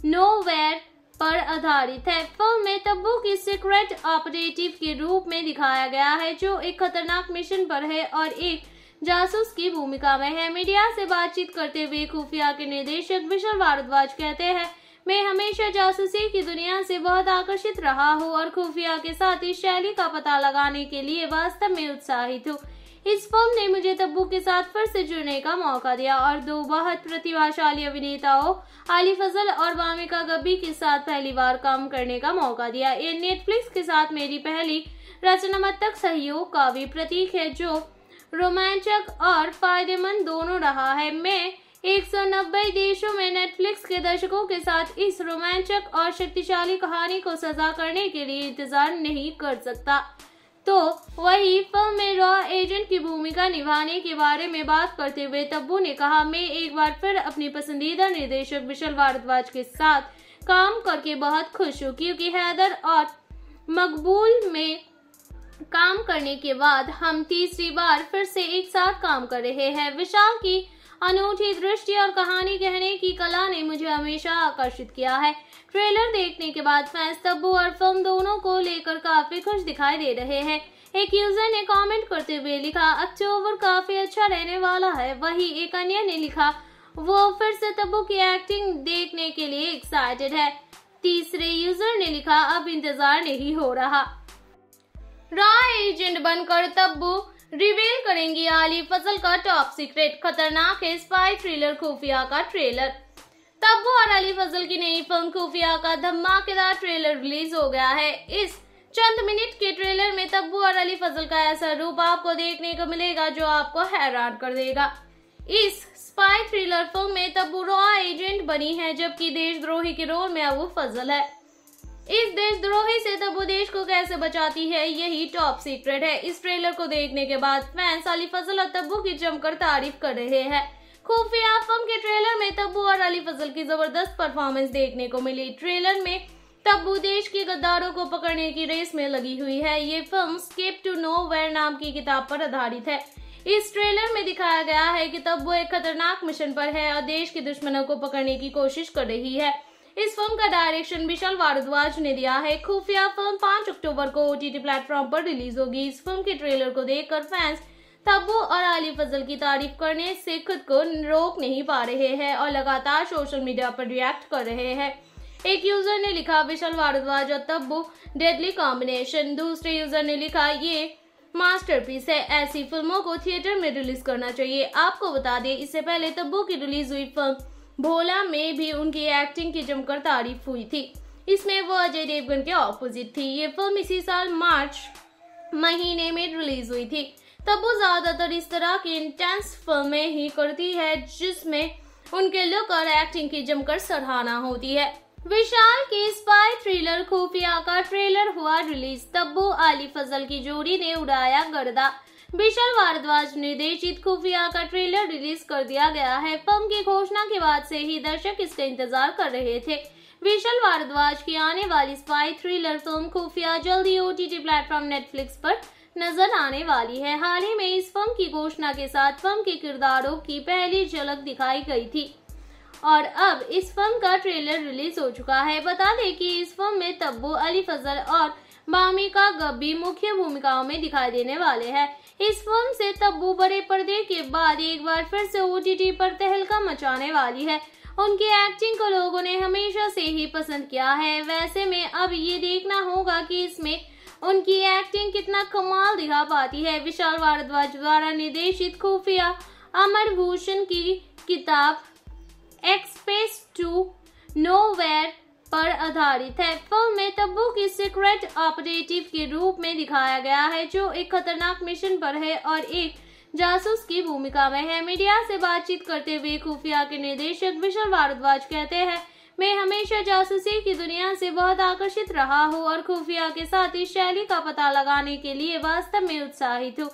नोवेयर पर आधारित है फिल्म में तब्बू की सीक्रेट ऑपरेटिव के रूप में दिखाया गया है जो एक खतरनाक मिशन पर है और एक जासूस की भूमिका में है मीडिया से बातचीत करते हुए खुफिया के निदेशक विशाल भारद्वाज कहते हैं मैं हमेशा जासूसी की दुनिया से बहुत आकर्षित रहा हूँ और खुफिया के साथ इस शैली का पता लगाने के लिए वास्तव में उत्साहित हूँ इस फिल्म ने मुझे तब्बू के साथ फिर से जुड़ने का मौका दिया और दो बहुत प्रतिभाशाली अभिनेताओं आली फजल और वामिका गब्बी के साथ पहली बार काम करने का मौका दिया ये नेटफ्लिक्स के साथ मेरी पहली रचनात्मक सहयोग का भी प्रतीक है जो रोमांचक और फायदेमंद दोनों रहा है मैं 190 देशों में नेटफ्लिक्स के दर्शकों के साथ इस रोमांचक और शक्तिशाली कहानी को सजा करने के लिए इंतजार नहीं कर सकता तो वही फिल्म में रॉ एजेंट की भूमिका निभाने के बारे में बात करते हुए तब्बू ने कहा मैं एक बार फिर अपने पसंदीदा निर्देशक विशाल भारद्वाज के साथ काम करके बहुत खुश हूँ क्योंकि हैदर और मकबूल में काम करने के बाद हम तीसरी बार फिर से एक साथ काम कर रहे हैं विशाल की अनूठी दृष्टि और कहानी कहने की कला ने मुझे हमेशा आकर्षित किया है ट्रेलर देखने के बाद फैंस तब्बू और फिल्म दोनों को लेकर काफी खुश दिखाई दे रहे हैं एक यूजर ने कमेंट करते हुए लिखा अक्टूबर काफी अच्छा रहने वाला है वही एक अन्य ने लिखा वो फिर से तब्बू की एक्टिंग देखने के लिए एक्साइटेड है तीसरे यूजर ने लिखा अब इंतजार नहीं हो रहा रॉ एजेंट बनकर तब्बू रिवील करेंगी आली फसल का टॉप सीक्रेट खतरनाक है स्पाई थ्रिलर खुफिया का ट्रेलर तब्बू और अली फजल की नई फिल्म खुफिया का धमाकेदार ट्रेलर रिलीज हो गया है इस चंद मिनट के ट्रेलर में तब्बू और अली फजल का ऐसा रूप आपको देखने को मिलेगा जो आपको हैरान कर देगा इस स्पाई थ्रिलर फिल्म में तब्बू रॉ एजेंट बनी है जबकि देशद्रोही के रोल में अब फजल है इस देशद्रोही से देश को कैसे बचाती है यही टॉप सीक्रेट है इस ट्रेलर को देखने के बाद फैंस अली फजल और तब्बू की जमकर तारीफ कर रहे हैं खुफिया फिल्म के ट्रेलर में तब्बू और अली फजल की जबरदस्त परफॉर्मेंस देखने को मिली ट्रेलर में तब्बू देश के गद्दारों को पकड़ने की रेस में लगी हुई है ये film escape to nowhere नाम की किताब पर आधारित है इस ट्रेलर में दिखाया गया है कि तब्बू एक खतरनाक मिशन पर है और देश के दुश्मनों को पकड़ने की कोशिश कर रही है इस फिल्म का डायरेक्शन विशाल भारद्वाज ने दिया है खुफिया फिल्म पांच अक्टूबर को ओटीटी प्लेटफॉर्म पर रिलीज होगी इस फिल्म के ट्रेलर को देखकर फैंस तब्बू और अली फजल की तारीफ करने से खुद को रोक नहीं पा रहे हैं और लगातार सोशल मीडिया पर रिएक्ट कर रहे हैं एक यूजर ने लिखा विशाल भारद्वाज और तब्बू डेडली कॉम्बिनेशन दूसरे यूजर ने लिखा ये मास्टरपीस है ऐसी फिल्मों को थिएटर में रिलीज करना चाहिए आपको बता दें इससे पहले तब्बू की रिलीज हुई फिल्म भोला में भी उनकी एक्टिंग की जमकर तारीफ हुई थी इसमें वो अजय देवगन के ऑपोजिट थी ये फिल्म इसी साल मार्च महीने में रिलीज हुई थी तब वो ज्यादातर इस तरह की इंटेंस फिल्में ही करती है जिसमें उनके लुक और एक्टिंग की जमकर सराहना होती है विशाल के स्पाई थ्रिलर खुफिया का ट्रेलर हुआ रिलीज तब्बू आली फजल की जोड़ी ने उड़ाया गर्दा विशाल भारद्वाज निर्देशित खुफिया का ट्रेलर रिलीज कर दिया गया है फिल्म की घोषणा के बाद से ही दर्शक इसका इंतजार कर रहे थे विशाल भारद्वाज की आने वाली स्पाई थ्रिलर फिल्म खुफिया जल्दी ओ टी प्लेटफॉर्म नेटफ्लिक्स पर नजर आने वाली है हाल ही में इस फिल्म की घोषणा के साथ फिल्म के किरदारों की पहली झलक दिखाई गई थी और अब इस फिल्म का ट्रेलर रिलीज हो चुका है बता दें कि इस फिल्म में तब्बू अली फजल और भामिका गब्बी मुख्य भूमिकाओं में दिखाई देने वाले हैं इस फिल्म से तब्बू बड़े पर्दे के बाद एक बार फिर से ओटीटी पर तहलका मचाने वाली है उनके एक्टिंग को लोगों ने हमेशा से ही पसंद किया है वैसे में अब ये देखना होगा कि इसमें उनकी एक्टिंग कितना कमाल दिखा पाती है विशाल भारद्वाज द्वारा निर्देशित खुफिया अमर भूषण की किताब एक्सप्रेस टू नो वेयर पर आधारित है फिल्म में तब्बू की सीक्रेट ऑपरेटिव के रूप में दिखाया गया है जो एक खतरनाक मिशन पर है और एक जासूस की भूमिका में है मीडिया से बातचीत करते हुए खुफिया के निदेशक विशाल भारद्वाज कहते हैं मैं हमेशा जासूसी की दुनिया से बहुत आकर्षित रहा हूँ और खुफिया के साथ इस शैली का पता लगाने के लिए वास्तव में उत्साहित हूँ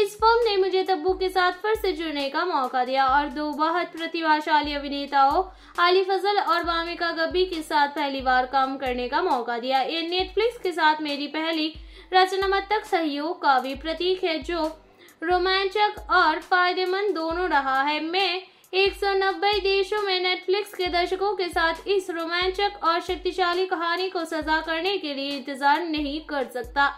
इस फिल्म ने मुझे तब्बू के साथ फिर से जुड़ने का मौका दिया और दो बहुत प्रतिभाशाली अभिनेताओं आली फजल और वामिका गब्बी के साथ पहली बार काम करने का मौका दिया ये नेटफ्लिक्स के साथ मेरी पहली रचनात्मक सहयोग का भी प्रतीक है जो रोमांचक और फायदेमंद दोनों रहा है मैं 190 देशों में नेटफ्लिक्स के दर्शकों के साथ इस रोमांचक और शक्तिशाली कहानी को सजा करने के लिए इंतजार नहीं कर सकता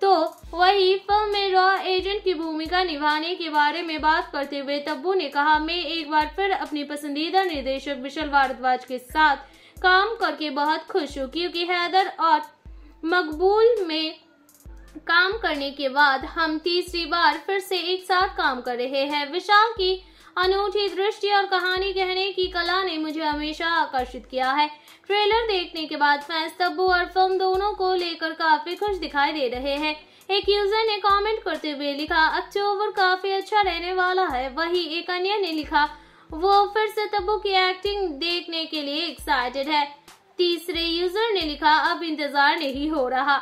तो वही फिल्म में रॉ एजेंट की भूमिका निभाने के बारे में बात करते हुए तब्बू ने कहा मैं एक बार फिर अपने पसंदीदा निर्देशक विशाल भारद्वाज के साथ काम करके बहुत खुश हूँ क्योंकि हैदर और मकबूल में काम करने के बाद हम तीसरी बार फिर से एक साथ काम कर रहे हैं विशाल की अनूठी दृष्टि और कहानी कहने की कला ने मुझे हमेशा आकर्षित किया है ट्रेलर देखने के बाद फैंस तब्बू और फिल्म दोनों को लेकर काफी खुश दिखाई दे रहे हैं एक यूजर ने कमेंट करते हुए लिखा अक्टूबर काफी अच्छा रहने वाला है वही एक अन्य ने लिखा वो फिर से तब्बू की एक्टिंग देखने के लिए एक्साइटेड है तीसरे यूजर ने लिखा अब इंतजार नहीं हो रहा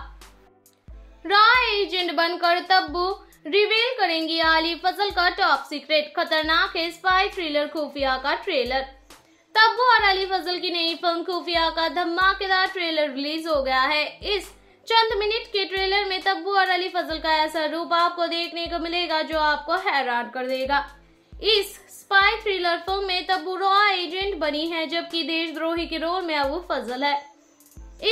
रॉ एजेंट बनकर तब्बू रिवील करेंगी आली फसल का टॉप सीक्रेट खतरनाक है स्पाई थ्रिलर खुफिया का ट्रेलर तब्बू और अली फजल की नई फिल्म खुफिया का धमाकेदार ट्रेलर रिलीज हो गया है इस चंद मिनट के ट्रेलर में तब्बू और अली फजल का ऐसा रूप आपको देखने को मिलेगा जो आपको हैरान कर देगा इस स्पाई थ्रिलर फिल्म में तब्बू रॉ एजेंट बनी है जबकि देशद्रोही के रोल में अब फजल है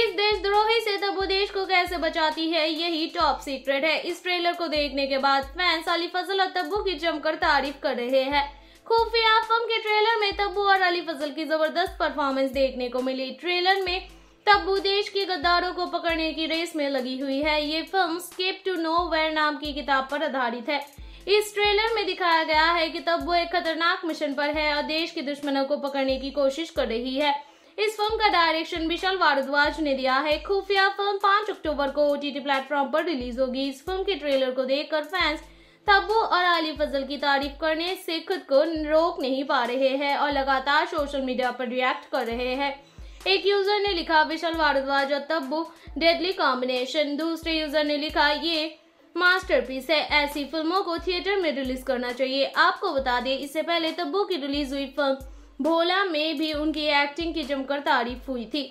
इस देशद्रोही से तब्बू देश को कैसे बचाती है यही टॉप सीक्रेट है इस ट्रेलर को देखने के बाद फैंस अली फजल और तब्बू की जमकर तारीफ कर रहे हैं खुफिया फिल्म के ट्रेलर में तब्बू और अली फजल की जबरदस्त परफॉर्मेंस देखने को मिली ट्रेलर में तब्बू देश के गद्दारों को पकड़ने की रेस में लगी हुई है ये film escape to nowhere नाम की किताब पर आधारित है इस ट्रेलर में दिखाया गया है कि तब्बू एक खतरनाक मिशन पर है और देश के दुश्मनों को पकड़ने की कोशिश कर रही है इस फिल्म का डायरेक्शन विशाल भारद्वाज ने दिया है खुफिया फिल्म 5 अक्टूबर को ओटीटी प्लेटफॉर्म पर रिलीज होगी इस फिल्म के ट्रेलर को देखकर फैंस तब्बू और अली फजल की तारीफ करने से खुद को रोक नहीं पा रहे हैं और लगातार सोशल मीडिया पर रिएक्ट कर रहे हैं एक यूजर ने लिखा विशाल भारद्वाज और तब्बू डेडली कॉम्बिनेशन दूसरे यूजर ने लिखा ये मास्टरपीस है ऐसी फिल्मों को थिएटर में रिलीज करना चाहिए आपको बता दें इससे पहले तब्बू की रिलीज हुई फिल्म भोला में भी उनकी एक्टिंग की जमकर तारीफ हुई थी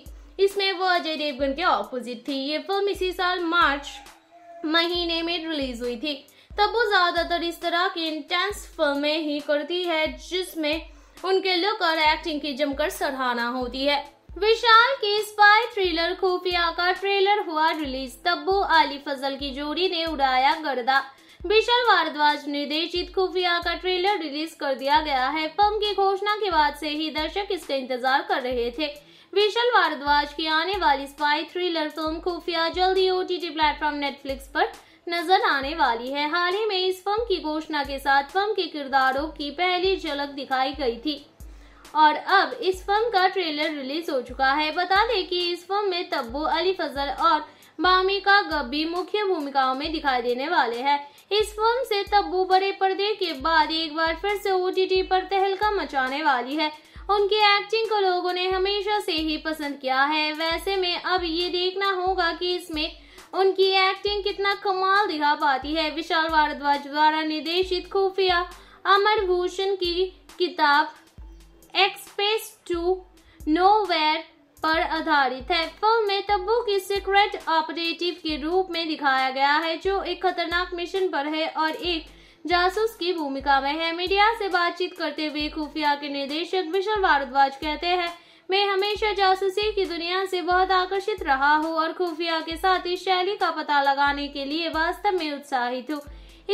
इसमें वो अजय देवगन के ऑपोजिट थी ये फिल्म इसी साल मार्च महीने में रिलीज हुई थी तब वो ज्यादातर इस तरह की इंटेंस फिल्में ही करती है जिसमें उनके लुक और एक्टिंग की जमकर सराहना होती है विशाल की स्पाई थ्रिलर खुफिया का ट्रेलर हुआ रिलीज तब्बू आली फजल की जोड़ी ने उड़ाया गर्दा विशाल भारद्वाज निर्देशित खुफिया का ट्रेलर रिलीज कर दिया गया है फिल्म की घोषणा के बाद से ही दर्शक इसका इंतजार कर रहे थे विशाल भारद्वाज की आने वाली स्पाई थ्रिलर फिल्म खुफिया जल्दी ओटीटी प्लेटफॉर्म नेटफ्लिक्स पर नजर आने वाली है हाल ही में इस फिल्म की घोषणा के साथ फिल्म के किरदारों की पहली झलक दिखाई गई थी और अब इस फिल्म का ट्रेलर रिलीज हो चुका है बता दें कि इस फिल्म में तब्बू अली फजल और बामिका गब्बी मुख्य भूमिकाओं में दिखाई देने वाले हैं इस फिल्म से तब्बू बड़े पर्दे के बाद एक बार फिर से ओटीटी पर तहलका मचाने वाली है उनकी एक्टिंग को लोगों ने हमेशा से ही पसंद किया है वैसे में अब ये देखना होगा कि इसमें उनकी एक्टिंग कितना कमाल दिखा पाती है विशाल भारद्वाज द्वारा निर्देशित खुफिया अमर भूषण की किताब एक्सप्रेस टू नो पर आधारित है फिल्म में तब्बू की सीक्रेट ऑपरेटिव के रूप में दिखाया गया है जो एक खतरनाक मिशन पर है और एक जासूस की भूमिका में है मीडिया से बातचीत करते हुए खुफिया के निर्देशक विशाल भारद्वाज कहते हैं मैं हमेशा जासूसी की दुनिया से बहुत आकर्षित रहा हूँ और खुफिया के साथ इस शैली का पता लगाने के लिए वास्तव में उत्साहित हूँ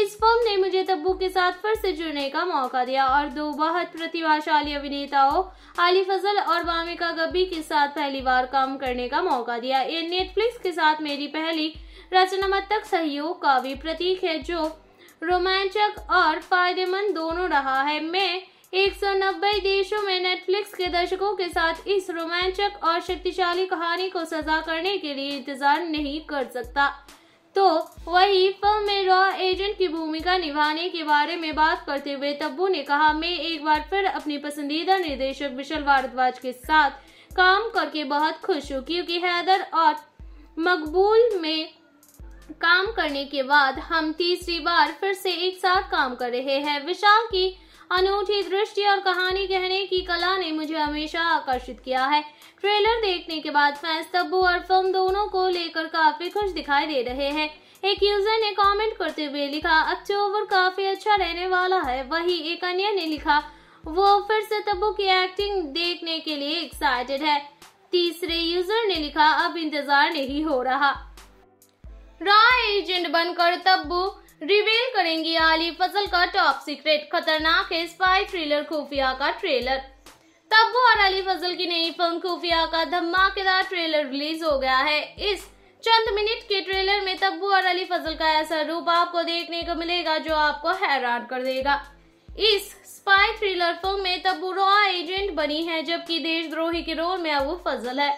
इस फिल्म ने मुझे तब्बू के साथ फिर से जुड़ने का मौका दिया और दो बहुत प्रतिभाशाली अभिनेताओं आली फजल और वामिका गब्बी के साथ पहली बार काम करने का मौका दिया ये नेटफ्लिक्स के साथ मेरी पहली रचनात्मक सहयोग का भी प्रतीक है जो रोमांचक और फायदेमंद दोनों रहा है मैं 190 देशों में नेटफ्लिक्स के दर्शकों के साथ इस रोमांचक और शक्तिशाली कहानी को सजा करने के लिए इंतजार नहीं कर सकता तो वही फिल्म में रॉ एजेंट की भूमिका निभाने के बारे में बात करते हुए तब्बू ने कहा मैं एक बार फिर अपने पसंदीदा निर्देशक विशाल भारद्वाज के साथ काम करके बहुत खुश हूँ क्योंकि हैदर और मकबूल में काम करने के बाद हम तीसरी बार फिर से एक साथ काम कर रहे हैं विशाल की अनूठी दृष्टि और कहानी कहने की कला ने मुझे हमेशा आकर्षित किया है ट्रेलर देखने के बाद फैंस तब्बू और फिल्म दोनों को लेकर काफी खुश दिखाई दे रहे हैं एक यूजर ने कमेंट करते हुए लिखा अक्टूबर काफी अच्छा रहने वाला है वही एक अन्य ने लिखा वो फिर से तब्बू की एक्टिंग देखने के लिए एक्साइटेड है तीसरे यूजर ने लिखा अब इंतजार नहीं हो रहा रॉ एजेंट बनकर तब्बू रिवील करेंगी आली फसल का टॉप सीक्रेट खतरनाक है स्पाई थ्रिलर खुफिया का ट्रेलर तब्बू और अली फजल की नई फिल्म खुफिया का धमाकेदार ट्रेलर रिलीज हो गया है इस चंद मिनट के ट्रेलर में तब्बू और अली फजल का ऐसा रूप आपको देखने को मिलेगा जो आपको हैरान कर देगा इस स्पाई थ्रिलर फिल्म में तब्बू रॉ एजेंट बनी है जबकि देशद्रोही के रोल में अबू फजल है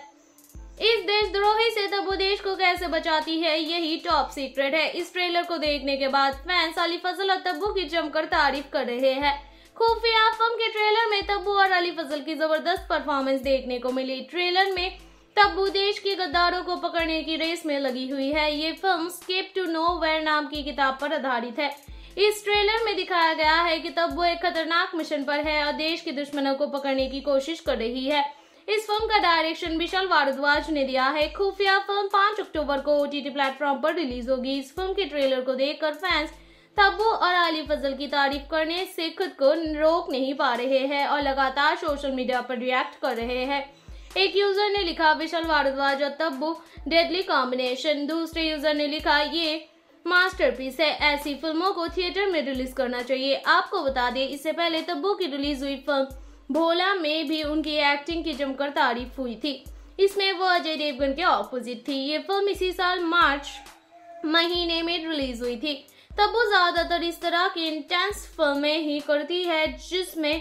इस देशद्रोही से तबू देश को कैसे बचाती है यही टॉप सीक्रेट है इस ट्रेलर को देखने के बाद फैंस अली फजल और तब्बू की जमकर तारीफ कर रहे हैं खुफिया फिल्म के ट्रेलर में तब्बू और अली फजल की जबरदस्त परफॉर्मेंस देखने को मिली ट्रेलर में तब्बू देश के गद्दारों को पकड़ने की रेस में लगी हुई है ये film escape to nowhere नाम की किताब पर आधारित है इस ट्रेलर में दिखाया गया है कि तब्बू एक खतरनाक मिशन पर है और देश के दुश्मनों को पकड़ने की कोशिश कर रही है इस फिल्म का डायरेक्शन विशाल भारद्वाज ने दिया है खुफिया फिल्म 5 अक्टूबर को ओटीटी प्लेटफॉर्म पर रिलीज होगी इस फिल्म के ट्रेलर को देखकर फैंस तब्बू और अली फजल की तारीफ करने से खुद को रोक नहीं पा रहे हैं और लगातार सोशल मीडिया पर रिएक्ट कर रहे हैं एक यूजर ने लिखा विशाल भारद्वाज और तब्बू डेडली कॉम्बिनेशन दूसरे यूजर ने लिखा ये मास्टरपीस है ऐसी फिल्मों को थिएटर में रिलीज करना चाहिए आपको बता दें इससे पहले तब्बू की रिलीज हुई फिल्म भोला में भी उनकी एक्टिंग की जमकर तारीफ हुई थी इसमें वो अजय देवगन के ऑपोजिट थी ये फिल्म इसी साल मार्च महीने में रिलीज हुई थी तब वो ज्यादातर इस तरह की इंटेंस फिल्में ही करती है जिसमें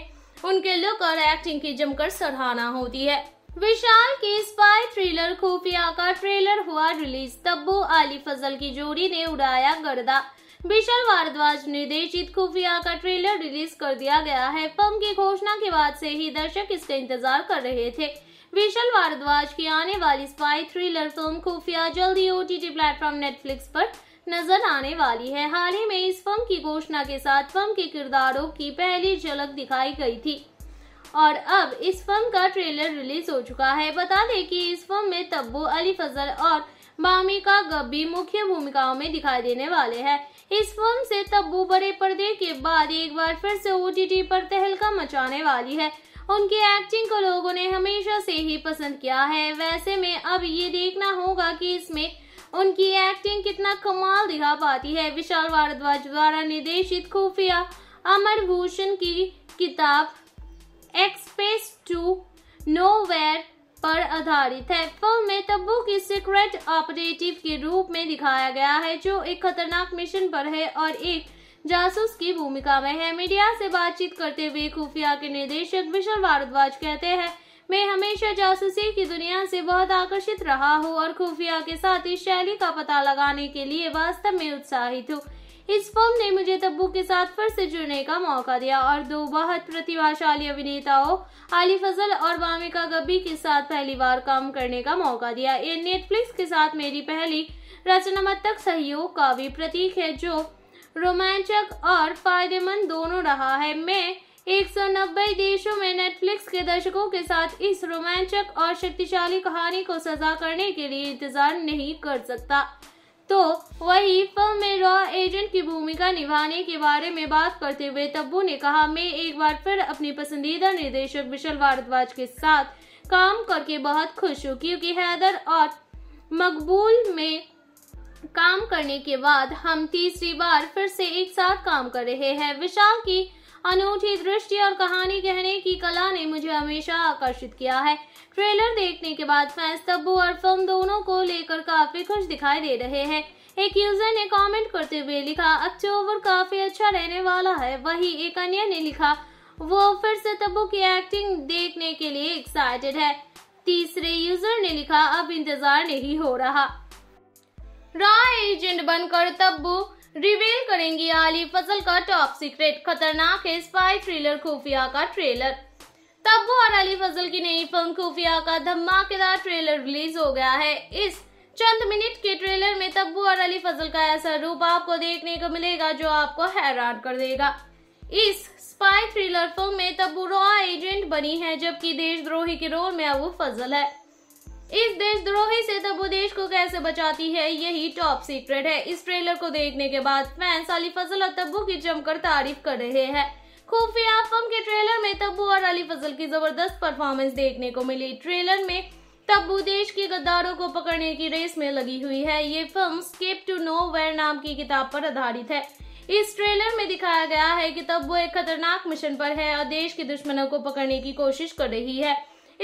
उनके लुक और एक्टिंग की जमकर सराहना होती है विशाल की स्पाई थ्रिलर खुफिया का ट्रेलर हुआ रिलीज तब्बू अली फजल की जोड़ी ने उड़ाया गर्दा विशाल भारद्वाज निर्देशित खुफिया का ट्रेलर रिलीज कर दिया गया है फिल्म की घोषणा के बाद से ही दर्शक इसका इंतजार कर रहे थे विशाल भारद्वाज की आने वाली स्पाई थ्रिलर फिल्म खुफिया जल्दी ओ टी प्लेटफॉर्म नेटफ्लिक्स पर नजर आने वाली है हाल ही में इस फिल्म की घोषणा के साथ फिल्म के किरदारों की पहली झलक दिखाई गई थी और अब इस फिल्म का ट्रेलर रिलीज हो चुका है बता दें कि इस फिल्म में तब्बू अली फजल और बामी का गब मुख्य भूमिकाओं में दिखाई देने वाले हैं इस फिल्म से तब्बू बड़े पर्दे के बाद एक बार फिर से ओटीटी पर तहलका मचाने वाली है उनकी एक्टिंग को लोगों ने हमेशा से ही पसंद किया है वैसे में अब ये देखना होगा कि इसमें उनकी एक्टिंग कितना कमाल दिखा पाती है विशाल भारद्वाज द्वारा निर्देशित खुफिया अमर भूषण की किताब एक्सप्रेस टू नो वेयर पर आधारित है फिल्म में तब्बू की सीक्रेट ऑपरेटिव के रूप में दिखाया गया है जो एक खतरनाक मिशन पर है और एक जासूस की भूमिका में है मीडिया से बातचीत करते हुए खुफिया के निर्देशक विशाल भारद्वाज कहते हैं मैं हमेशा जासूसी की दुनिया से बहुत आकर्षित रहा हूँ और खुफिया के साथ इस शैली का पता लगाने के लिए वास्तव में उत्साहित हूँ इस फिल्म ने मुझे तब्बू के साथ फिर से जुड़ने का मौका दिया और दो बहुत प्रतिभाशाली अभिनेताओं आली फजल और वामिका गब्बी के साथ पहली बार काम करने का मौका दिया ये नेटफ्लिक्स के साथ मेरी पहली रचनात्मक सहयोग का भी प्रतीक है जो रोमांचक और फायदेमंद दोनों रहा है मैं 190 देशों में नेटफ्लिक्स के दर्शकों के साथ इस रोमांचक और शक्तिशाली कहानी को सजा करने के लिए इंतजार नहीं कर सकता तो वही फिल्म में रॉ एजेंट की भूमिका निभाने के बारे में बात करते हुए तब्बू ने कहा मैं एक बार फिर अपने पसंदीदा निर्देशक विशाल भारद्वाज के साथ काम करके बहुत खुश हूँ क्योंकि हैदर और मकबूल में काम करने के बाद हम तीसरी बार फिर से एक साथ काम कर रहे हैं विशाल की अनूठी दृष्टि और कहानी कहने की कला ने मुझे हमेशा आकर्षित किया है ट्रेलर देखने के बाद फैंस तब्बू और फिल्म दोनों को लेकर काफी खुश दिखाई दे रहे हैं एक यूजर ने कमेंट करते हुए लिखा अक्टूबर काफी अच्छा रहने वाला है वही एक अन्य ने लिखा वो फिर से तब्बू की एक्टिंग देखने के लिए एक्साइटेड है तीसरे यूजर ने लिखा अब इंतजार नहीं हो रहा रॉ एजेंट बनकर तब्बू रिवील करेंगी आली फसल का टॉप सीक्रेट खतरनाक है स्पाई थ्रिलर खुफिया का ट्रेलर तब वो और अली फजल की नई फिल्म खुफिया का धमाकेदार ट्रेलर रिलीज हो गया है इस चंद मिनट के ट्रेलर में तब्बू और अली फजल का ऐसा रूप आपको देखने को मिलेगा जो आपको हैरान कर देगा इस स्पाई थ्रिलर फिल्म में तब्बू रॉ एजेंट बनी है जबकि देशद्रोही के रोल में अबू फजल है इस देशद्रोही से तब्बू देश को कैसे बचाती है यही टॉप सीक्रेट है इस ट्रेलर को देखने के बाद फैंस अली फजल और तब्बू की जमकर तारीफ कर रहे हैं खुफिया फिल्म के ट्रेलर में तब्बू और अली फजल की जबरदस्त परफॉर्मेंस देखने को मिली ट्रेलर में तब्बू देश के गद्दारों को पकड़ने की रेस में लगी हुई है ये film escape to nowhere नाम की किताब पर आधारित है इस ट्रेलर में दिखाया गया है कि तब्बू एक खतरनाक मिशन पर है और देश के दुश्मनों को पकड़ने की कोशिश कर रही है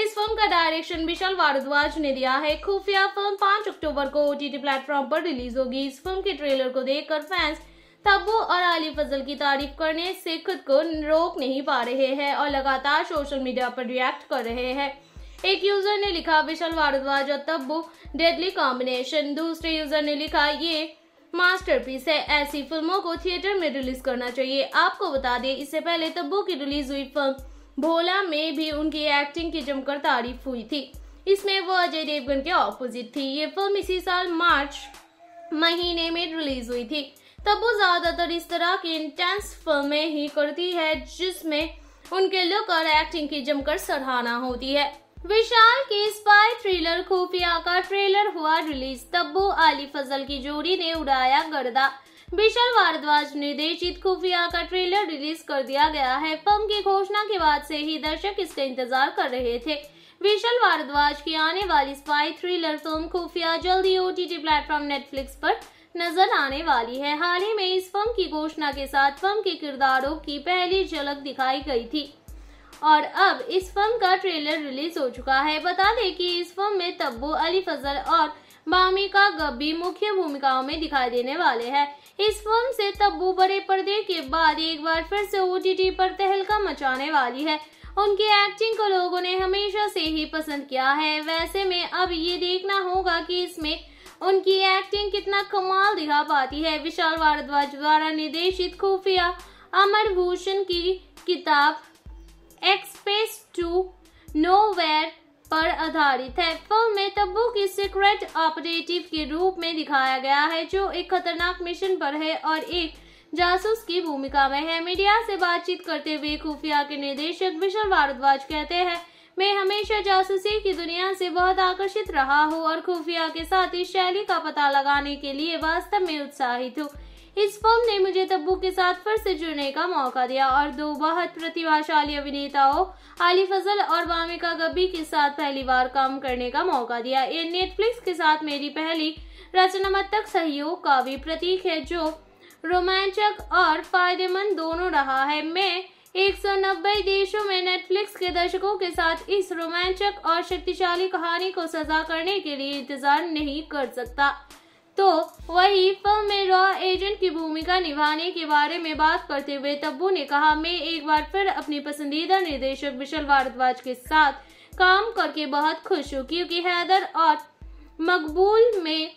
इस फिल्म का डायरेक्शन विशाल भारद्वाज ने दिया है खुफिया फिल्म 5 अक्टूबर को ओटीटी प्लेटफॉर्म पर रिलीज होगी इस फिल्म के ट्रेलर को देखकर फैंस तब्बू और अली फजल की तारीफ करने से खुद को रोक नहीं पा रहे हैं और लगातार सोशल मीडिया पर रिएक्ट कर रहे हैं एक यूजर ने लिखा विशाल भारद्वाज और तब्बू डेडली कॉम्बिनेशन दूसरे यूजर ने लिखा ये मास्टरपीस है ऐसी फिल्मों को थिएटर में रिलीज करना चाहिए आपको बता दें इससे पहले तब्बू की रिलीज हुई फिल्म भोला में भी उनकी एक्टिंग की जमकर तारीफ हुई थी इसमें वो अजय देवगन के ऑपोजिट थी ये फिल्म इसी साल मार्च महीने में रिलीज हुई थी तब वो ज्यादातर इस तरह की इंटेंस फिल्में ही करती है जिसमें उनके लुक और एक्टिंग की जमकर सराहना होती है विशाल की स्पाई थ्रिलर खुफिया का ट्रेलर हुआ रिलीज तब्बू आली फजल की जोड़ी ने उड़ाया गर्दा विशाल भारद्वाज निर्देशित खुफिया का ट्रेलर रिलीज कर दिया गया है फिल्म की घोषणा के बाद से ही दर्शक इसका इंतजार कर रहे थे विशाल भारद्वाज की आने वाली स्पाई थ्रिलर फिल्म खुफिया जल्दी ओटीटी प्लेटफॉर्म नेटफ्लिक्स पर नजर आने वाली है हाल ही में इस फिल्म की घोषणा के साथ फिल्म के किरदारों की पहली झलक दिखाई गई थी और अब इस फिल्म का ट्रेलर रिलीज हो चुका है बता दें कि इस फिल्म में तब्बू अली फजल और मामिका गब्बी मुख्य भूमिकाओं में दिखाई देने वाले हैं इस फिल्म से तब्बू बड़े पर्दे के बाद एक बार फिर से ओटीटी पर तहलका मचाने वाली है उनकी एक्टिंग को लोगों ने हमेशा से ही पसंद किया है वैसे में अब ये देखना होगा कि इसमें उनकी एक्टिंग कितना कमाल दिखा पाती है विशाल भारद्वाज द्वारा निर्देशित खुफिया अमर भूषण की किताब एक्सप्रेस टू नोवेयर पर आधारित है फिल्म में तब्बू की सीक्रेट ऑपरेटिव के रूप में दिखाया गया है जो एक खतरनाक मिशन पर है और एक जासूस की भूमिका में है मीडिया से बातचीत करते हुए खुफिया के निदेशक विशाल भारद्वाज कहते हैं मैं हमेशा जासूसी की दुनिया से बहुत आकर्षित रहा हूँ और खुफिया के साथ इस शैली का पता लगाने के लिए वास्तव में उत्साहित हूँ इस फिल्म ने मुझे तब्बू के साथ फिर से जुड़ने का मौका दिया और दो बहुत प्रतिभाशाली अभिनेताओं आली फजल और वामिका गब्बी के साथ पहली बार काम करने का मौका दिया ये नेटफ्लिक्स के साथ मेरी पहली रचनात्मक सहयोग का भी प्रतीक है जो रोमांचक और फायदेमंद दोनों रहा है मैं 190 देशों में नेटफ्लिक्स के दर्शकों के साथ इस रोमांचक और शक्तिशाली कहानी को सजा करने के लिए इंतजार नहीं कर सकता तो वही फिल्म में रॉ एजेंट की भूमिका निभाने के बारे में बात करते हुए तब्बू ने कहा मैं एक बार फिर अपने पसंदीदा निर्देशक विशाल भारद्वाज के साथ काम करके बहुत खुश हूँ क्योंकि हैदर और मकबूल में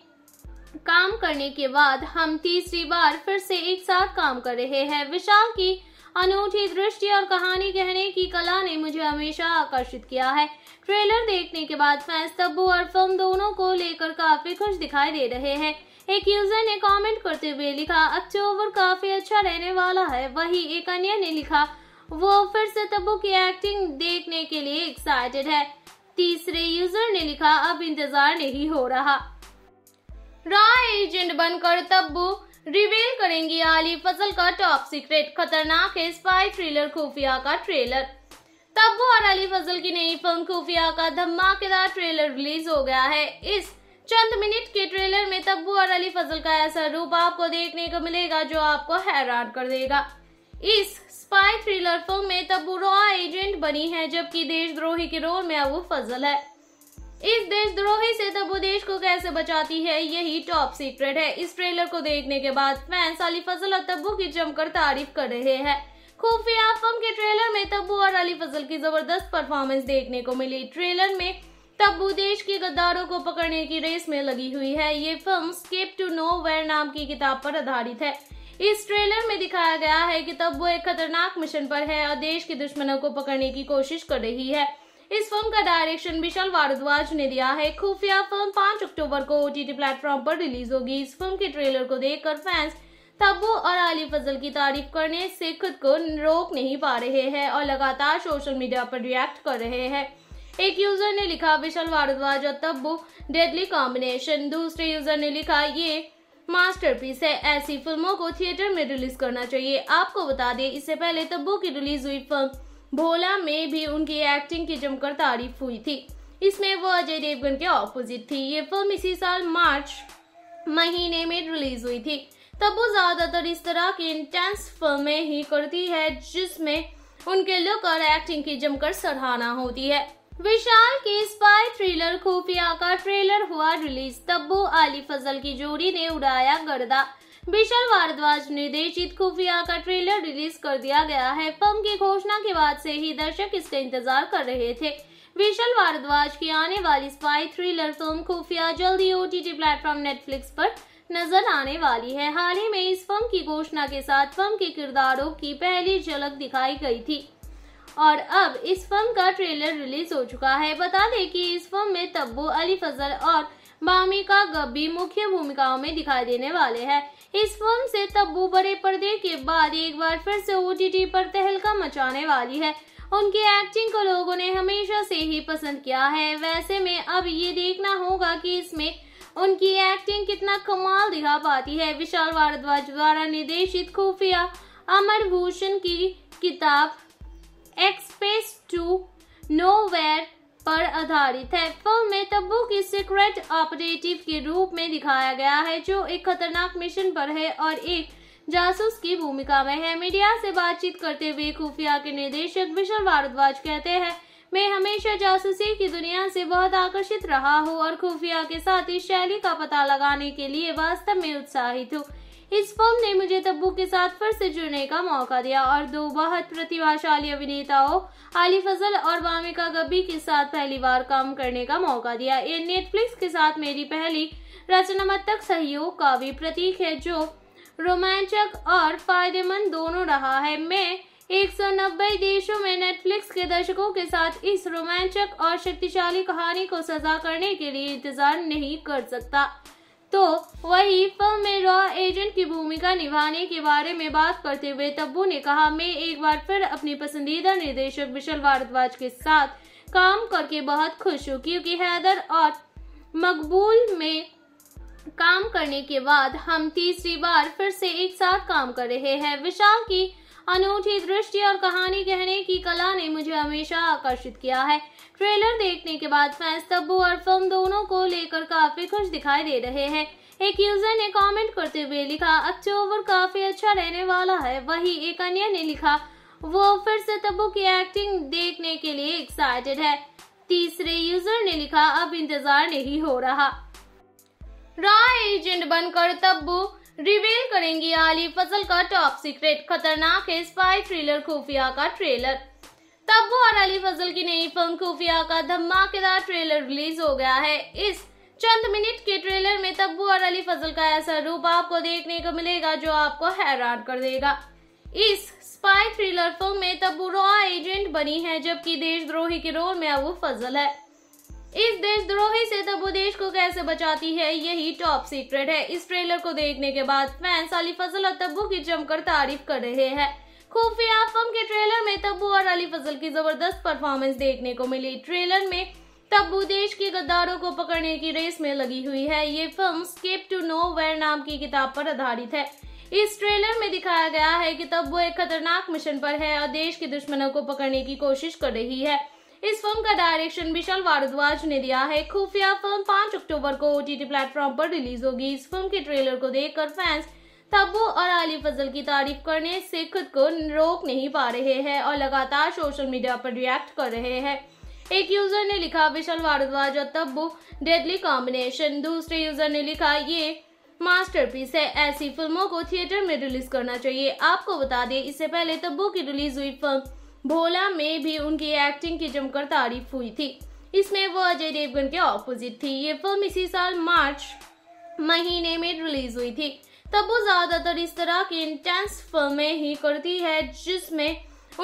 काम करने के बाद हम तीसरी बार फिर से एक साथ काम कर रहे हैं विशाल की अनूठी दृष्टि और कहानी कहने की कला ने मुझे हमेशा आकर्षित किया है ट्रेलर देखने के बाद फैंस तब्बू और फिल्म दोनों को लेकर काफी खुश दिखाई दे रहे हैं एक यूजर ने कमेंट करते हुए लिखा अक्टूबर काफी अच्छा रहने वाला है वही एक अन्य ने लिखा वो फिर से तब्बू की एक्टिंग देखने के लिए एक्साइटेड है तीसरे यूजर ने लिखा अब इंतजार नहीं हो रहा रॉ एजेंट बनकर तब्बू रिवील करेंगी आली फसल का टॉप सीक्रेट खतरनाक है स्पाई थ्रिलर खुफिया का ट्रेलर तब्बू और अली फजल की नई फिल्म खुफिया का धमाकेदार ट्रेलर रिलीज हो गया है इस चंद मिनट के ट्रेलर में तब्बू और अली फजल का ऐसा रूप आपको देखने को मिलेगा जो आपको हैरान कर देगा इस स्पाई थ्रिलर फिल्म में तब्बू रॉ एजेंट बनी है जबकि देशद्रोही के रोल में अबू वो फजल है इस देशद्रोही से तो देश को कैसे बचाती है यही टॉप सीक्रेट है इस ट्रेलर को देखने के बाद फैंस अली फजल और तब्बू की जमकर तारीफ कर रहे हैं खुफिया फिल्म के ट्रेलर में तब्बू और अली फजल की जबरदस्त परफॉर्मेंस देखने को मिली ट्रेलर में तब्बू देश के गद्दारों को पकड़ने की रेस में लगी हुई है ये film escape to nowhere नाम की किताब पर आधारित है इस ट्रेलर में दिखाया गया है कि तब्बू एक खतरनाक मिशन पर है और देश के दुश्मनों को पकड़ने की कोशिश कर रही है इस फिल्म का डायरेक्शन विशाल भारद्वाज ने दिया है खुफिया फिल्म पांच अक्टूबर को ओटीटी प्लेटफॉर्म पर रिलीज होगी इस फिल्म के ट्रेलर को देखकर फैंस तब्बू और अली फजल की तारीफ करने से खुद को रोक नहीं पा रहे हैं और लगातार सोशल मीडिया पर रिएक्ट कर रहे हैं एक यूजर ने लिखा विशाल भारद्वाज और तब्बू डेडली कॉम्बिनेशन दूसरे यूजर ने लिखा ये मास्टरपीस है ऐसी फिल्मों को थिएटर में रिलीज करना चाहिए आपको बता दें इससे पहले तब्बू की रिलीज हुई फिल्म भोला में भी उनकी एक्टिंग की जमकर तारीफ हुई थी इसमें वो अजय देवगन के ऑपोजिट थी ये फिल्म इसी साल मार्च महीने में रिलीज हुई थी तब वो ज्यादातर इस तरह की इंटेंस फिल्में ही करती है जिसमें उनके लुक और एक्टिंग की जमकर सराहना होती है विशाल की स्पाई थ्रिलर खुफिया का ट्रेलर हुआ रिलीज तब्बू आली फजल की जोड़ी ने उड़ाया गर्दा विशाल भारद्वाज निर्देशित खुफिया का ट्रेलर रिलीज कर दिया गया है फिल्म की घोषणा के बाद से ही दर्शक इसका इंतजार कर रहे थे विशाल भारद्वाज की आने वाली स्पाई थ्रिलर फिल्म खुफिया जल्दी ओ टी प्लेटफॉर्म नेटफ्लिक्स पर नजर आने वाली है हाल ही में इस फिल्म की घोषणा के साथ फिल्म के किरदारों की पहली झलक दिखाई गई थी और अब इस फिल्म का ट्रेलर रिलीज हो चुका है बता दें कि इस फिल्म में तब्बू अली फजल और भामिका गब्बी मुख्य भूमिकाओं में दिखाई देने वाले हैं इस फिल्म से तब्बू बड़े पर्दे के बाद एक बार फिर से ओ पर तहलका मचाने वाली है उनकी एक्टिंग को लोगों ने हमेशा से ही पसंद किया है वैसे में अब ये देखना होगा कि इसमें उनकी एक्टिंग कितना कमाल दिखा पाती है विशाल भारद्वाज द्वारा निर्देशित खुफिया अमर भूषण की किताब एक्सप्रेस टू नो वेयर पर आधारित है फिल्म में तब्बू की सीक्रेट ऑपरेटिव के रूप में दिखाया गया है जो एक खतरनाक मिशन पर है और एक जासूस की भूमिका में है मीडिया से बातचीत करते हुए खुफिया के निदेशक विशाल भारद्वाज कहते हैं मैं हमेशा जासूसी की दुनिया से बहुत आकर्षित रहा हूँ और खुफिया के साथ इस शैली का पता लगाने के लिए वास्तव में उत्साहित हूँ इस फिल्म ने मुझे तब्बू के साथ फिर से जुड़ने का मौका दिया और दो बहुत प्रतिभाशाली अभिनेताओं आली फजल और वामिका गब्बी के साथ पहली बार काम करने का मौका दिया ये नेटफ्लिक्स के साथ मेरी पहली रचनात्मक सहयोग का भी प्रतीक है जो रोमांचक और फायदेमंद दोनों रहा है मैं 190 देशों में नेटफ्लिक्स के दर्शकों के साथ इस रोमांचक और शक्तिशाली कहानी को सजा करने के लिए इंतजार नहीं कर सकता तो वही फिल्म में रॉ एजेंट की भूमिका निभाने के बारे में बात करते हुए तब्बू ने कहा मैं एक बार फिर अपने पसंदीदा निर्देशक विशाल भारद्वाज के साथ काम करके बहुत खुश हूँ क्योंकि हैदर और मकबूल में काम करने के बाद हम तीसरी बार फिर से एक साथ काम कर रहे हैं विशाल की अनूठी दृष्टि और कहानी कहने की कला ने मुझे हमेशा आकर्षित किया है ट्रेलर देखने के बाद फैंस तब्बू और फिल्म दोनों को लेकर काफी खुश दिखाई दे रहे हैं एक यूजर ने कमेंट करते हुए लिखा अक्टूबर काफी अच्छा रहने वाला है वही एक अन्य ने लिखा वो फिर से तब्बू की एक्टिंग देखने के लिए एक्साइटेड है तीसरे यूजर ने लिखा अब इंतजार नहीं हो रहा रॉ एजेंट बनकर तब्बू रिवील करेंगी आली फसल का टॉप सीक्रेट खतरनाक है स्पाई थ्रिलर खुफिया का ट्रेलर तब्बू और अली फजल की नई फिल्म खुफिया का धमाकेदार ट्रेलर रिलीज हो गया है इस चंद मिनट के ट्रेलर में तब्बू और अली फजल का ऐसा रूप आपको देखने को मिलेगा जो आपको हैरान कर देगा इस स्पाई थ्रिलर फिल्म में तब्बू रॉ एजेंट बनी है जबकि देशद्रोही के रोल में अब फजल है इस देशद्रोही से तब्बू देश को कैसे बचाती है यही टॉप सीक्रेट है इस ट्रेलर को देखने के बाद फैंस अली फजल और तब्बू की जमकर तारीफ कर रहे हैं खुफिया फिल्म के ट्रेलर में तब्बू और अली फजल की जबरदस्त परफॉर्मेंस देखने को मिली ट्रेलर में तब्बू देश के गद्दारों को पकड़ने की रेस में लगी हुई है ये film escape to nowhere नाम की किताब पर आधारित है इस ट्रेलर में दिखाया गया है कि तब्बू एक खतरनाक मिशन पर है और देश के दुश्मनों को पकड़ने की कोशिश कर रही है इस फिल्म का डायरेक्शन विशाल भारद्वाज ने दिया है खुफिया फिल्म 5 अक्टूबर को ओटीटी प्लेटफॉर्म पर रिलीज होगी इस फिल्म के ट्रेलर को देखकर फैंस तब्बू और अली फजल की तारीफ करने से खुद को रोक नहीं पा रहे हैं और लगातार सोशल मीडिया पर रिएक्ट कर रहे हैं एक यूजर ने लिखा विशाल भारद्वाज और तब्बू डेडली कॉम्बिनेशन दूसरे यूजर ने लिखा ये मास्टरपीस है ऐसी फिल्मों को थिएटर में रिलीज करना चाहिए आपको बता दें इससे पहले तब्बू की रिलीज हुई फिल्म भोला में भी उनकी एक्टिंग की जमकर तारीफ हुई थी इसमें वो अजय देवगन के ऑपोजिट थी ये फिल्म इसी साल मार्च महीने में रिलीज हुई थी तब वो ज्यादातर इस तरह की इंटेंस फिल्में ही करती है जिसमें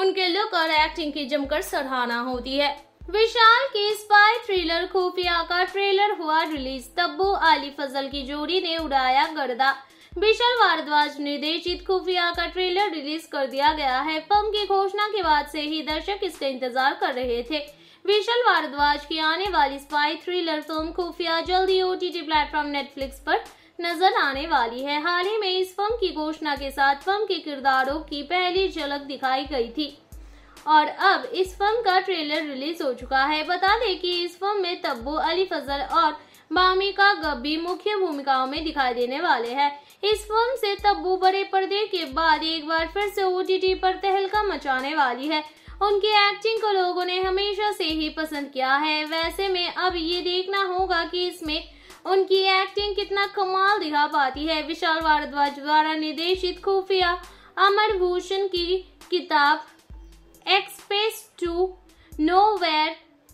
उनके लुक और एक्टिंग की जमकर सराहना होती है विशाल के स्पाई थ्रिलर खुफिया का ट्रेलर हुआ रिलीज तब्बू आली फजल की जोड़ी ने उड़ाया गर्दा विशाल भारद्वाज निर्देशित खुफिया का ट्रेलर रिलीज कर दिया गया है फिल्म की घोषणा के बाद से ही दर्शक इसका इंतजार कर रहे थे विशाल भारद्वाज की आने वाली स्पाई थ्रिलर फिल्म खुफिया जल्दी ओटीटी प्लेटफॉर्म नेटफ्लिक्स पर नजर आने वाली है हाल ही में इस फिल्म की घोषणा के साथ फिल्म के किरदारों की पहली झलक दिखाई गई थी और अब इस फिल्म का ट्रेलर रिलीज हो चुका है बता दें कि इस फिल्म में तब्बू अली फजल और बामिका गब्बी मुख्य भूमिकाओं में दिखाई देने वाले हैं इस फिल्म से तब्बू बड़े पर्दे के बाद एक बार फिर से ओटीटी पर तहलका मचाने वाली है उनकी एक्टिंग को लोगों ने हमेशा से ही पसंद किया है वैसे में अब ये देखना होगा कि इसमें उनकी एक्टिंग कितना कमाल दिखा पाती है विशाल भारद्वाज द्वारा निर्देशित खुफिया अमर भूषण की किताब एक्सप्रेस टू नो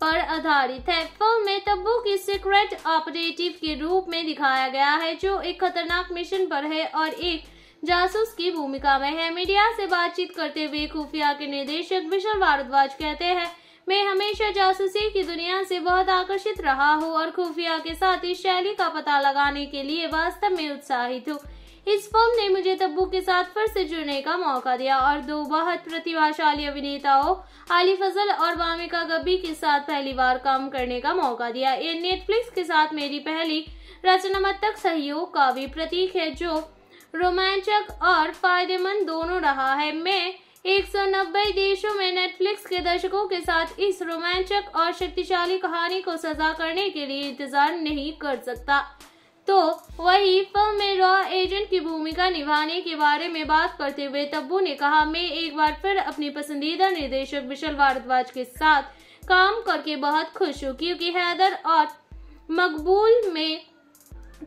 पर आधारित है फिल्म में तब्बू की सीक्रेट ऑपरेटिव के रूप में दिखाया गया है जो एक खतरनाक मिशन पर है और एक जासूस की भूमिका में है मीडिया से बातचीत करते हुए खुफिया के निदेशक विशाल भारद्वाज कहते हैं मैं हमेशा जासूसी की दुनिया से बहुत आकर्षित रहा हूँ और खुफिया के साथ इस शैली का पता लगाने के लिए वास्तव में उत्साहित हूँ इस फिल्म ने मुझे तब्बू के साथ फिर से जुड़ने का मौका दिया और दो बहुत प्रतिभाशाली अभिनेताओं आली फजल और वामिका गब्बी के साथ पहली बार काम करने का मौका दिया ये नेटफ्लिक्स के साथ मेरी पहली रचनात्मक सहयोग का भी प्रतीक है जो रोमांचक और फायदेमंद दोनों रहा है मैं 190 देशों में नेटफ्लिक्स के दर्शकों के साथ इस रोमांचक और शक्तिशाली कहानी को सजा करने के लिए इंतजार नहीं कर सकता तो वही फिल्म में रॉ एजेंट की भूमिका निभाने के बारे में बात करते हुए तब्बू ने कहा मैं एक बार फिर अपने पसंदीदा निर्देशक विशाल भारद्वाज के साथ काम करके बहुत खुश हूँ क्योंकि हैदर और मकबूल में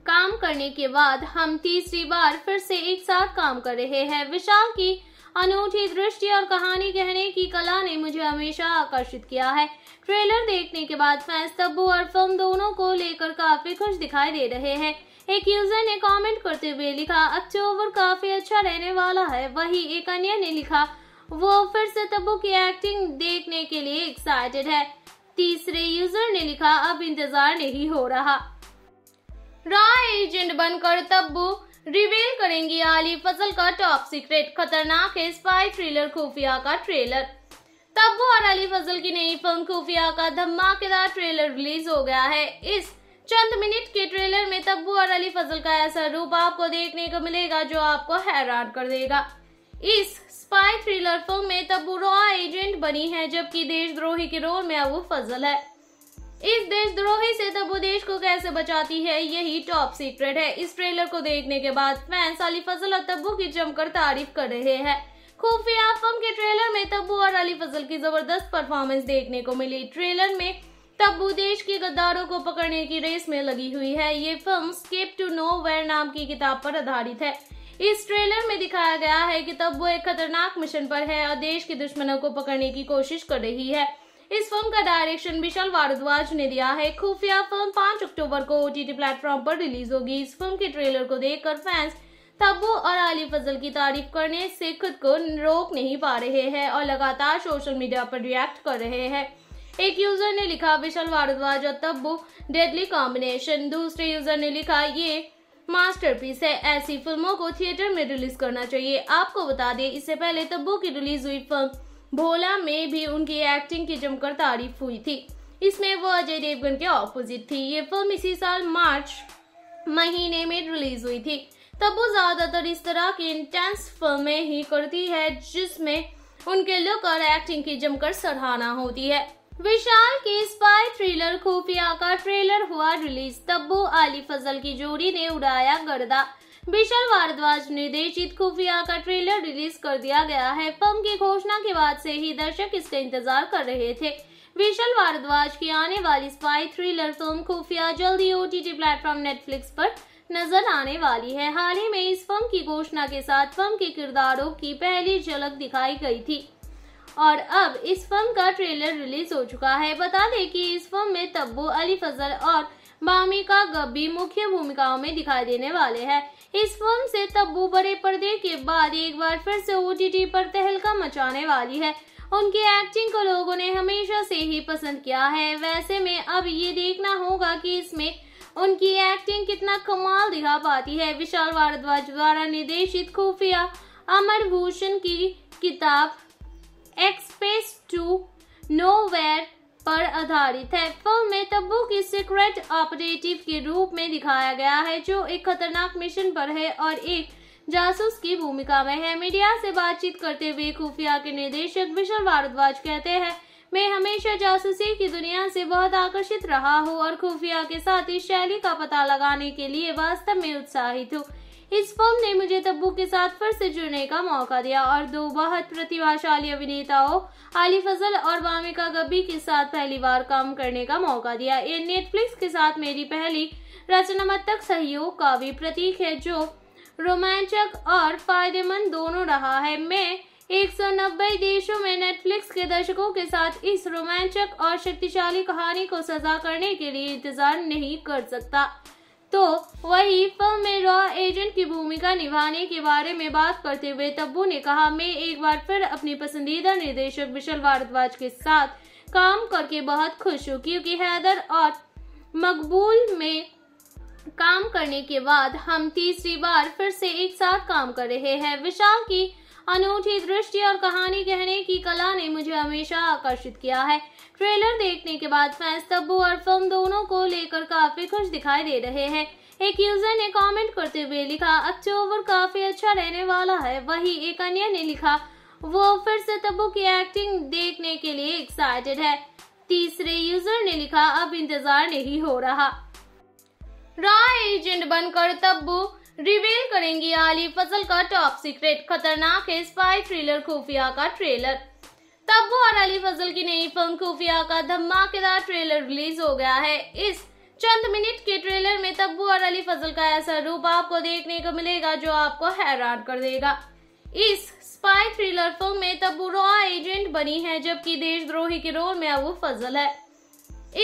काम करने के बाद हम तीसरी बार फिर से एक साथ काम कर रहे हैं विशाल की अनूठी दृष्टि और कहानी कहने की कला ने मुझे हमेशा आकर्षित किया है ट्रेलर देखने के बाद फैंस तब्बू और फिल्म दोनों को लेकर काफी खुश दिखाई दे रहे हैं एक यूजर ने कमेंट करते हुए लिखा अक्टूबर काफी अच्छा रहने वाला है वही एक अन्य ने लिखा वो फिर से तब्बू की एक्टिंग देखने के लिए एक्साइटेड है तीसरे यूजर ने लिखा अब इंतजार नहीं हो रहा रॉ एजेंट बनकर तब्बू रिवील करेंगी आली फसल का टॉप सीक्रेट खतरनाक है स्पाई थ्रिलर खुफिया का ट्रेलर तब्बू और अली फजल की नई फिल्म खुफिया का धमाकेदार ट्रेलर रिलीज हो गया है इस चंद मिनट के ट्रेलर में तब्बू और अली फजल का ऐसा रूप आपको देखने को मिलेगा जो आपको हैरान कर देगा इस स्पाई थ्रिलर फिल्म में तब्बू रॉ एजेंट बनी है जबकि देशद्रोही के रोल में अब फजल है इस देशद्रोही से तबू देश को कैसे बचाती है यही टॉप सीक्रेट है इस ट्रेलर को देखने के बाद फैंस अली फजल और तब्बू की जमकर तारीफ कर रहे हैं खुफिया फिल्म के ट्रेलर में तब्बू और अली फजल की जबरदस्त परफॉर्मेंस देखने को मिली ट्रेलर में तब्बू देश के गद्दारों को पकड़ने की रेस में लगी हुई है ये film escape to nowhere नाम की किताब पर आधारित है इस ट्रेलर में दिखाया गया है कि तब्बू एक खतरनाक मिशन पर है और देश के दुश्मनों को पकड़ने की कोशिश कर रही है इस फिल्म का डायरेक्शन विशाल भारद्वाज ने दिया है खुफिया फिल्म पांच अक्टूबर को ओटीटी प्लेटफॉर्म पर रिलीज होगी इस फिल्म के ट्रेलर को देखकर फैंस तब्बू और अली फजल की तारीफ करने से खुद को रोक नहीं पा रहे हैं और लगातार सोशल मीडिया पर रिएक्ट कर रहे हैं एक यूजर ने लिखा विशाल भारद्वाज और तब्बू डेडली कॉम्बिनेशन दूसरे यूजर ने लिखा ये मास्टरपीस है ऐसी फिल्मों को थिएटर में रिलीज करना चाहिए आपको बता दें इससे पहले तब्बू की रिलीज हुई फिल्म भोला में भी उनकी एक्टिंग की जमकर तारीफ हुई थी इसमें वो अजय देवगन के ऑपोजिट थी ये फिल्म इसी साल मार्च महीने में रिलीज हुई थी तब वो ज्यादातर इस तरह की इंटेंस फिल्में ही करती है जिसमें उनके लुक और एक्टिंग की जमकर सराहना होती है विशाल के स्पाई थ्रिलर खुफिया का ट्रेलर हुआ रिलीज तब्बू आली फजल की जोड़ी ने उड़ाया गर्दा विशाल भारद्वाज निर्देशित खुफिया का ट्रेलर रिलीज कर दिया गया है फिल्म की घोषणा के बाद से ही दर्शक इसका इंतजार कर रहे थे विशाल भारद्वाज की आने वाली स्पाई थ्रिलर फिल्म खुफिया जल्दी ओ टी प्लेटफॉर्म नेटफ्लिक्स पर नजर आने वाली है हाल ही में इस फिल्म की घोषणा के साथ फिल्म के किरदारों की पहली झलक दिखाई गई थी और अब इस फिल्म का ट्रेलर रिलीज हो चुका है बता दें कि इस फिल्म में तब्बू अली फजल और बामी का गब्बी मुख्य भूमिकाओं में दिखाई देने वाले हैं इस फिल्म से तब्बू बड़े पर्दे के बाद एक बार फिर से ओटीटी पर तहलका मचाने वाली है उनकी एक्टिंग को लोगों ने हमेशा से ही पसंद किया है वैसे में अब ये देखना होगा कि इसमें उनकी एक्टिंग कितना कमाल दिखा पाती है विशाल भारद्वाज द्वारा निर्देशित खुफिया अमर भूषण की किताब एक्सप्रेस टू नो वेयर पर आधारित है फिल्म में तब्बू की सीक्रेट ऑपरेटिव के रूप में दिखाया गया है जो एक खतरनाक मिशन पर है और एक जासूस की भूमिका में है मीडिया से बातचीत करते हुए खुफिया के निर्देशक विशाल भारद्वाज कहते हैं मैं हमेशा जासूसी की दुनिया से बहुत आकर्षित रहा हूँ और खुफिया के साथ इस शैली का पता लगाने के लिए वास्तव में उत्साहित हूँ इस फिल्म ने मुझे तब्बू के साथ फिर से जुड़ने का मौका दिया और दो बहुत प्रतिभाशाली अभिनेताओं आली फजल और वामिका गब्बी के साथ पहली बार काम करने का मौका दिया ये नेटफ्लिक्स के साथ मेरी पहली रचनात्मक सहयोग का भी प्रतीक है जो रोमांचक और फायदेमंद दोनों रहा है मैं 190 देशों में नेटफ्लिक्स के दर्शकों के साथ इस रोमांचक और शक्तिशाली कहानी को सजा करने के लिए इंतजार नहीं कर सकता तो वही फिल्म में रॉ एजेंट की भूमिका निभाने के बारे में बात करते हुए तब्बू ने कहा मैं एक बार फिर अपने पसंदीदा निर्देशक विशाल भारद्वाज के साथ काम करके बहुत खुश हूँ क्योंकि हैदर और मकबूल में काम करने के बाद हम तीसरी बार फिर से एक साथ काम कर रहे हैं विशाल की अनूठी दृष्टि और कहानी कहने की कला ने मुझे हमेशा आकर्षित किया है ट्रेलर देखने के बाद फैंस तब्बू और फिल्म दोनों को लेकर काफी खुश दिखाई दे रहे हैं एक यूजर ने कमेंट करते हुए लिखा अक्टूबर अच्छा, काफी अच्छा रहने वाला है वही एक अन्य ने लिखा वो फिर से तब्बू की एक्टिंग देखने के लिए एक्साइटेड है तीसरे यूजर ने लिखा अब इंतजार नहीं हो रहा रॉ एजेंट बनकर तब्बू रिवील करेंगी आली फसल का टॉप सीक्रेट खतरनाक है स्पाई थ्रिलर खुफिया का ट्रेलर तब्बू और अली फजल की नई फिल्म खुफिया का धमाकेदार ट्रेलर रिलीज हो गया है इस चंद मिनट के ट्रेलर में तब्बू और अली फजल का ऐसा रूप आपको देखने को मिलेगा जो आपको हैरान कर देगा इस स्पाई थ्रिलर फिल्म में तब्बू रॉ एजेंट बनी है जबकि देशद्रोही के रोल में अबू फजल है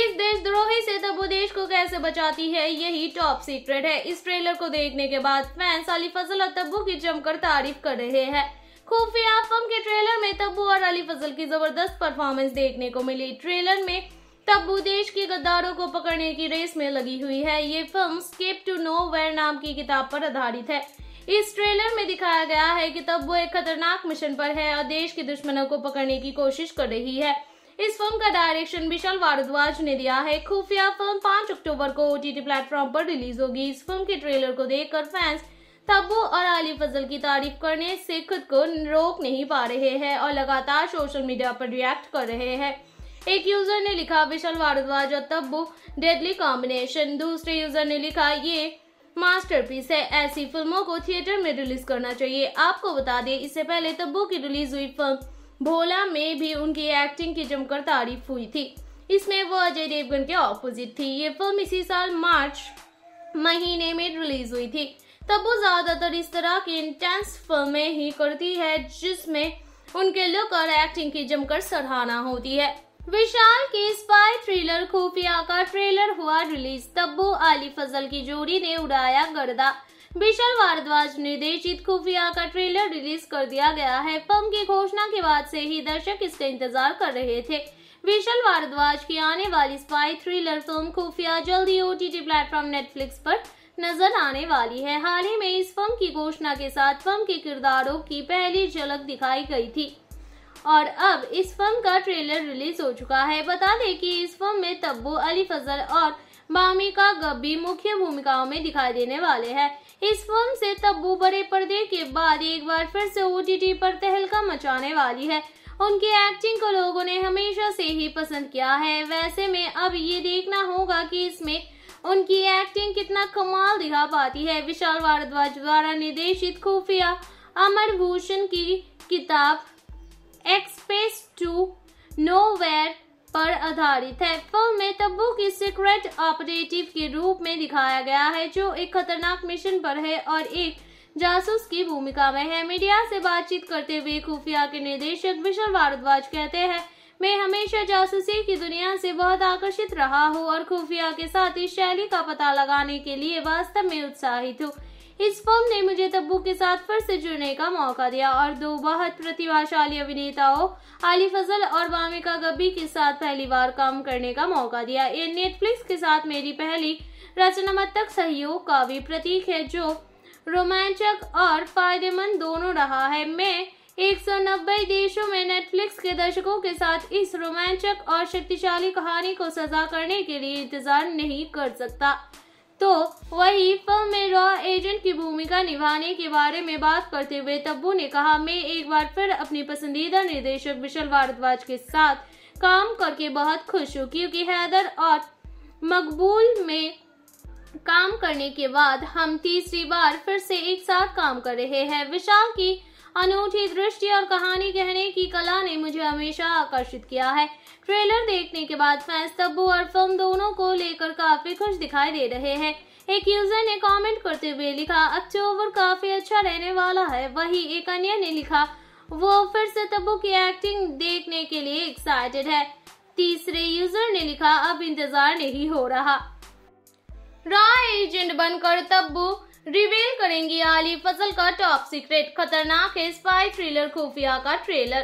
इस देशद्रोही से तब्बू देश को कैसे बचाती है यही टॉप सीक्रेट है इस ट्रेलर को देखने के बाद फैंस अली फजल और तब्बू की जमकर तारीफ कर रहे हैं खुफिया फिल्म के ट्रेलर में तब्बू और अली फजल की जबरदस्त परफॉर्मेंस देखने को मिली ट्रेलर में तब्बू देश के गद्दारों को पकड़ने की रेस में लगी हुई है ये film escape to nowhere नाम की किताब पर आधारित है इस ट्रेलर में दिखाया गया है कि तब्बू एक खतरनाक मिशन पर है और देश के दुश्मनों को पकड़ने की कोशिश कर रही है इस फिल्म का डायरेक्शन विशाल भारद्वाज ने दिया है खुफिया फिल्म 5 अक्टूबर को ओटीटी प्लेटफॉर्म पर रिलीज होगी इस फिल्म के ट्रेलर को देखकर फैंस तब्बू और आली फजल की तारीफ करने से खुद को रोक नहीं पा रहे हैं और लगातार सोशल मीडिया पर रिएक्ट कर रहे हैं एक यूजर ने लिखा विशाल भारद्वाज और तब्बू डेडली कॉम्बिनेशन दूसरे यूजर ने लिखा ये मास्टरपीस है ऐसी फिल्मों को थिएटर में रिलीज करना चाहिए आपको बता दें इससे पहले तब्बू की रिलीज हुई फिल्म भोला में भी उनकी एक्टिंग की जमकर तारीफ हुई थी इसमें वो अजय देवगन के ऑपोजिट थी ये फिल्म इसी साल मार्च महीने में रिलीज हुई थी तब वो ज्यादातर इस तरह की इंटेंस फिल्में ही करती है जिसमें उनके लुक और एक्टिंग की जमकर सराहना होती है विशाल की स्पाई थ्रिलर खुफिया का ट्रेलर हुआ रिलीज तब्बू अली फजल की जोड़ी ने उड़ाया गर्दा विशाल भारद्वाज निर्देशित खुफिया का ट्रेलर रिलीज कर दिया गया है फिल्म की घोषणा के बाद से ही दर्शक इसका इंतजार कर रहे थे विशाल भारद्वाज की आने वाली स्पाई थ्रिलर फिल्म खुफिया जल्दी ओटीटी प्लेटफॉर्म नेटफ्लिक्स आरोप नजर आने वाली है हाल ही में इस फिल्म की घोषणा के साथ फिल्म के किरदारों की पहली झलक दिखाई गई थी और अब इस फिल्म का ट्रेलर रिलीज हो चुका है बता दें कि इस फिल्म में तब्बू अली फजल और मामिका गब्बी मुख्य भूमिकाओं में दिखाई देने वाले हैं इस फिल्म से तब्बू बड़े पर्दे के बाद एक बार फिर से ओटीटी पर तहलका मचाने वाली है उनकी एक्टिंग को लोगों ने हमेशा से ही पसंद किया है वैसे में अब ये देखना होगा कि इसमें उनकी एक्टिंग कितना कमाल दिखा पाती है विशाल भारद्वाज द्वारा निर्देशित खुफिया अमर भूषण की किताब एक्सप्रेस टू नो पर आधारित है फिल्म में तब्बू की सीक्रेट ऑपरेटिव के रूप में दिखाया गया है जो एक खतरनाक मिशन पर है और एक जासूस की भूमिका में है मीडिया से बातचीत करते हुए खुफिया के निदेशक विशाल भारद्वाज कहते हैं मैं हमेशा जासूसी की दुनिया से बहुत आकर्षित रहा हूँ और खुफिया के साथ इस शैली का पता लगाने के लिए वास्तव में उत्साहित हूँ इस फिल्म ने मुझे तब्बू के साथ फिर से जुड़ने का मौका दिया और दो बहुत प्रतिभाशाली अभिनेताओं आली फजल और वामिका गब्बी के साथ पहली बार काम करने का मौका दिया ये नेटफ्लिक्स के साथ मेरी पहली रचनात्मक सहयोग का भी प्रतीक है जो रोमांचक और फायदेमंद दोनों रहा है मैं 190 देशों में नेटफ्लिक्स के दर्शकों के साथ इस रोमांचक और शक्तिशाली कहानी को सजा करने के लिए इंतजार नहीं कर सकता तो वही फिल्म में रॉ एजेंट की भूमिका निभाने के बारे में बात करते हुए तब्बू ने कहा मैं एक बार फिर अपने पसंदीदा निर्देशक विशाल भारद्वाज के साथ काम करके बहुत खुश हूँ क्योंकि हैदर और मकबूल में काम करने के बाद हम तीसरी बार फिर से एक साथ काम कर रहे हैं विशाल की अनूठी दृष्टि और कहानी कहने की कला ने मुझे हमेशा आकर्षित किया है ट्रेलर देखने के बाद फैंस तब्बू और फिल्म दोनों को लेकर काफी खुश दिखाई दे रहे हैं एक यूजर ने कमेंट करते हुए लिखा अक्टूबर काफी अच्छा रहने वाला है वही एक अन्य ने लिखा वो फिर से तब्बू की एक्टिंग देखने के लिए एक्साइटेड है तीसरे यूजर ने लिखा अब इंतजार नहीं हो रहा रॉ एजेंट बनकर तब्बू रिवील करेंगी आली फजल का टॉप सीक्रेट खतरनाक है स्पाई थ्रिलर खुफिया का ट्रेलर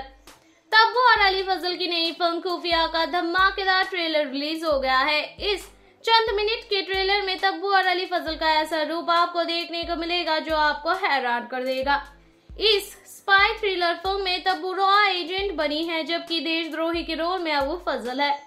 तब्बू और अली फजल की नई फिल्म खुफिया का धमाकेदार ट्रेलर रिलीज हो गया है इस चंद मिनट के ट्रेलर में तब्बू और अली फजल का ऐसा रूप आपको देखने को मिलेगा जो आपको हैरान कर देगा इस स्पाई थ्रिलर फिल्म में तब्बू रॉ एजेंट बनी है जबकि देशद्रोही के रोल में अब फजल है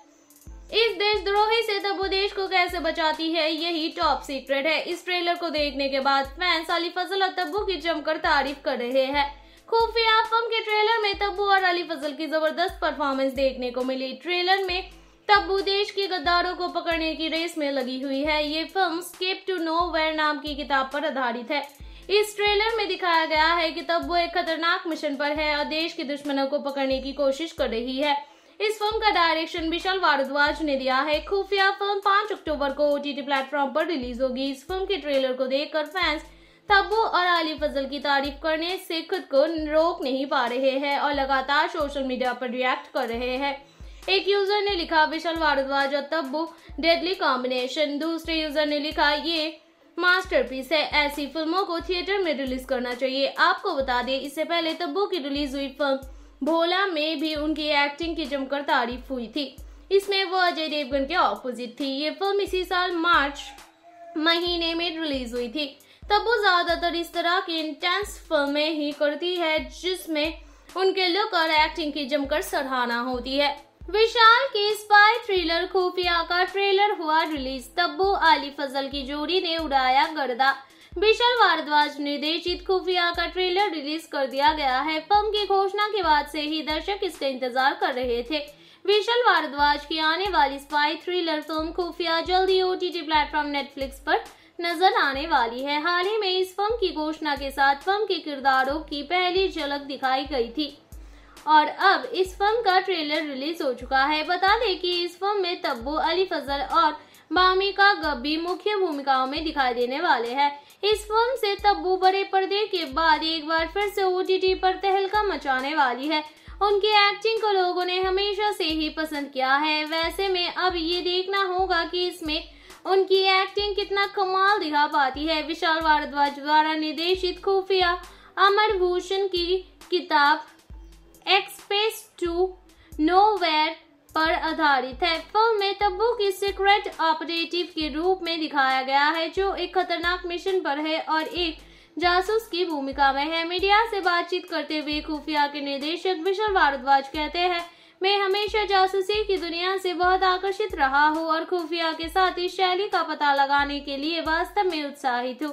इस देशद्रोही से तबू देश को कैसे बचाती है यही टॉप सीक्रेट है इस ट्रेलर को देखने के बाद फैंस अली फजल और तब्बू की जमकर तारीफ कर रहे हैं खुफिया फिल्म के ट्रेलर में तब्बू और अली फजल की जबरदस्त परफॉर्मेंस देखने को मिली ट्रेलर में तब्बू देश के गद्दारों को पकड़ने की रेस में लगी हुई है ये film escape to nowhere नाम की किताब पर आधारित है इस ट्रेलर में दिखाया गया है कि तब्बू एक खतरनाक मिशन पर है और देश के दुश्मनों को पकड़ने की कोशिश कर रही है इस फिल्म का डायरेक्शन विशाल भारद्वाज ने दिया है खुफिया फिल्म पांच अक्टूबर को ओटीटी प्लेटफॉर्म पर रिलीज होगी इस फिल्म के ट्रेलर को देखकर फैंस तब्बू और अली फजल की तारीफ करने से खुद को रोक नहीं पा रहे हैं और लगातार सोशल मीडिया पर रिएक्ट कर रहे हैं एक यूजर ने लिखा विशाल भारद्वाज और तब्बू डेडली कॉम्बिनेशन दूसरे यूजर ने लिखा ये मास्टरपीस है ऐसी फिल्मों को थिएटर में रिलीज करना चाहिए आपको बता दें इससे पहले तब्बू की रिलीज हुई फिल्म भोला में भी उनकी एक्टिंग की जमकर तारीफ हुई थी इसमें वो अजय देवगन के ऑपोजिट थी ये फिल्म इसी साल मार्च महीने में रिलीज हुई थी तब वो ज्यादातर इस तरह की इंटेंस फिल्में ही करती है जिसमें उनके लुक और एक्टिंग की जमकर सराहना होती है विशाल की स्पाई थ्रिलर खुफिया का ट्रेलर हुआ रिलीज तब्बू आली फजल की जोड़ी ने उड़ाया गर्दा विशाल भारद्वाज निर्देशित खुफिया का ट्रेलर रिलीज कर दिया गया है फिल्म की घोषणा के बाद से ही दर्शक इसका इंतजार कर रहे थे विशाल भारद्वाज की आने वाली स्पाई थ्रिलर फिल्म खुफिया जल्दी ओ टी प्लेटफॉर्म नेटफ्लिक्स पर नजर आने वाली है हाल ही में इस फिल्म की घोषणा के साथ फिल्म के किरदारों की पहली झलक दिखाई गई थी और अब इस फिल्म का ट्रेलर रिलीज हो चुका है बता दें कि इस फिल्म में तब्बू अली फजल और बामी का गब्बी मुख्य भूमिकाओं में दिखाई देने वाले हैं इस फिल्म से तब्बू बड़े पर्दे के बाद एक बार फिर से ओ पर तहलका मचाने वाली है उनकी एक्टिंग को लोगों ने हमेशा से ही पसंद किया है वैसे में अब ये देखना होगा कि इसमें उनकी एक्टिंग कितना कमाल दिखा पाती है विशाल भारद्वाज द्वारा निर्देशित खुफिया अमर भूषण की किताब एक्सप्रेस टू नो वेयर पर आधारित है फिल्म में तब्बू की सीक्रेट ऑपरेटिव के रूप में दिखाया गया है जो एक खतरनाक मिशन पर है और एक जासूस की भूमिका में है मीडिया से बातचीत करते हुए खुफिया के निदेशक विशाल भारद्वाज कहते हैं मैं हमेशा जासूसी की दुनिया से बहुत आकर्षित रहा हूँ और खुफिया के साथ इस शैली का पता लगाने के लिए वास्तव में उत्साहित हूँ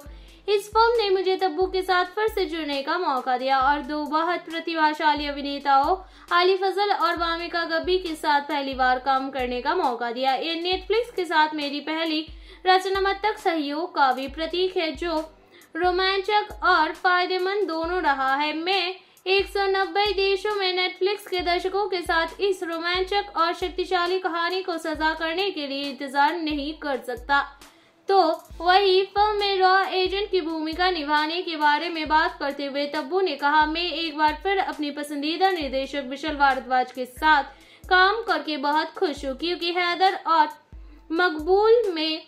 इस फिल्म ने मुझे तब्बू के साथ फिर से जुड़ने का मौका दिया और दो बहुत प्रतिभाशाली अभिनेताओं आली फजल और वामिका गब्बी के साथ पहली बार काम करने का मौका दिया ये नेटफ्लिक्स के साथ मेरी पहली रचनात्मक सहयोग का भी प्रतीक है जो रोमांचक और फायदेमंद दोनों रहा है मैं 190 देशों में नेटफ्लिक्स के दर्शकों के साथ इस रोमांचक और शक्तिशाली कहानी को सजा करने के लिए इंतजार नहीं कर सकता तो वही फिल्म में रॉ एजेंट की भूमिका निभाने के बारे में बात करते हुए तब्बू ने कहा मैं एक बार फिर अपने पसंदीदा निर्देशक विशाल भारद्वाज के साथ काम करके बहुत खुश हूँ क्योंकि हैदर और मकबूल में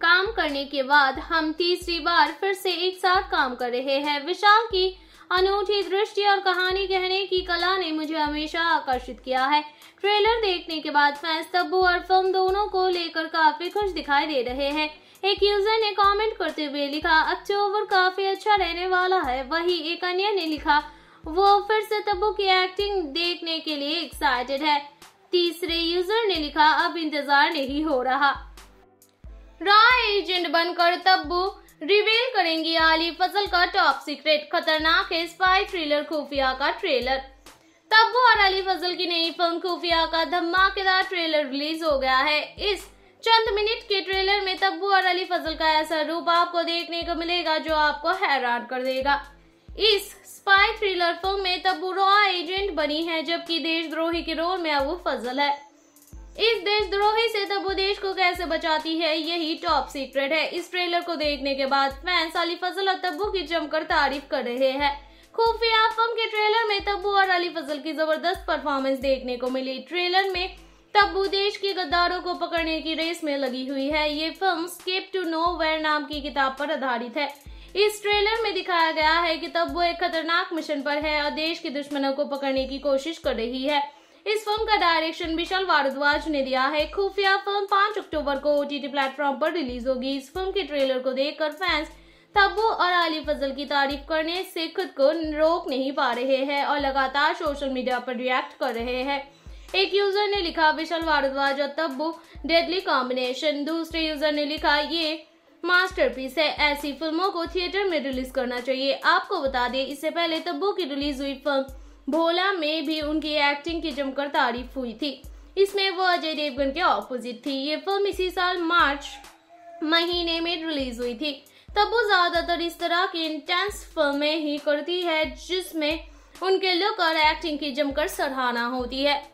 काम करने के बाद हम तीसरी बार फिर से एक साथ काम कर रहे हैं विशाल की अनूठी दृष्टि और कहानी कहने की कला ने मुझे हमेशा आकर्षित किया है ट्रेलर देखने के बाद फैंस तब्बू और फिल्म दोनों को लेकर काफी खुश दिखाई दे रहे हैं एक यूजर ने कमेंट करते हुए लिखा अक्टूबर काफी अच्छा रहने वाला है वही एक अन्य ने लिखा वो फिर से तब्बू की एक्टिंग देखने के लिए एक्साइटेड है तीसरे यूजर ने लिखा अब इंतजार नहीं हो रहा रॉ एजेंट बनकर तब्बू रिवील करेंगी आली फसल का टॉप सीक्रेट खतरनाक है स्पाई थ्रिलर खुफिया का ट्रेलर तब्बू और अली फजल की नई फिल्म खुफिया का धमाकेदार ट्रेलर रिलीज हो गया है इस चंद मिनट के ट्रेलर में तब्बू और अली फजल का ऐसा रूप आपको देखने को मिलेगा जो आपको हैरान कर देगा इस स्पाई थ्रिलर फिल्म में तब्बू रॉ एजेंट बनी है जबकि देशद्रोही के रोल में अबू फजल है इस देशद्रोही से तब्बू देश को कैसे बचाती है यही टॉप सीक्रेट है इस ट्रेलर को देखने के बाद फैंस अली फजल और तब्बू की जमकर तारीफ कर रहे हैं खुफिया फिल्म के ट्रेलर में तब्बू और अली फजल की जबरदस्त परफॉर्मेंस देखने को मिली ट्रेलर में तब्बू देश के गद्दारों को पकड़ने की रेस में लगी हुई है ये film escape to nowhere नाम की किताब पर आधारित है इस ट्रेलर में दिखाया गया है कि तब्बू एक खतरनाक मिशन पर है और देश के दुश्मनों को पकड़ने की कोशिश कर रही है इस फिल्म का डायरेक्शन विशाल भारद्वाज ने दिया है खुफिया फिल्म 5 अक्टूबर को ओटीटी प्लेटफॉर्म पर रिलीज होगी इस फिल्म के ट्रेलर को देखकर फैंस तब और अली फजल की तारीफ करने से खुद को रोक नहीं पा रहे हैं और लगातार सोशल मीडिया पर रिएक्ट कर रहे हैं एक यूजर ने लिखा विशाल भारद्वाज और तब्बू डेडली कॉम्बिनेशन दूसरे यूजर ने लिखा ये मास्टरपीस है ऐसी फिल्मों को थिएटर में रिलीज करना चाहिए आपको बता दें इससे पहले तब्बू की रिलीज हुई फिल्म भोला में भी उनकी एक्टिंग की जमकर तारीफ हुई थी इसमें वो अजय देवगन के ऑपोजिट थी ये फिल्म इसी साल मार्च महीने में रिलीज हुई थी तब वो ज्यादातर इस तरह की इंटेंस फिल्में ही करती है जिसमें उनके लुक और एक्टिंग की जमकर सराहना होती है